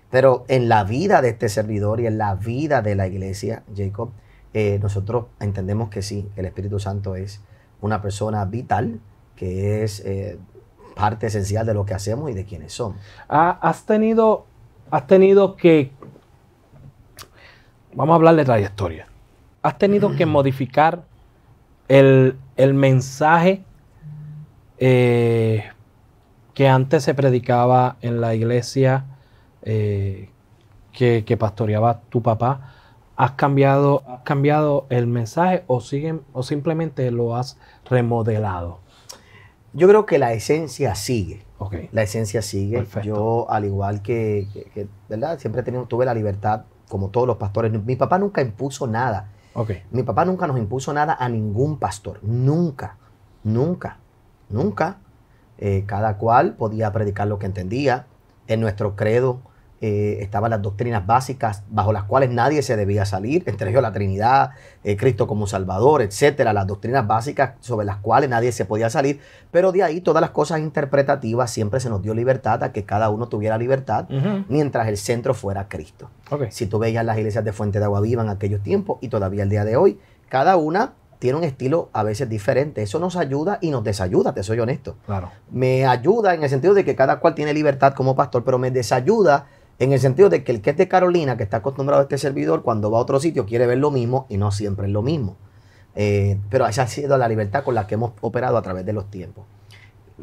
Pero en la vida de este servidor y en la vida de la iglesia, Jacob, eh, nosotros entendemos que sí, el Espíritu Santo es una persona vital, que es eh, parte esencial de lo que hacemos y de quienes somos. has tenido, has tenido que, vamos a hablar de trayectoria, has tenido que mm. modificar el, mensaje eh, que antes se predicaba en la iglesia eh, que, pastoreaba tu papá. ¿Has cambiado, has cambiado el mensaje o, siguen, o simplemente lo has remodelado? Yo creo que la esencia sigue. La esencia sigue. Yo, al igual que, ¿verdad? Siempre tuve la libertad, como todos los pastores. Mi papá nunca impuso nada. Mi papá nunca nos impuso nada a ningún pastor. Nunca, nunca, nunca. Eh, cada cual podía predicar lo que entendía. En nuestro credo eh, estaban las doctrinas básicas bajo las cuales nadie se debía salir, entre ellos la Trinidad, eh, Cristo como Salvador, etcétera, las doctrinas básicas sobre las cuales nadie se podía salir, pero de ahí todas las cosas interpretativas siempre se nos dio libertad a que cada uno tuviera libertad mientras el centro fuera Cristo. Si tú veías las iglesias de Fuente de Agua Viva en aquellos tiempos y todavía el día de hoy, cada una tiene un estilo a veces diferente. Eso nos ayuda y nos desayuda, te soy honesto. Me ayuda en el sentido de que cada cual tiene libertad como pastor, pero me desayuda en el sentido de que el que es de Carolina, que está acostumbrado a este servidor, cuando va a otro sitio quiere ver lo mismo y no siempre es lo mismo. Eh, pero esa ha sido la libertad con la que hemos operado a través de los tiempos.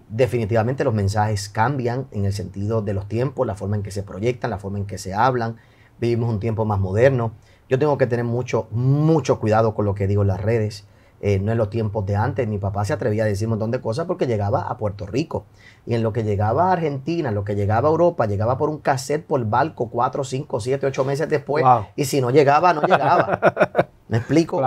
Definitivamente los mensajes cambian en el sentido de los tiempos, la forma en que se proyectan, la forma en que se hablan. Vivimos un tiempo más moderno. Yo tengo que tener mucho, mucho cuidado con lo que digo en las redes. Eh, no en los tiempos de antes, mi papá se atrevía a decir un montón de cosas porque llegaba a Puerto Rico. Y en lo que llegaba a Argentina, en lo que llegaba a Europa, llegaba por un cassette por barco cuatro, cinco, siete, ocho meses después. Y si no llegaba, no llegaba. ¿Me explico?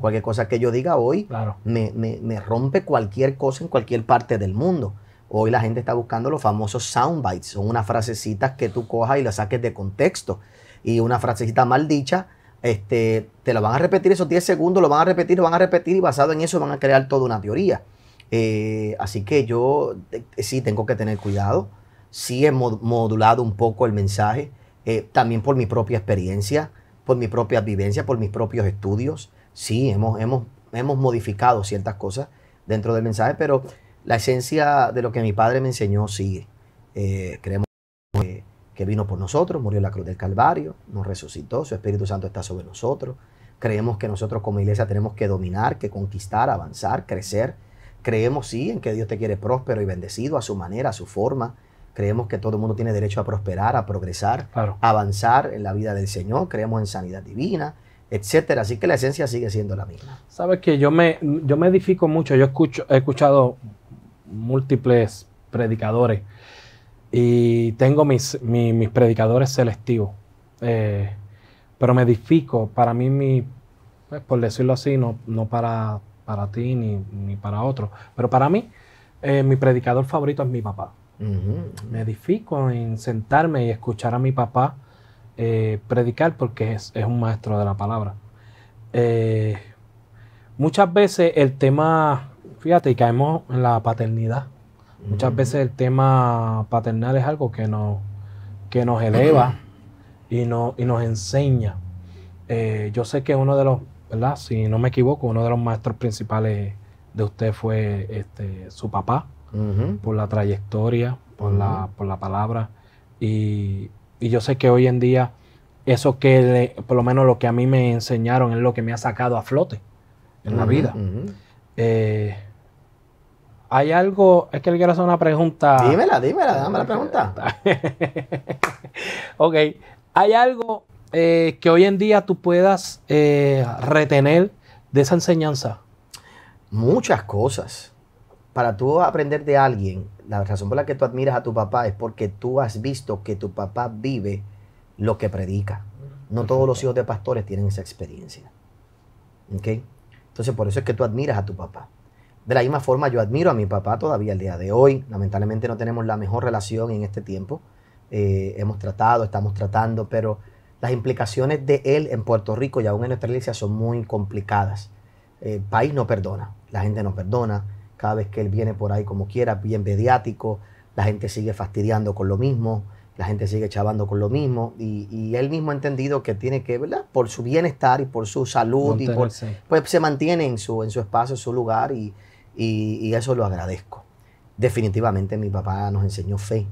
cualquier cosa que yo diga hoy me, me, rompe cualquier cosa en cualquier parte del mundo. Hoy la gente está buscando los famosos soundbites. Son unas frasecitas que tú cojas y las saques de contexto. Y una frasecita mal dicha este, te lo van a repetir esos 10 segundos, lo van a repetir, lo van a repetir y basado en eso van a crear toda una teoría. Eh, así que yo eh, sí tengo que tener cuidado. Sí he modulado un poco el mensaje, eh, también por mi propia experiencia, por mi propia vivencia, por mis propios estudios. Sí, hemos, hemos, hemos modificado ciertas cosas dentro del mensaje, pero la esencia de lo que mi padre me enseñó sigue. creemos que que vino por nosotros, murió en la cruz del Calvario, nos resucitó, su Espíritu Santo está sobre nosotros. Creemos que nosotros como iglesia tenemos que dominar, que conquistar, avanzar, crecer. Creemos sí en que Dios te quiere próspero y bendecido a su manera, a su forma. Creemos que todo el mundo tiene derecho a prosperar, a progresar, a avanzar en la vida del Señor. Creemos en sanidad divina, etcétera. Así que la esencia sigue siendo la misma. Sabes que yo me, yo me edifico mucho. Yo escucho, he escuchado múltiples predicadores y tengo mis, predicadores selectivos. Eh, pero me edifico, para mí, mi, pues, por decirlo así, no, para, para ti ni, para otro pero para mí, eh, mi predicador favorito es mi papá. Me edifico en sentarme y escuchar a mi papá eh, predicar porque es, es, un maestro de la palabra. muchas veces el tema, fíjate, y caemos en la paternidad. Muchas veces el tema paternal es algo que nos, que nos eleva y, no, y nos enseña. Eh, yo sé que uno de los, ¿verdad? Si no me equivoco, uno de los maestros principales de usted fue este, su papá, por la trayectoria, por, la, por la palabra. Y, yo sé que hoy en día eso que, por lo menos lo que a mí me enseñaron es lo que me ha sacado a flote en la vida. Eh, hay algo, es que le quiero hacer una pregunta. Dímela, dímela, dame la pregunta. ok, ¿hay algo eh, que hoy en día tú puedas eh, retener de esa enseñanza? Muchas cosas. Para tú aprender de alguien, la razón por la que tú admiras a tu papá es porque tú has visto que tu papá vive lo que predica. No todos los hijos de pastores tienen esa experiencia. ¿Ok? Entonces, por eso es que tú admiras a tu papá. De la misma forma, yo admiro a mi papá todavía el día de hoy. Lamentablemente no tenemos la mejor relación en este tiempo. Eh, hemos tratado, estamos tratando, pero las implicaciones de él en Puerto Rico y aún en nuestra iglesia son muy complicadas. El eh, país no perdona, la gente no perdona. Cada vez que él viene por ahí como quiera, bien mediático, la gente sigue fastidiando con lo mismo, la gente sigue chavando con lo mismo. Y, él mismo ha entendido que tiene que, ¿verdad? Por su bienestar y por su salud, y pues se mantiene en su, en su espacio, en su lugar y, y, eso lo agradezco. Definitivamente mi papá nos enseñó fe.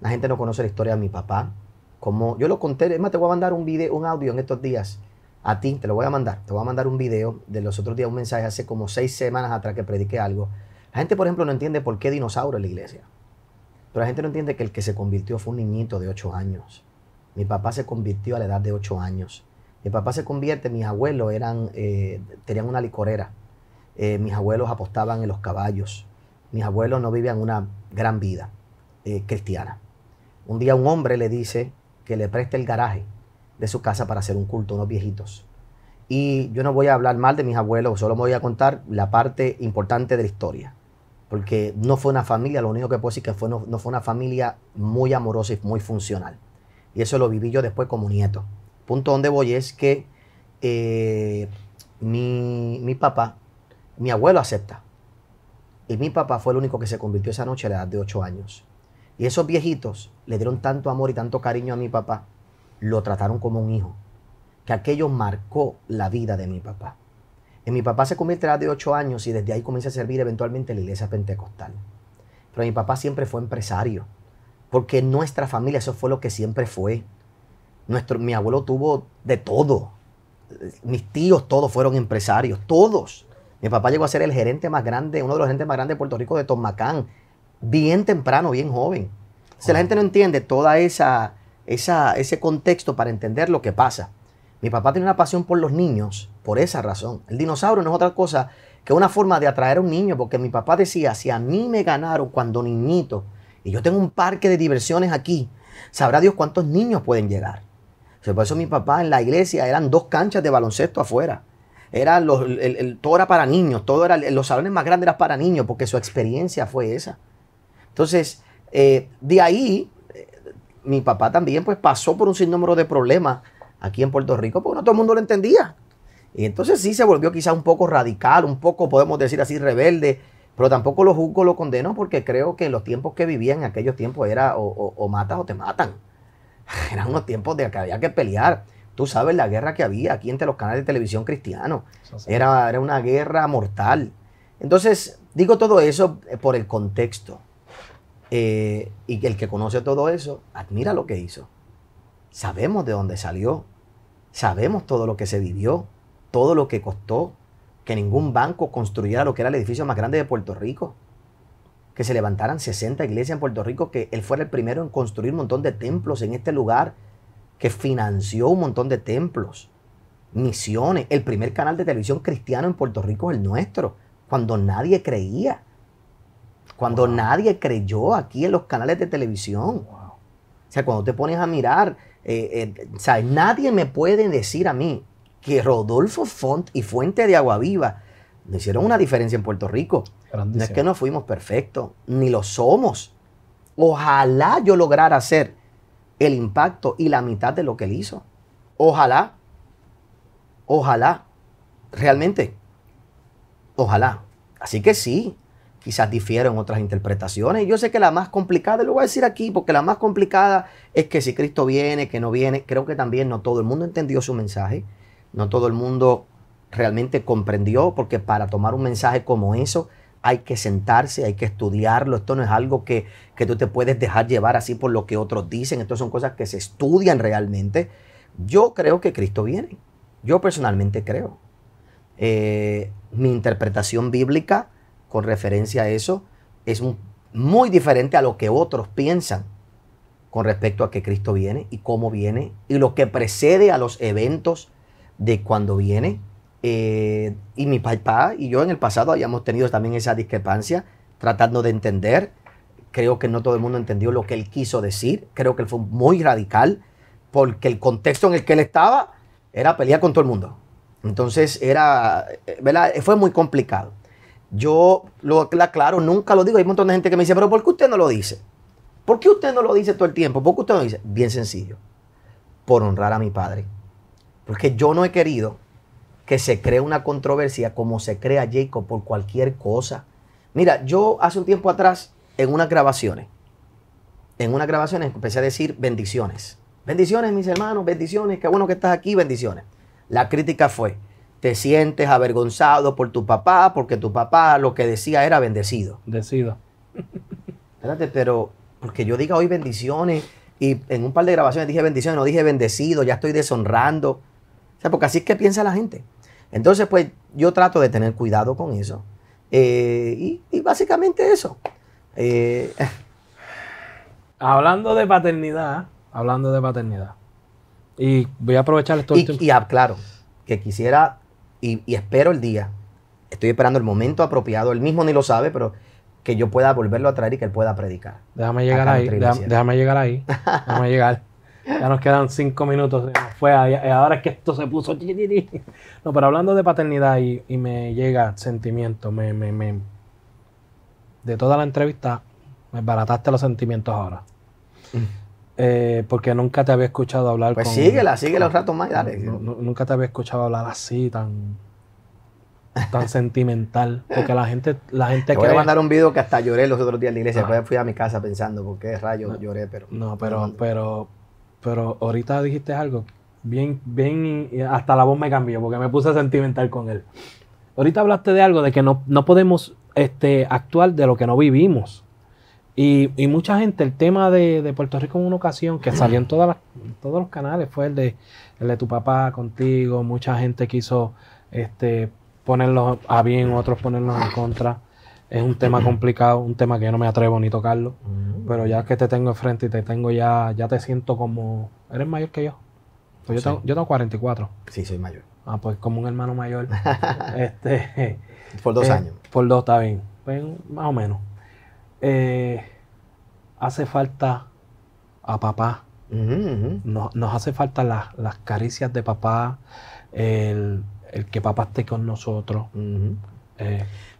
La gente no conoce la historia de mi papá. Como yo lo conté, es más, te voy a mandar un video, un audio en estos días. A ti te lo voy a mandar. Te voy a mandar un video de los otros días, un mensaje hace como seis semanas atrás que prediqué algo. La gente, por ejemplo, no entiende por qué dinosaurio en la iglesia. Pero la gente no entiende que el que se convirtió fue un niñito de ocho años. Mi papá se convirtió a la edad de ocho años. Mi papá se convierte, mis abuelos eran, eh, tenían una licorera. Eh, mis abuelos apostaban en los caballos. Mis abuelos no vivían una gran vida eh, cristiana. Un día un hombre le dice que le preste el garaje de su casa para hacer un culto, unos viejitos. Y yo no voy a hablar mal de mis abuelos, solo me voy a contar la parte importante de la historia. Porque no fue una familia, lo único que puedo decir que no, fue una familia muy amorosa y muy funcional. Y eso lo viví yo después como nieto. Punto donde voy es que eh, mi papá mi abuelo acepta. Y mi papá fue el único que se convirtió esa noche a la edad de 8 años. Y esos viejitos le dieron tanto amor y tanto cariño a mi papá, lo trataron como un hijo, que aquello marcó la vida de mi papá. Y mi papá se convierte a la edad de 8 años y desde ahí comienza a servir eventualmente la iglesia pentecostal. Pero mi papá siempre fue empresario, porque nuestra familia eso fue lo que siempre fue. Nuestro, mi abuelo tuvo de todo. Mis tíos todos fueron empresarios, todos. Mi papá llegó a ser el gerente más grande, uno de los gerentes más grandes de Puerto Rico de Tomacán, bien temprano, bien joven. O la gente no entiende toda esa, ese contexto para entender lo que pasa. Mi papá tiene una pasión por los niños, por esa razón. El dinosaurio no es otra cosa que una forma de atraer a un niño, porque mi papá decía, si a mí me ganaron cuando niñito, y yo tengo un parque de diversiones aquí, sabrá Dios cuántos niños pueden llegar. por eso mi papá en la iglesia eran dos canchas de baloncesto afuera. Era el, todo era para niños, todo era, los salones más grandes eran para niños, porque su experiencia fue esa. Entonces, eh, de ahí, eh, mi papá también pues, pasó por un sinnúmero de problemas aquí en Puerto Rico, porque no todo el mundo lo entendía. Y entonces sí se volvió quizás un poco radical, un poco, podemos decir así, rebelde, pero tampoco lo juzgo, lo condeno, porque creo que los tiempos que vivía en aquellos tiempos era o, o matas o te matan. Eran unos tiempos de que había que pelear. Tú sabes la guerra que había aquí entre los canales de televisión cristianos. Era, una guerra mortal. Entonces, digo todo eso eh, por el contexto. Eh, y el que conoce todo eso, admira lo que hizo. Sabemos de dónde salió. Sabemos todo lo que se vivió, todo lo que costó que ningún banco construyera lo que era el edificio más grande de Puerto Rico. Que se levantaran 60 iglesias en Puerto Rico, que él fuera el primero en construir un montón de templos en este lugar que financió un montón de templos, misiones. El primer canal de televisión cristiano en Puerto Rico es el nuestro, cuando nadie creía. Cuando nadie creyó aquí en los canales de televisión. O sea, cuando te pones a mirar, eh, eh, nadie me puede decir a mí que Rodolfo Font y Fuente de Agua Viva hicieron una diferencia en Puerto Rico. No es que no fuimos perfectos, ni lo somos. Ojalá yo lograra ser el impacto y la mitad de lo que él hizo. Ojalá, ojalá, realmente, ojalá. Así que sí, quizás difieren otras interpretaciones. Yo sé que la más complicada, lo voy a decir aquí, porque la más complicada es que si Cristo viene, que no viene, creo que también no todo el mundo entendió su mensaje, no todo el mundo realmente comprendió, porque para tomar un mensaje como eso hay que sentarse, hay que estudiarlo. Esto no es algo que, tú te puedes dejar llevar así por lo que otros dicen. esto son cosas que se estudian realmente. Yo creo que Cristo viene. Yo personalmente creo. Eh, mi interpretación bíblica con referencia a eso es muy diferente a lo que otros piensan con respecto a que Cristo viene y cómo viene y lo que precede a los eventos de cuando viene. Eh, y mi papá y yo en el pasado habíamos tenido también esa discrepancia, tratando de entender. Creo que no todo el mundo entendió lo que él quiso decir. Creo que él fue muy radical, porque el contexto en el que él estaba era pelear con todo el mundo. Entonces era, eh, ¿verdad? Eh, fue muy complicado. Yo lo aclaro, nunca lo digo. Hay un montón de gente que me dice, pero ¿por qué usted no lo dice? ¿Por qué usted no lo dice todo el tiempo? ¿Por qué usted no lo dice? Bien sencillo. Por honrar a mi padre. Porque yo no he querido que se crea una controversia como se crea Jacob por cualquier cosa. Mira, yo hace un tiempo atrás, en unas grabaciones, en unas grabaciones empecé a decir bendiciones. Bendiciones, mis hermanos, bendiciones, qué bueno que estás aquí, bendiciones. La crítica fue, te sientes avergonzado por tu papá, porque tu papá lo que decía era bendecido. Bendecido. Espérate, pero porque yo diga hoy bendiciones y en un par de grabaciones dije bendiciones, no dije bendecido, ya estoy deshonrando. O sea, porque así es que piensa la gente. Entonces, pues yo trato de tener cuidado con eso. Eh, y, básicamente eso. Eh, hablando de paternidad, hablando de paternidad. Y voy a aprovechar esto. Y, y ah, que quisiera y, espero el día. Estoy esperando el momento apropiado. Él mismo ni lo sabe, pero que yo pueda volverlo a traer y que él pueda predicar. Déjame llegar ahí. Déjame, déjame, llegar ahí. Déjame llegar. Ya nos quedan cinco minutos. Ahora es que esto se puso. No, pero hablando de paternidad y, me llega sentimiento. Me, me, me, de toda la entrevista, me barataste los sentimientos ahora. Mm. Eh, porque nunca te había escuchado hablar. Pues con, síguela, síguela un rato más dale. Nunca te había escuchado hablar así, tan, tan sentimental. Porque la gente, la gente voy a mandar un video que hasta lloré los otros días en la iglesia. Después ah. fui a mi casa pensando por qué rayos lloré, pero. No, pero, pero pero ahorita dijiste algo bien, bien, hasta la voz me cambió porque me puse sentimental con él. Ahorita hablaste de algo de que no, podemos este, actuar de lo que no vivimos. Y, y mucha gente, el tema de, Puerto Rico en una ocasión que salió en, todas todos los canales fue el de, el de tu papá contigo. Mucha gente quiso este, ponerlos a bien, otros ponerlos en contra. Es un tema complicado, un tema que yo no me atrevo ni tocarlo. Mm. Pero ya que te tengo enfrente y te tengo ya, ya te siento como. Eres mayor que yo. Pues yo, tengo, 44. Sí, soy mayor. Ah, pues como un hermano mayor. Este, por dos eh, años. Por dos, está bien. Pues, más o menos. Eh, hace falta a papá. nos, hace falta las caricias de papá, el, que papá esté con nosotros.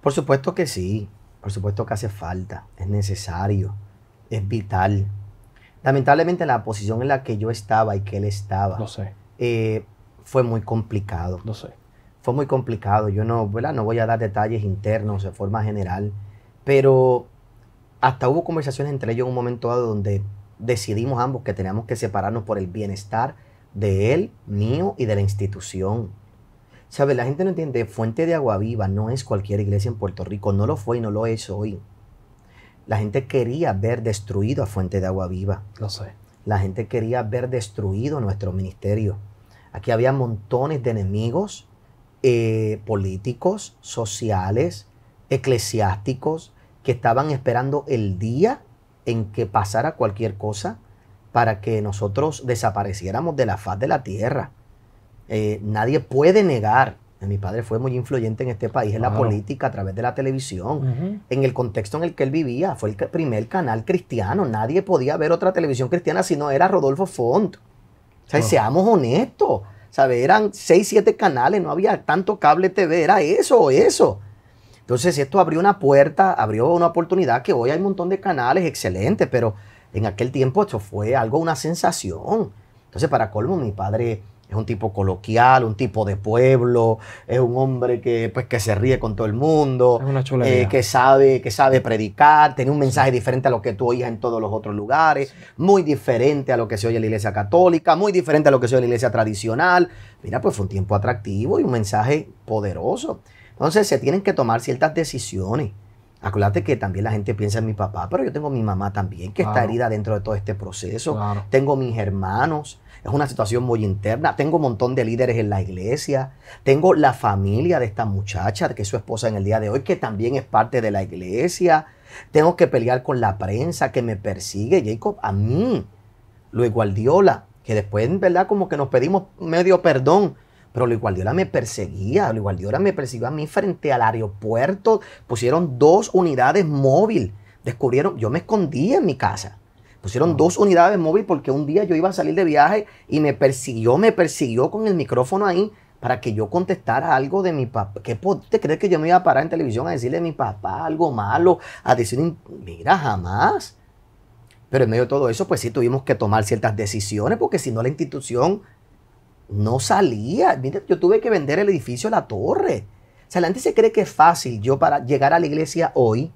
Por supuesto que sí, por supuesto que hace falta, es necesario, es vital. Lamentablemente la posición en la que yo estaba y que él estaba eh, fue muy complicado. No sé. Fue muy complicado. Yo no, no voy a dar detalles internos de forma general, pero hasta hubo conversaciones entre ellos en un momento dado donde decidimos ambos que teníamos que separarnos por el bienestar de él, mío y de la institución. ¿Sabes? La gente no entiende. Fuente de Agua Viva no es cualquier iglesia en Puerto Rico. No lo fue y no lo es hoy. La gente quería ver destruido a Fuente de Agua Viva. Lo sé. La gente quería ver destruido nuestro ministerio. Aquí había montones de enemigos eh, políticos, sociales, eclesiásticos, que estaban esperando el día en que pasara cualquier cosa para que nosotros desapareciéramos de la faz de la tierra. Eh, nadie puede negar. Eh, mi padre fue muy influyente en este país, en la política, a través de la televisión, en el contexto en el que él vivía. Fue el primer canal cristiano. Nadie podía ver otra televisión cristiana si no era Rodolfo Font. O sea, seamos honestos. sea, Eran seis, siete canales, no había tanto cable TV, era eso, eso. Entonces esto abrió una puerta, abrió una oportunidad que hoy hay un montón de canales excelentes, pero en aquel tiempo esto fue algo, una sensación. Entonces para colmo mi padre es un tipo coloquial, un tipo de pueblo, es un hombre que, pues, que se ríe con todo el mundo, es una eh, que, sabe, que sabe predicar, tiene un mensaje diferente a lo que tú oías en todos los otros lugares, muy diferente a lo que se oye en la iglesia católica, muy diferente a lo que se oye en la iglesia tradicional. Mira, pues fue un tiempo atractivo y un mensaje poderoso. Entonces se tienen que tomar ciertas decisiones. Acuérdate que también la gente piensa en mi papá, pero yo tengo mi mamá también, que está herida dentro de todo este proceso. Tengo mis hermanos, es una situación muy interna. Tengo un montón de líderes en la iglesia, tengo la familia de esta muchacha, que es su esposa en el día de hoy, que también es parte de la iglesia. Tengo que pelear con la prensa que me persigue, Jacob, a mí, Luis Guardiola, que después, en verdad, como que nos pedimos medio perdón. Pero Luis Guardiola me perseguía, Luis Guardiola me persiguió a mí frente al aeropuerto. Pusieron dos unidades móvil. Descubrieron, yo me escondí en mi casa. Pusieron ah. dos unidades móviles porque un día yo iba a salir de viaje y me persiguió, me persiguió con el micrófono ahí para que yo contestara algo de mi papá. ¿Qué te crees que yo me iba a parar en televisión a decirle a mi papá algo malo? A decir, mira, jamás. Pero en medio de todo eso, pues sí tuvimos que tomar ciertas decisiones porque si no la institución no salía. yo tuve que vender el edificio a La Torre. O sea, la gente se cree que es fácil yo para llegar a la iglesia hoy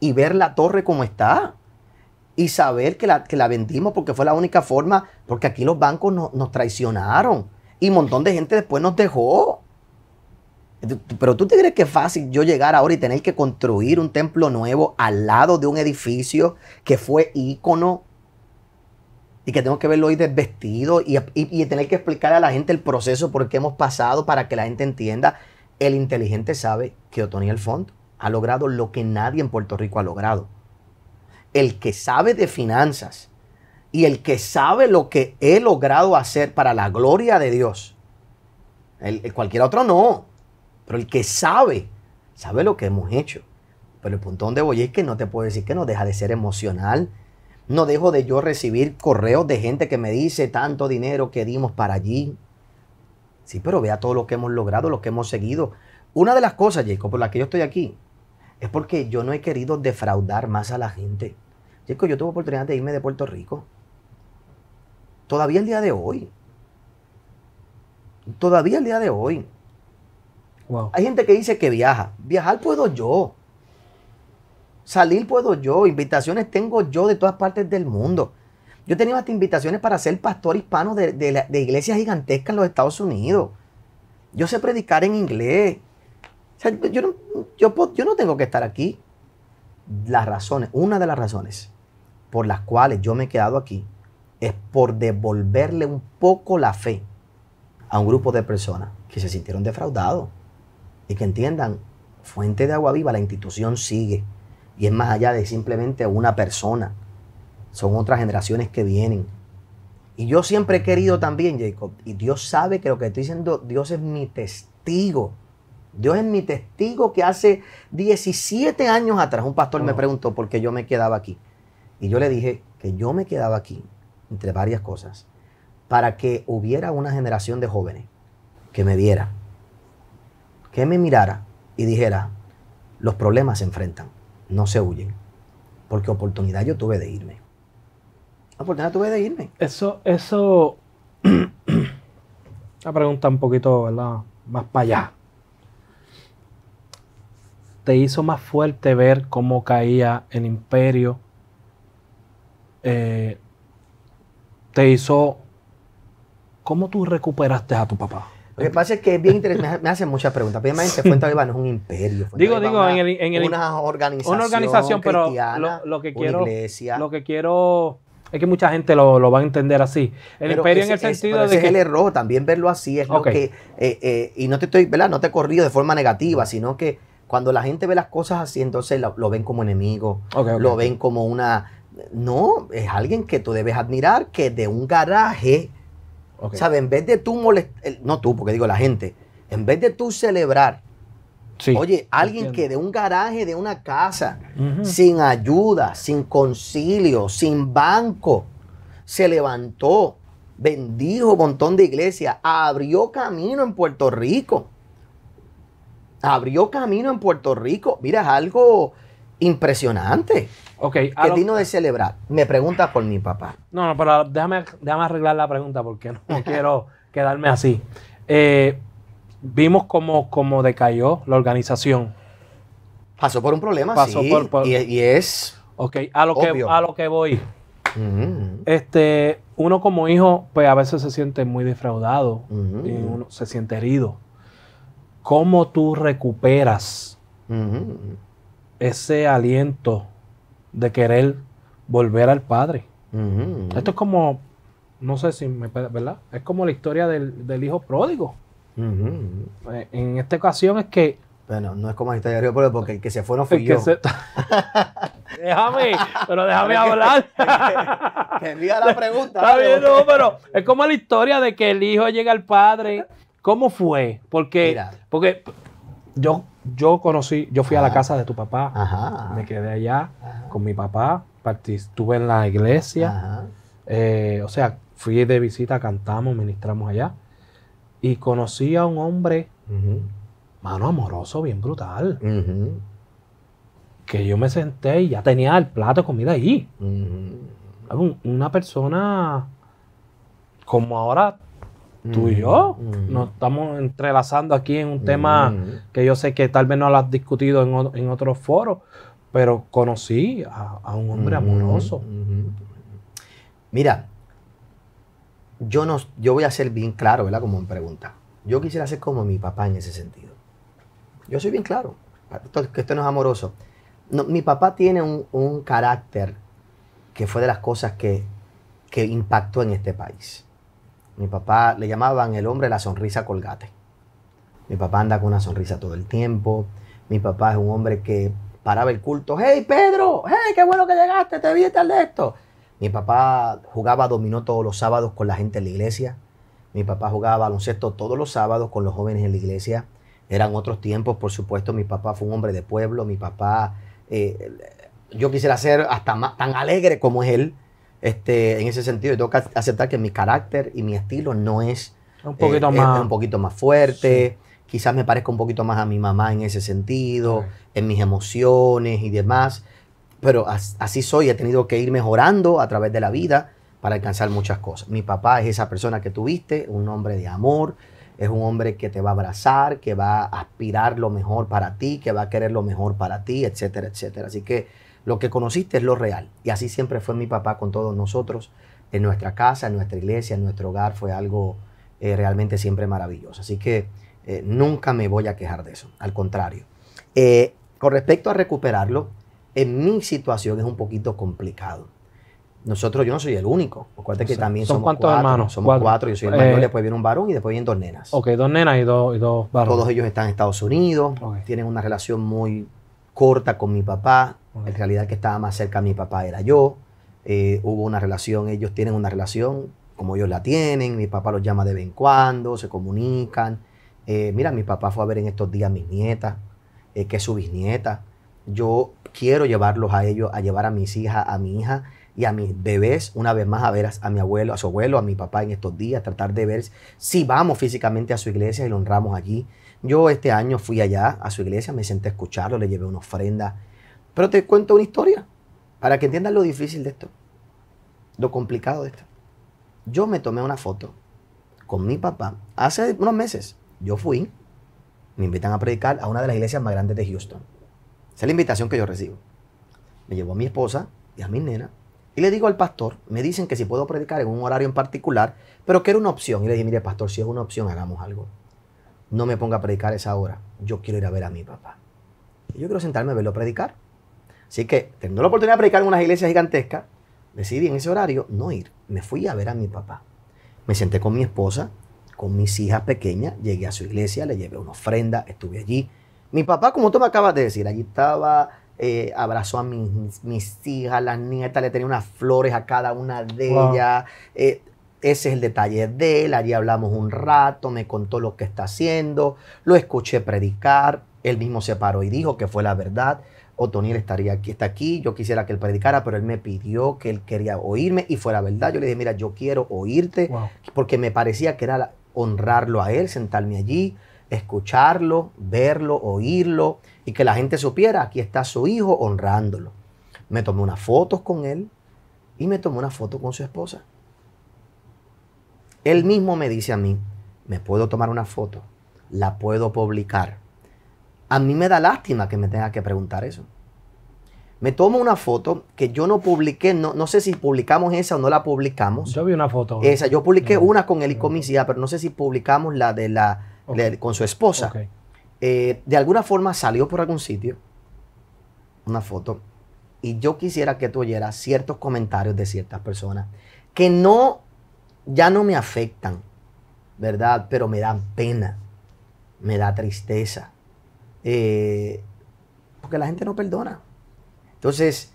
y ver la torre como está y saber que la, vendimos porque fue la única forma, porque aquí los bancos nos traicionaron y un montón de gente después nos dejó. Pero tú te crees que es fácil yo llegar ahora y tener que construir un templo nuevo al lado de un edificio que fue ícono y que tengo que verlo hoy desvestido y, y, tener que explicar a la gente el proceso por el que hemos pasado para que la gente entienda. El inteligente sabe que El Font ha logrado lo que nadie en Puerto Rico ha logrado el que sabe de finanzas y el que sabe lo que he logrado hacer para la gloria de Dios. El, cualquier otro no, pero el que sabe, sabe lo que hemos hecho. Pero el punto donde voy es que no te puedo decir que no deja de ser emocional. No dejo de yo recibir correos de gente que me dice tanto dinero que dimos para allí. Sí, pero vea todo lo que hemos logrado, lo que hemos seguido. Una de las cosas, Jacob, por la que yo estoy aquí, es porque yo no he querido defraudar más a la gente. Chico, yo tuve oportunidad de irme de Puerto Rico. Todavía el día de hoy. Todavía el día de hoy. Hay gente que dice que viaja. Viajar puedo yo. Salir puedo yo. Invitaciones tengo yo de todas partes del mundo. Yo tenía hasta invitaciones para ser pastor hispano de, de, iglesias gigantescas en los Estados Unidos. Yo sé predicar en inglés. yo no tengo que estar aquí. Las razones, una de las razones por las cuales yo me he quedado aquí es por devolverle un poco la fe a un grupo de personas que se sintieron defraudados y que entiendan, fuente de agua viva, la institución sigue y es más allá de simplemente una persona, son otras generaciones que vienen. Y yo siempre he querido también, Jacob, y Dios sabe que lo que estoy diciendo, Dios es mi testigo. Dios es mi testigo que hace 17 años atrás un pastor me oh. preguntó por qué yo me quedaba aquí. Y yo le dije que yo me quedaba aquí, entre varias cosas, para que hubiera una generación de jóvenes que me viera, que me mirara y dijera, los problemas se enfrentan, no se huyen, porque oportunidad yo tuve de irme. Oportunidad tuve de irme. Eso, eso, la pregunta un poquito, ¿verdad? Más para allá. ¿Te hizo más fuerte ver cómo caía el imperio eh, te hizo... ¿Cómo tú recuperaste a tu papá? Lo que pasa es que es bien interesante, me hacen muchas preguntas. Primero Fuente que Iván, es un imperio. digo, digo, en, el, en una organización. Una pero lo, que quiero. Iglesia. Lo que quiero. Es que mucha gente lo, va a entender así. El imperio en el sentido de. Ese es el error, también verlo así. Es lo que. Eh, eh, y no te estoy, ¿verdad? No te he corrido de forma negativa, sino que cuando la gente ve las cosas así, entonces lo, ven como enemigo. Lo ven como una no, es alguien que tú debes admirar que de un garaje, ¿sabes? En vez de tú molestar, no tú, porque digo la gente, en vez de tú celebrar, oye, alguien que de un garaje, de una casa, sin ayuda, sin concilio, sin banco, se levantó, bendijo un montón de iglesias, abrió camino en Puerto Rico. Abrió camino en Puerto Rico. Mira, es algo impresionante. Que lo... de celebrar. Me pregunta por mi papá. No, no, pero déjame, déjame arreglar la pregunta porque no quiero quedarme así. Eh, vimos cómo, cómo decayó la organización. Pasó por un problema, sí. Por, Y, es. Ok, a lo, que, a lo que voy. Mm. Este, uno como hijo, pues a veces se siente muy defraudado mm. y uno se siente herido. ¿Cómo tú recuperas mm. ese aliento de querer volver al Padre. Esto es como, no sé si me, ¿verdad? Es como la historia del, del hijo pródigo. Eh, en esta ocasión es que... Bueno, no es como la historia del hijo pródigo porque el que se fue no fui yo. déjame, pero déjame hablar. que, que, la pregunta. Está bien, no, pero es como la historia de que el hijo llega al padre. ¿Cómo fue? Porque, porque yo yo conocí, yo fui a la ah. casa de tu papá, me quedé allá con mi papá, estuve en la iglesia, eh, o sea, fui de visita, cantamos, ministramos allá, y conocí a un hombre, mano amoroso, bien brutal, que yo me senté y ya tenía el plato de comida ahí. Una persona como ahora tú y yo. Mm. Nos estamos entrelazando aquí en un tema mm. que yo sé que tal vez no lo has discutido en, otros foros, pero conocí a, un hombre mm. amoroso. Mm-hmm. Mira, yo, yo voy a ser bien claro, ¿verdad? Como en pregunta. Yo quisiera ser como mi papá en ese sentido. Yo soy bien claro, que esto no es amoroso. mi papá tiene un, carácter que fue de las cosas que impactó en este país mi papá le llamaban el hombre la sonrisa colgate. Mi papá anda con una sonrisa todo el tiempo. Mi papá es un hombre que paraba el culto. ¡Hey, Pedro! ¡Hey, qué bueno que llegaste! ¡Te vi tal de esto! Mi papá jugaba dominó todos los sábados con la gente en la iglesia. Mi papá jugaba baloncesto todos los sábados con los jóvenes en la iglesia. Eran otros tiempos, por supuesto. Mi papá fue un hombre de pueblo. Mi papá, eh, yo quisiera ser hasta tan alegre como es él. Este, en ese sentido. tengo que aceptar que mi carácter y mi estilo no es un poquito, eh, más, fuerte. Quizás me parezca un poquito más a mi mamá en ese sentido, en mis emociones y demás. Pero así soy, he tenido que ir mejorando a través de la vida para alcanzar muchas cosas. Mi papá es esa persona que tuviste, un hombre de amor, es un hombre que te va a abrazar, que va a aspirar lo mejor para ti, que va a querer lo mejor para ti, etcétera, etcétera. Así que lo que conociste es lo real. Y así siempre fue mi papá con todos nosotros. En nuestra casa, en nuestra iglesia, en nuestro hogar fue algo eh, realmente siempre maravilloso. Así que eh, nunca me voy a quejar de eso. Al contrario. Eh, con respecto a recuperarlo, en mi situación es un poquito complicado. Nosotros, yo no soy el único. Acuérdate que también ¿son somos cuántos cuatro. Hermanos? Somos cuatro. Yo soy el mayor, después viene un varón y después vienen dos nenas. Ok, dos nenas y, dos, dos varones. Todos ellos están en Estados Unidos, tienen una relación muy corta con mi papá. En realidad que estaba más cerca a mi papá era yo. Eh, hubo una relación, ellos tienen una relación como ellos la tienen, mi papá los llama de vez en cuando, se comunican. Eh, mira, mi papá fue a ver en estos días a mis nietas, eh, que es su bisnieta. Yo quiero llevarlos a ellos, a llevar a mis hijas, a mi hija y a mis bebés, una vez más, a ver a, mi abuelo, a su abuelo, a mi papá en estos días, tratar de ver si vamos físicamente a su iglesia y lo honramos allí. Yo este año fui allá a su iglesia, me senté a escucharlo, le llevé una ofrenda pero te cuento una historia para que entiendas lo difícil de esto, lo complicado de esto. Yo me tomé una foto con mi papá hace unos meses. Yo fui, me invitan a predicar a una de las iglesias más grandes de Houston. Esa es la invitación que yo recibo. Me llevo a mi esposa y a mi nena y le digo al pastor, me dicen que si puedo predicar en un horario en particular, pero que era una opción. Y le dije, mire pastor, si es una opción, hagamos algo. No me ponga a predicar esa hora. Yo quiero ir a ver a mi papá. Y yo quiero sentarme a verlo predicar. Así que, teniendo la oportunidad de predicar en unas iglesias gigantescas, decidí en ese horario no ir. Me fui a ver a mi papá. Me senté con mi esposa, con mis hijas pequeñas, llegué a su iglesia, le llevé una ofrenda, estuve allí. Mi papá, como tú me acabas de decir, allí estaba, eh, abrazó a mis, hijas, las nietas, le tenía unas flores a cada una de ellas. Eh, ese es el detalle de él. Allí hablamos un rato, me contó lo que está haciendo, lo escuché predicar, él mismo se paró y dijo que fue la verdad. Otoniel estaría aquí, está aquí, yo quisiera que él predicara, pero él me pidió que él quería oírme y fue la verdad. Yo le dije, mira, yo quiero oírte, porque me parecía que era honrarlo a él, sentarme allí, escucharlo, verlo, oírlo y que la gente supiera, aquí está su hijo honrándolo. Me tomé unas fotos con él y me tomé una foto con su esposa. Él mismo me dice a mí, me puedo tomar una foto, la puedo publicar a mí me da lástima que me tenga que preguntar eso. Me tomo una foto que yo no publiqué, no, no sé si publicamos esa o no la publicamos. Yo vi una foto. Esa, yo publiqué una con hija, pero no sé si publicamos la de la, con su esposa. Eh, de alguna forma salió por algún sitio una foto y yo quisiera que tú oyeras ciertos comentarios de ciertas personas que no, ya no me afectan, ¿verdad? Pero me dan pena, me da tristeza, eh, porque la gente no perdona. Entonces,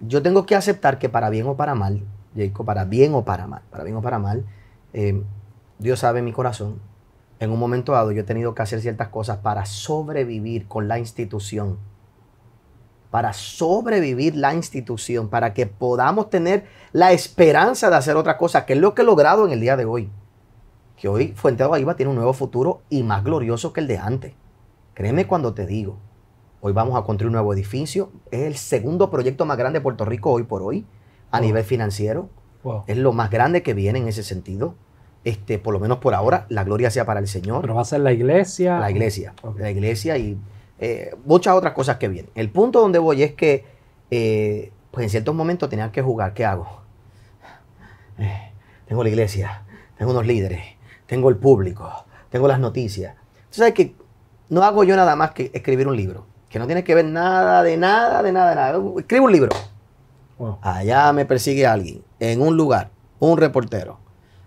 yo tengo que aceptar que para bien o para mal, Jacob, para bien o para mal, para bien o para mal, em, Dios sabe mi corazón. En un momento dado yo he tenido que hacer ciertas cosas para sobrevivir con la institución. Para sobrevivir la institución, para que podamos tener la esperanza de hacer otra cosa, que es lo que he logrado en el día de hoy. Que hoy Fuente de tiene un nuevo futuro y más glorioso que el de antes. Créeme cuando te digo, hoy vamos a construir un nuevo edificio, es el segundo proyecto más grande de Puerto Rico hoy por hoy a nivel financiero. Es lo más grande que viene en ese sentido. Este, por lo menos por ahora, la gloria sea para el Señor. Pero va a ser la iglesia. La iglesia. La iglesia y eh, muchas otras cosas que vienen. El punto donde voy es que, eh, pues en ciertos momentos tenía que jugar. ¿Qué hago? Eh, tengo la iglesia, tengo unos líderes, tengo el público, tengo las noticias. Tú sabes que no hago yo nada más que escribir un libro, que no tiene que ver nada de nada, de nada, de nada. Escribo un libro. Allá me persigue alguien, en un lugar, un reportero.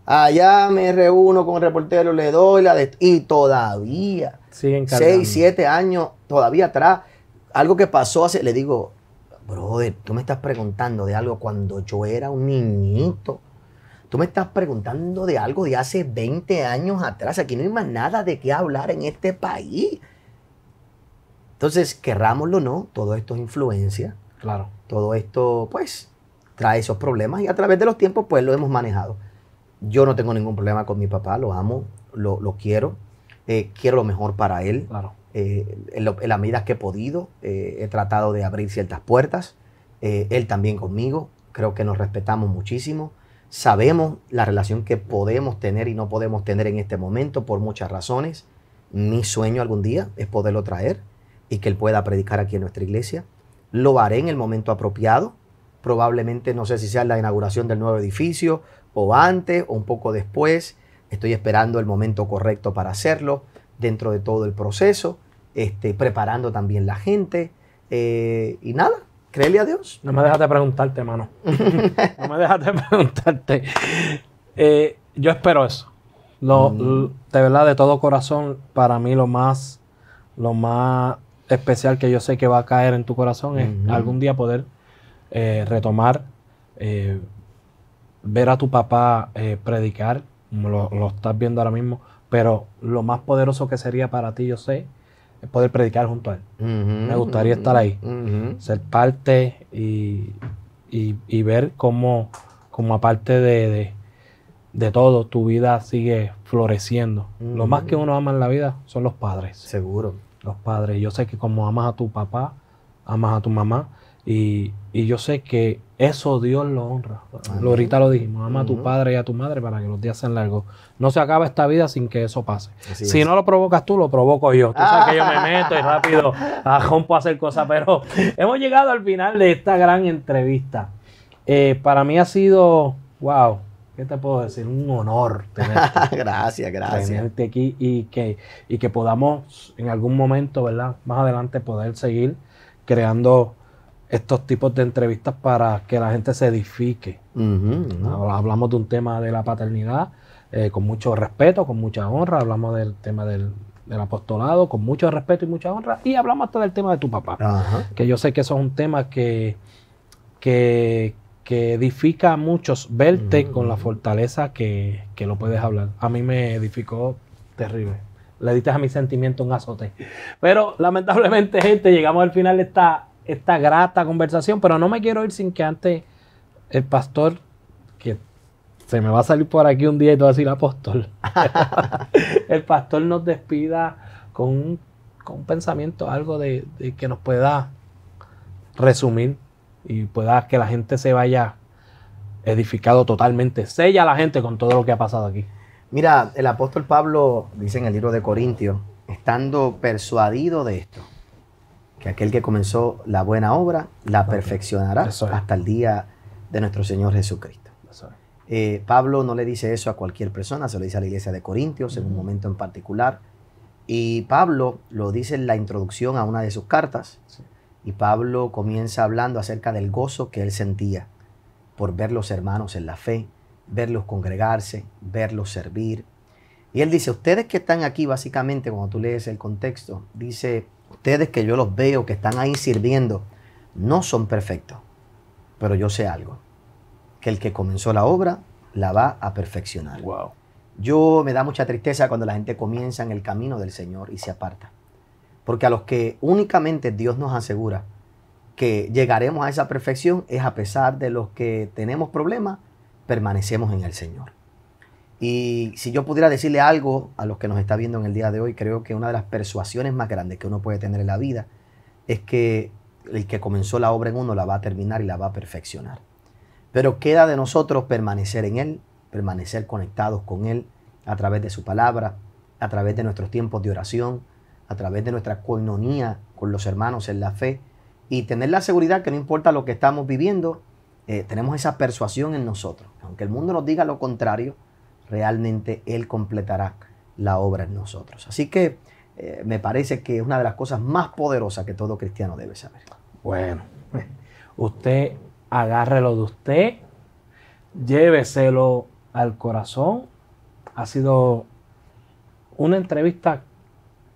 Allá me reúno con el reportero, le doy la de... Y todavía, seis, siete años, todavía atrás, algo que pasó hace, le digo, brother, tú me estás preguntando de algo cuando yo era un niñito. Tú me estás preguntando de algo de hace 20 años atrás. Aquí no hay más nada de qué hablar en este país. Entonces, querrámoslo o no, todo esto es influencia. Claro. Todo esto, pues, trae esos problemas y a través de los tiempos, pues, lo hemos manejado. Yo no tengo ningún problema con mi papá, lo amo, lo, quiero, eh, quiero lo mejor para él. Claro. Eh, en, la las medidas que he podido, eh, he tratado de abrir ciertas puertas. él también conmigo, creo que nos respetamos muchísimo. Sabemos la relación que podemos tener y no podemos tener en este momento por muchas razones. Mi sueño algún día es poderlo traer y que él pueda predicar aquí en nuestra iglesia. Lo haré en el momento apropiado. Probablemente no sé si sea la inauguración del nuevo edificio o antes o un poco después. Estoy esperando el momento correcto para hacerlo dentro de todo el proceso, este, preparando también la gente. Eh, y nada, creerle a Dios. No me de preguntarte, hermano. no me de preguntarte. Eh, yo espero eso. Lo, mm. de verdad, de todo corazón, para mí lo más, lo más especial que yo sé que va a caer en tu corazón es mm-hmm. algún día poder eh, retomar, eh, ver a tu papá predicar, lo, lo, estás viendo ahora mismo, pero lo más poderoso que sería para ti, yo sé, es poder predicar junto a él. me gustaría estar ahí, ser parte y, ver cómo, cómo aparte de, de, todo, tu vida sigue floreciendo. Lo más que uno ama en la vida son los padres. Seguro. Los padres. Yo sé que como amas a tu papá, amas a tu mamá, y, yo sé que eso Dios lo honra. lo Ahorita lo dijimos, ama a tu padre y a tu madre para que los días sean largos. No se acaba esta vida sin que eso pase. si no lo provocas tú, lo provoco yo. Tú sabes que yo me meto y rápido rompo a hacer cosas, pero hemos llegado al final de esta gran entrevista. Eh, para mí ha sido, wow, ¿qué te puedo decir? Un honor tenerte. gracias, gracias. aquí y que, y que podamos en algún momento, ¿verdad? Más adelante poder seguir creando estos tipos de entrevistas para que la gente se edifique. Hablamos de un tema de la paternidad eh, con mucho respeto, con mucha honra, hablamos del tema del, apostolado con mucho respeto y mucha honra, y hablamos hasta del tema de tu papá, que yo sé que eso es un tema que, que, edifica a muchos verte con la fortaleza que, que lo puedes hablar. A mí me edificó terrible le diste a mi sentimiento un azote. Pero lamentablemente, gente, llegamos al final de esta esta grata conversación, pero no me quiero ir sin que antes el pastor, que se me va a salir por aquí un día y todo así el apóstol, el pastor nos despida con un, pensamiento, algo de, que nos pueda resumir y pueda que la gente se vaya edificado totalmente, sella a la gente con todo lo que ha pasado aquí. Mira, el apóstol Pablo dice en el libro de Corintios, estando persuadido de esto, que aquel que comenzó la buena obra la perfeccionará hasta el día de nuestro Señor Jesucristo. Eh, Pablo no le dice eso a cualquier persona, se lo dice a la iglesia de Corintios en un momento en particular. Y Pablo lo dice en la introducción a una de sus cartas. Y Pablo comienza hablando acerca del gozo que él sentía por ver los hermanos en la fe, verlos congregarse, verlos servir. Y él dice, ustedes que están aquí básicamente, cuando tú lees el contexto, dice, Ustedes que yo los veo, que están ahí sirviendo, no son perfectos. Pero yo sé algo, que el que comenzó la obra la va a perfeccionar. Yo me da mucha tristeza cuando la gente comienza en el camino del Señor y se aparta. Porque a los que únicamente Dios nos asegura que llegaremos a esa perfección es a pesar de los que tenemos problemas, permanecemos en el Señor. Y si yo pudiera decirle algo a los que nos está viendo en el día de hoy, creo que una de las persuasiones más grandes que uno puede tener en la vida es que el que comenzó la obra en uno la va a terminar y la va a perfeccionar. Pero queda de nosotros permanecer en Él, permanecer conectados con Él a través de su palabra, a través de nuestros tiempos de oración, a través de nuestra coinonía con los hermanos en la fe y tener la seguridad que no importa lo que estamos viviendo, eh, tenemos esa persuasión en nosotros. Aunque el mundo nos diga lo contrario, realmente Él completará la obra en nosotros. Así que eh, me parece que es una de las cosas más poderosas que todo cristiano debe saber. Bueno, usted agárrelo de usted, lléveselo al corazón. Ha sido una entrevista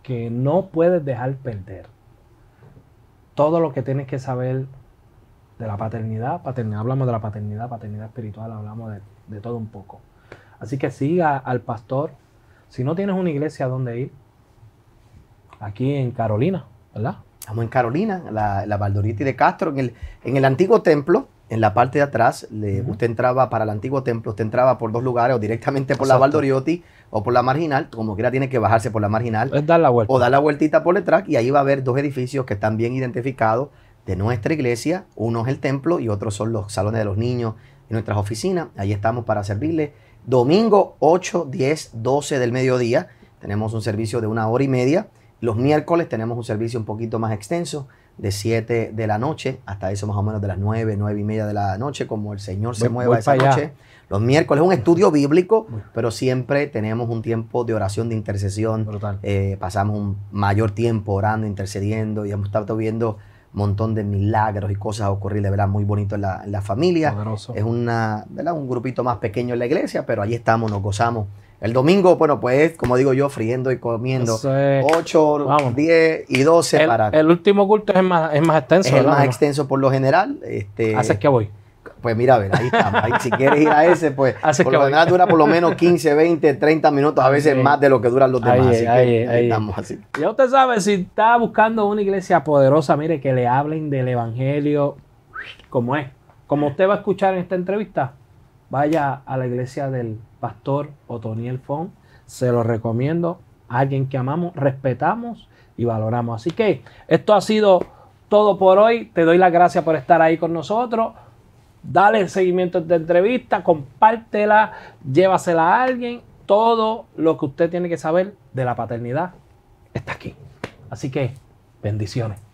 que no puedes dejar perder. Todo lo que tienes que saber de la paternidad, hablamos de la paternidad, paternidad espiritual, hablamos de todo un poco. Así que siga al pastor. Si no tienes una iglesia a donde ir, aquí en Carolina, ¿verdad? Estamos en Carolina, la, la de Castro, en el, en el antiguo templo, en la parte de atrás, le, usted entraba para el antiguo templo, usted entraba por dos lugares, o directamente por la Valdoriotti o por la marginal, como quiera tiene que bajarse por la marginal. dar la vuelta. O dar la vueltita por detrás, y ahí va a haber dos edificios que están bien identificados de nuestra iglesia. Uno es el templo y otro son los salones de los niños y nuestras oficinas. Ahí estamos para servirle. Domingo 8, 10, 12 del mediodía tenemos un servicio de una hora y media. Los miércoles tenemos un servicio un poquito más extenso, de 7 de la noche hasta eso más o menos de las 9, 9 y media de la noche, como el Señor se mueva esa noche. Los miércoles es un estudio bíblico, pero siempre tenemos un tiempo de oración, de intercesión. Eh, pasamos un mayor tiempo orando, intercediendo y hemos estado viendo montón de milagros y cosas ocurridas, ¿verdad? Muy bonito en la, familia. Es una, ¿verdad? un grupito más pequeño en la iglesia, pero ahí estamos, nos gozamos. El domingo, bueno, pues, como digo yo, friendo y comiendo. Ocho, 8, 10 y 12 el, para... El último culto es más, es más extenso. Es más extenso por lo general. Este, Haces que voy. Pues mira, a ver, ahí si quieres ir a ese, pues por lo dura por lo menos 15, 20, 30 minutos, a veces más de lo que duran los demás. Ahí, estamos Ya usted sabe, si está buscando una iglesia poderosa, mire, que le hablen del evangelio como es. Como usted va a escuchar en esta entrevista, vaya a la iglesia del pastor Otoniel Fon. Se lo recomiendo. Alguien que amamos, respetamos y valoramos. Así que esto ha sido todo por hoy. Te doy las gracias por estar ahí con nosotros dale seguimiento de esta entrevista, compártela, llévasela a alguien. Todo lo que usted tiene que saber de la paternidad está aquí. Así que bendiciones.